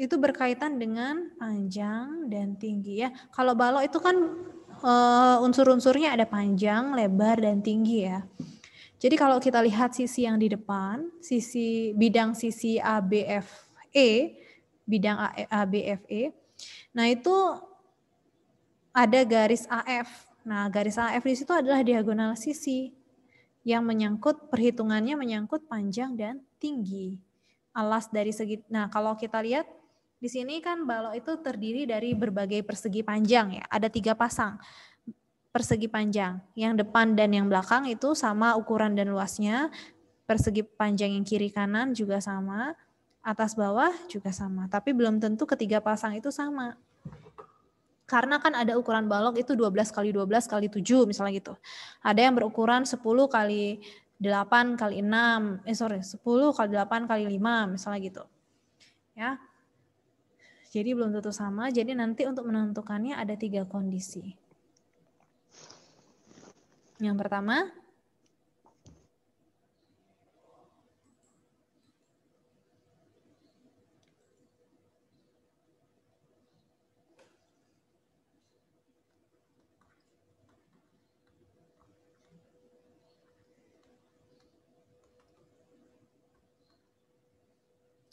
[SPEAKER 1] itu berkaitan dengan panjang dan tinggi ya. Kalau balok itu kan uh, unsur-unsurnya ada panjang, lebar, dan tinggi ya. Jadi kalau kita lihat sisi yang di depan, sisi bidang sisi ABFE, bidang ABFE, eh, nah itu ada garis AF. Nah garis AF di situ adalah diagonal sisi yang menyangkut perhitungannya menyangkut panjang dan tinggi. Alas dari segi, nah kalau kita lihat di sini kan balok itu terdiri dari berbagai persegi panjang ya. Ada tiga pasang persegi panjang. Yang depan dan yang belakang itu sama ukuran dan luasnya. Persegi panjang yang kiri kanan juga sama. Atas bawah juga sama. Tapi belum tentu ketiga pasang itu sama. Karena kan ada ukuran balok itu 12 kali 12 kali 7 misalnya gitu. Ada yang berukuran 10 kali 8 kali 6, eh sorry, 10 kali 8 kali 5 misalnya gitu. Ya, jadi belum tentu sama. Jadi nanti untuk menentukannya ada tiga kondisi. Yang pertama,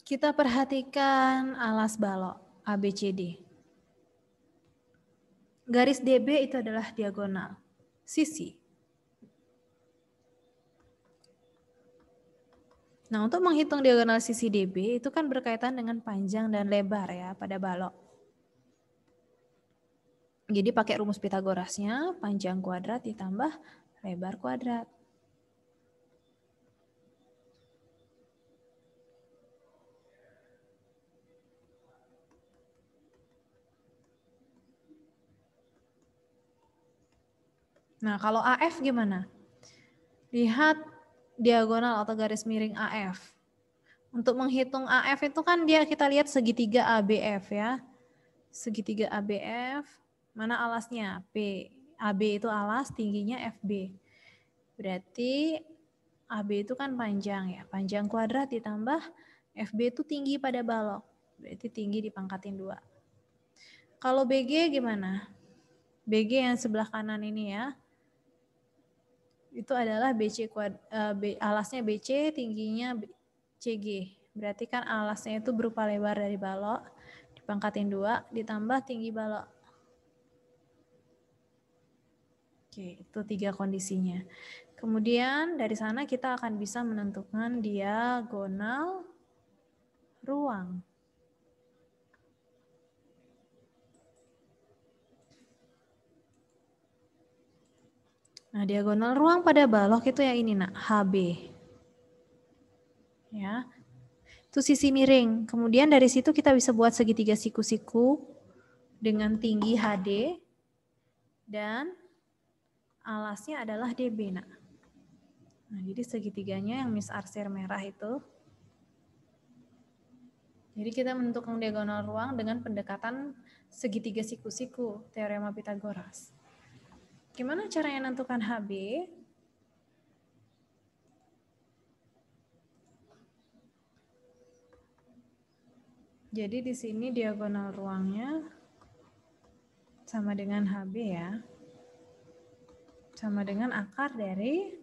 [SPEAKER 1] kita perhatikan alas balok. ABCD. Garis DB itu adalah diagonal, sisi. Nah, untuk menghitung diagonal sisi DB itu kan berkaitan dengan panjang dan lebar ya pada balok. Jadi pakai rumus Pitagorasnya, panjang kuadrat ditambah lebar kuadrat. Nah, kalau AF gimana? Lihat diagonal atau garis miring AF. Untuk menghitung AF itu kan dia kita lihat segitiga ABF ya. Segitiga ABF, mana alasnya? P. AB itu alas, tingginya FB. Berarti AB itu kan panjang ya. Panjang kuadrat ditambah FB itu tinggi pada balok. Berarti tinggi dipangkatin dua. Kalau BG gimana? BG yang sebelah kanan ini ya itu adalah BC kuad, uh, B, alasnya BC, tingginya CG. Berarti kan alasnya itu berupa lebar dari balok, dipangkatin dua, ditambah tinggi balok. Oke, itu tiga kondisinya. Kemudian dari sana kita akan bisa menentukan diagonal ruang. Nah, diagonal ruang pada balok itu ya ini, nak, HB. Ya. Itu sisi miring. Kemudian dari situ kita bisa buat segitiga siku-siku dengan tinggi HD dan alasnya adalah DB, nak. Nah, jadi segitiganya yang Miss Arsir merah itu. Jadi kita menentukan diagonal ruang dengan pendekatan segitiga siku-siku, teorema Pitagoras. Gimana caranya menentukan HB? Jadi di sini diagonal ruangnya sama dengan HB ya. Sama dengan akar dari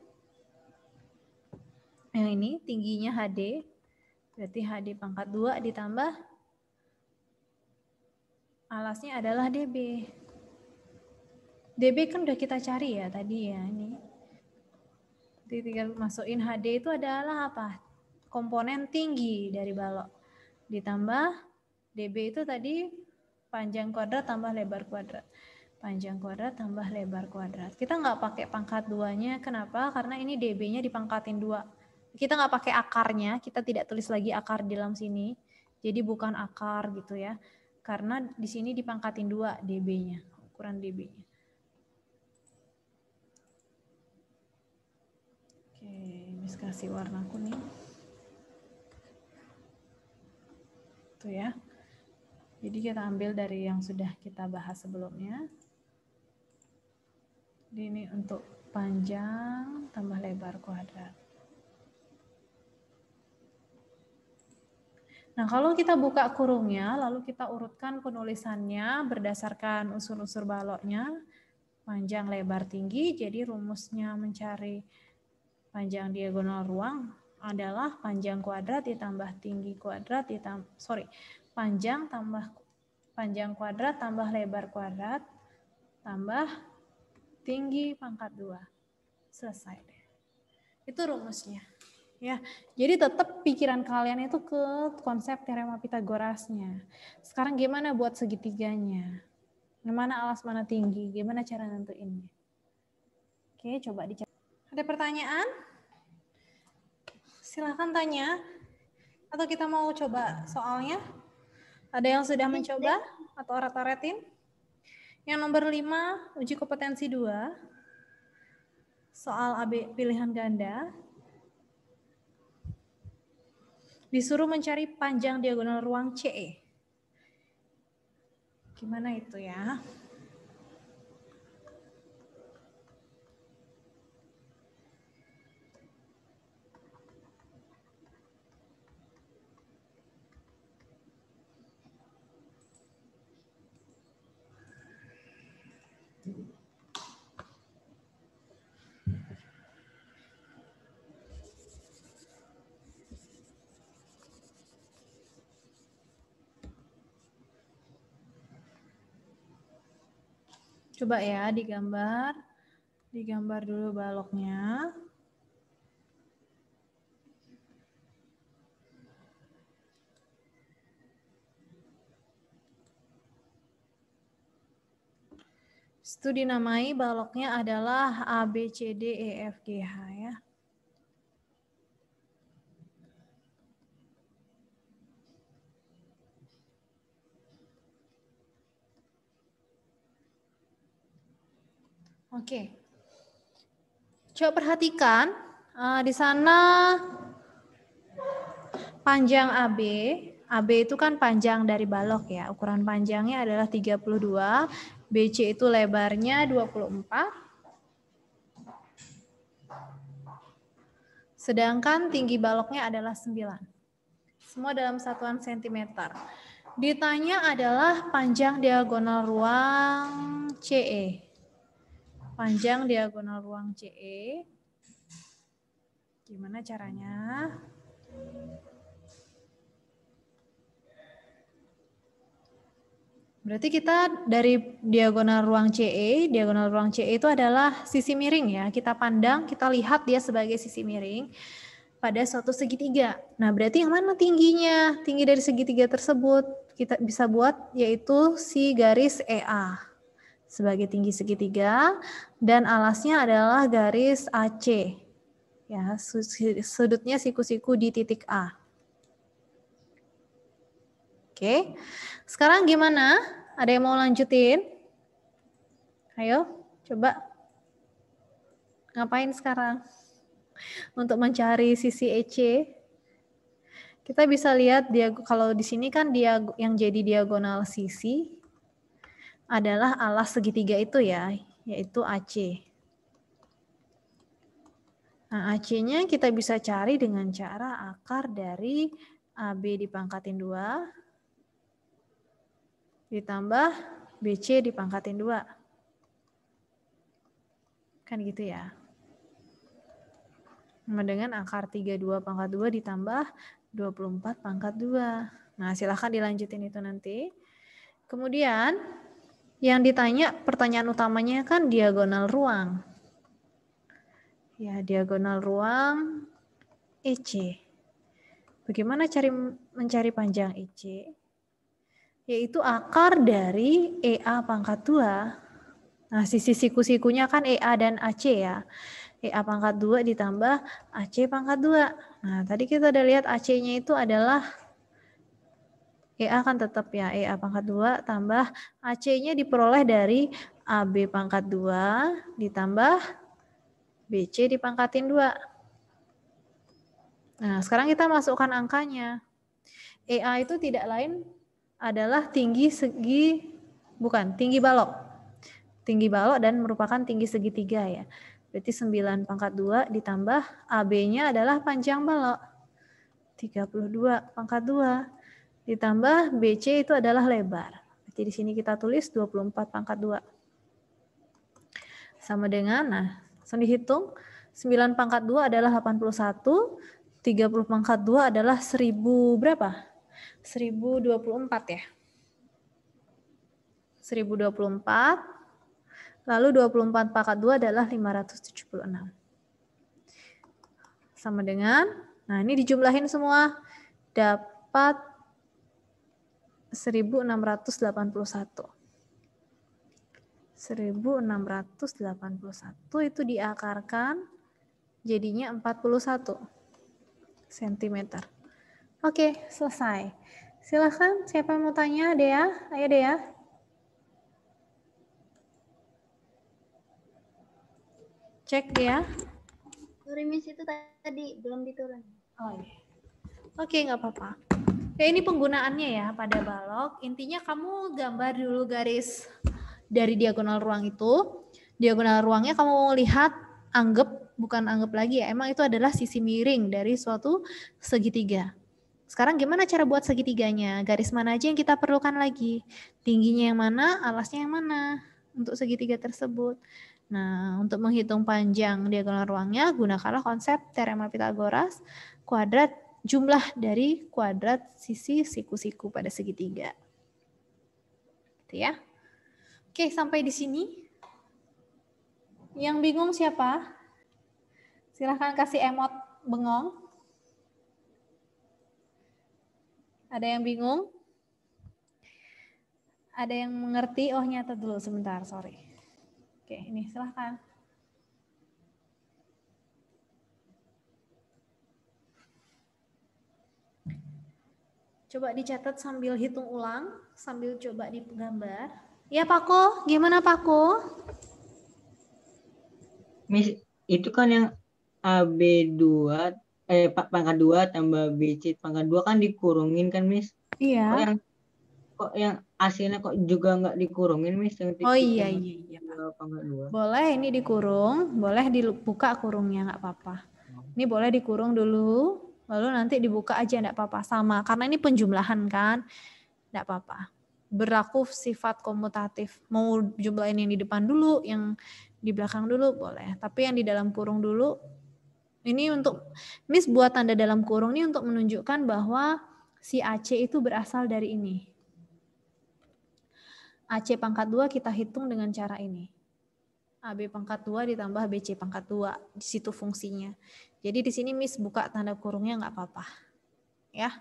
[SPEAKER 1] yang ini tingginya HD. Berarti HD pangkat 2 ditambah alasnya adalah DB. DB kan udah kita cari ya tadi ya ini. Jadi tinggal masukin HD itu adalah apa? Komponen tinggi dari balok. Ditambah DB itu tadi panjang kuadrat tambah lebar kuadrat. Panjang kuadrat tambah lebar kuadrat. Kita nggak pakai pangkat duanya. Kenapa? Karena ini DB-nya dipangkatin dua. Kita nggak pakai akarnya. Kita tidak tulis lagi akar di dalam sini. Jadi bukan akar gitu ya. Karena di sini dipangkatin dua DB-nya. Ukuran DB-nya.
[SPEAKER 4] Oke, Miss kasih
[SPEAKER 1] warna kuning. Tuh ya. Jadi kita ambil dari yang sudah kita bahas sebelumnya. Jadi ini untuk panjang tambah lebar kuadrat. Nah, kalau kita buka kurungnya, lalu kita urutkan penulisannya berdasarkan unsur-unsur baloknya, panjang, lebar, tinggi, jadi rumusnya mencari Panjang diagonal ruang adalah panjang kuadrat ditambah tinggi kuadrat ditambah sorry panjang tambah panjang kuadrat tambah lebar kuadrat tambah tinggi pangkat dua selesai itu rumusnya ya jadi tetap pikiran kalian itu ke konsep teorema Pitagorasnya sekarang gimana buat segitiganya gimana alas mana tinggi gimana cara nentuinnya oke coba dicari ada pertanyaan Silahkan tanya. Atau kita mau coba soalnya? Ada yang sudah mencoba atau rata oratin Yang nomor 5, uji kompetensi 2. Soal AB pilihan ganda. Disuruh mencari panjang diagonal ruang CE. Gimana itu ya? Coba ya digambar. Digambar dulu baloknya. Studi namai baloknya adalah A, B, C, D, E, F, G, H ya. Oke. Coba perhatikan uh, di sana panjang AB. AB itu kan panjang dari balok ya. Ukuran panjangnya adalah 32. BC itu lebarnya 24. Sedangkan tinggi baloknya adalah 9 semua dalam satuan sentimeter. Ditanya adalah panjang diagonal ruang CE panjang diagonal ruang CE. Gimana caranya? Berarti kita dari diagonal ruang CE, diagonal ruang CE itu adalah sisi miring ya. Kita pandang, kita lihat dia sebagai sisi miring pada suatu segitiga. Nah, berarti yang mana tingginya? Tinggi dari segitiga tersebut kita bisa buat yaitu si garis EA sebagai tinggi segitiga dan alasnya adalah garis AC. Ya, sudutnya siku-siku di titik A. Oke. Sekarang gimana? Ada yang mau lanjutin? Ayo, coba. Ngapain sekarang? Untuk mencari sisi EC. Kita bisa lihat dia kalau di sini kan dia yang jadi diagonal sisi adalah alas segitiga itu ya, yaitu AC. Nah, AC-nya kita bisa cari dengan cara akar dari AB dipangkatin 2 ditambah BC dipangkatin 2. Kan gitu ya. Sama dengan akar 32 pangkat 2 ditambah 24 pangkat 2. Nah, silahkan dilanjutin itu nanti. Kemudian, yang ditanya pertanyaan utamanya kan diagonal ruang. Ya, diagonal ruang EC. Bagaimana cari mencari panjang EC? Yaitu akar dari EA pangkat 2. Nah, sisi siku-sikunya kan EA dan AC ya. EA pangkat 2 ditambah AC pangkat 2. Nah, tadi kita udah lihat AC-nya itu adalah EA kan tetap ya EA pangkat 2 tambah AC-nya diperoleh dari AB pangkat 2 ditambah BC dipangkatin 2. Nah, sekarang kita masukkan angkanya. EA itu tidak lain adalah tinggi segi bukan, tinggi balok. Tinggi balok dan merupakan tinggi segitiga ya. Berarti 9 pangkat 2 ditambah AB-nya adalah panjang balok. 32 pangkat 2 Ditambah BC itu adalah lebar. Jadi di sini kita tulis 24 pangkat 2. Sama dengan, nah, langsung dihitung. 9 pangkat 2 adalah 81, 30 pangkat 2 adalah 1000 berapa? 1024 ya. 1024 Lalu 24 pangkat 2 adalah 576. Sama dengan, nah ini dijumlahin semua, dapat 1681. 1681 itu diakarkan jadinya 41 cm. Oke, selesai. Silahkan, siapa yang mau tanya? Dea? Ayo Dea. Cek Dea.
[SPEAKER 2] Sorry, Miss, itu tadi belum diturun.
[SPEAKER 1] Oh, iya. Oke, nggak apa-apa. Oke, ini penggunaannya ya pada balok. Intinya kamu gambar dulu garis dari diagonal ruang itu. Diagonal ruangnya kamu lihat, anggap, bukan anggap lagi ya. Emang itu adalah sisi miring dari suatu segitiga. Sekarang gimana cara buat segitiganya? Garis mana aja yang kita perlukan lagi? Tingginya yang mana, alasnya yang mana untuk segitiga tersebut. Nah, untuk menghitung panjang diagonal ruangnya, gunakanlah konsep teorema Pitagoras, kuadrat jumlah dari kuadrat sisi siku-siku pada segitiga. Gitu ya. Oke, sampai di sini. Yang bingung siapa? Silahkan kasih emot bengong. Ada yang bingung? Ada yang mengerti? Oh, nyata dulu sebentar, sorry. Oke, ini silahkan. Coba dicatat sambil hitung ulang, sambil coba digambar. Ya Pak Ko, gimana Pak Ko?
[SPEAKER 2] Miss, itu kan yang AB2 eh pangkat 2 tambah BC pangkat 2 kan dikurungin kan Miss? Iya. Kok yang, kok yang hasilnya kok juga nggak dikurungin Miss? oh iya iya iya. Pangkat 2. Boleh
[SPEAKER 1] ini dikurung, boleh dibuka kurungnya nggak apa-apa. Oh. Ini boleh dikurung dulu, Lalu nanti dibuka aja enggak apa-apa sama karena ini penjumlahan kan. Enggak apa-apa. Berlaku sifat komutatif. Mau jumlahin yang di depan dulu, yang di belakang dulu boleh. Tapi yang di dalam kurung dulu ini untuk Miss buat tanda dalam kurung ini untuk menunjukkan bahwa si AC itu berasal dari ini. AC pangkat 2 kita hitung dengan cara ini. AB pangkat 2 ditambah BC pangkat 2. Di situ fungsinya. Jadi di sini Miss buka tanda kurungnya nggak apa-apa. Ya,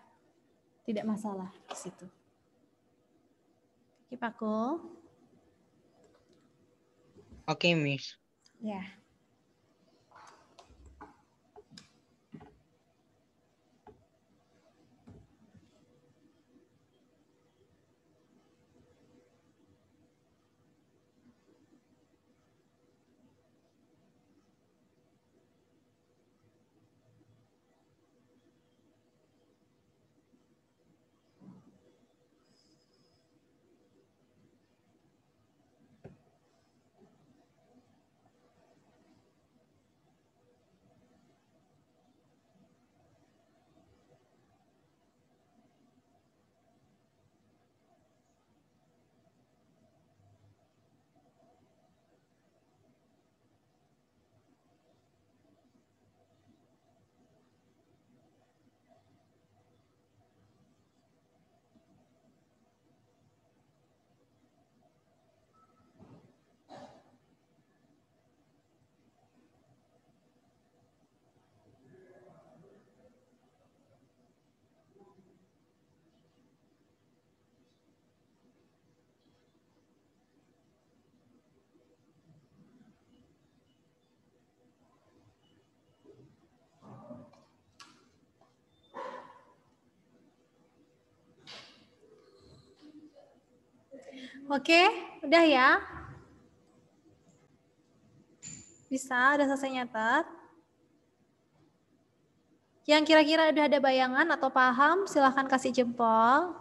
[SPEAKER 1] tidak masalah di situ. Oke, Pak
[SPEAKER 2] Oke, Miss.
[SPEAKER 4] Ya.
[SPEAKER 1] Oke, udah ya. Bisa, udah selesai nyatat. Yang kira-kira udah ada bayangan atau paham, silahkan kasih jempol.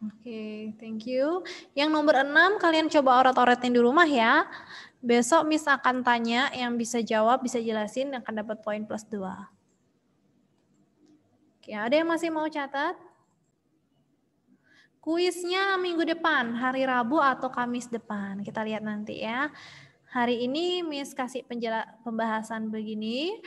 [SPEAKER 1] Oke, okay, thank you. Yang nomor enam, kalian coba orat-oratin di rumah ya. Besok Miss akan tanya, yang bisa jawab, bisa jelasin, akan dapat poin plus dua. Oke, ada yang masih mau catat? Kuisnya minggu depan, hari Rabu atau Kamis depan. Kita lihat nanti ya. Hari ini Miss kasih penjela pembahasan begini,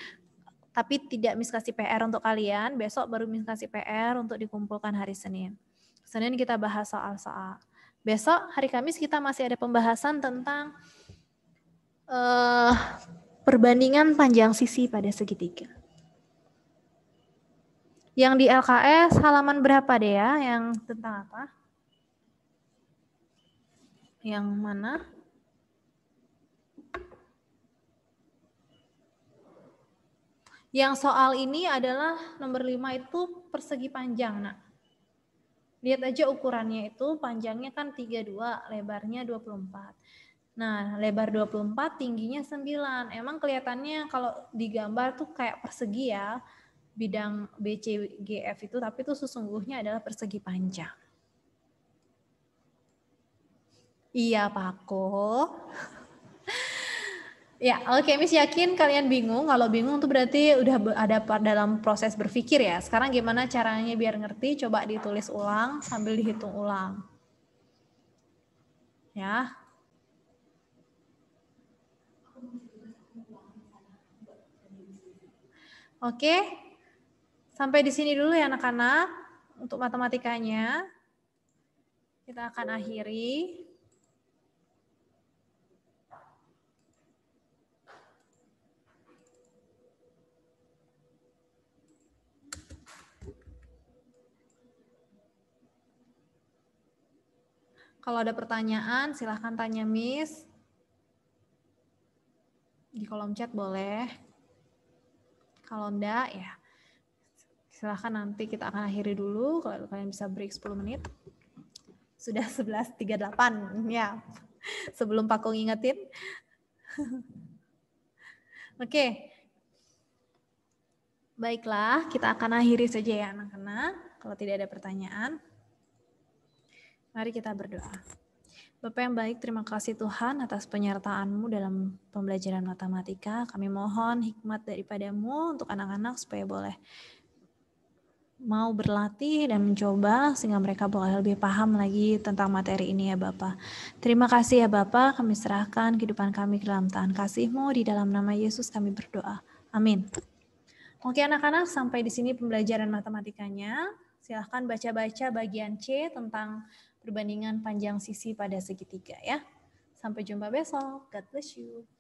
[SPEAKER 1] tapi tidak Miss kasih PR untuk kalian. Besok baru Miss kasih PR untuk dikumpulkan hari Senin. Senin kita bahas soal-soal. Besok hari Kamis kita masih ada pembahasan tentang uh, perbandingan panjang sisi pada segitiga. Yang di LKS halaman berapa deh ya? Yang tentang apa? Yang mana? Yang soal ini adalah nomor 5 itu persegi panjang, Nah, Lihat aja ukurannya itu panjangnya kan 32, lebarnya 24. Nah, lebar 24, tingginya 9. Emang kelihatannya kalau digambar tuh kayak persegi ya bidang BCGF itu, tapi itu sesungguhnya adalah persegi panjang. Iya, Pak Ko. ya, oke, okay, Miss yakin kalian bingung. Kalau bingung tuh berarti udah ada dalam proses berpikir ya. Sekarang gimana caranya biar ngerti? Coba ditulis ulang sambil dihitung ulang. Ya. Oke, Sampai di sini dulu ya anak-anak untuk matematikanya. Kita akan akhiri. Kalau ada pertanyaan, silahkan tanya Miss. Di kolom chat boleh. Kalau enggak, ya silahkan nanti kita akan akhiri dulu kalau kalian bisa break 10 menit sudah 11.38 ya sebelum Pak Kong ingetin oke okay. baiklah kita akan akhiri saja ya anak-anak kalau tidak ada pertanyaan mari kita berdoa Bapak yang baik, terima kasih Tuhan atas penyertaanmu dalam pembelajaran matematika. Kami mohon hikmat daripadamu untuk anak-anak supaya boleh mau berlatih dan mencoba sehingga mereka boleh lebih paham lagi tentang materi ini ya Bapak. Terima kasih ya Bapak, kami serahkan kehidupan kami ke dalam tangan kasih-Mu, di dalam nama Yesus kami berdoa. Amin. Oke anak-anak, sampai di sini pembelajaran matematikanya. Silahkan baca-baca bagian C tentang perbandingan panjang sisi pada segitiga ya. Sampai jumpa besok. God bless you.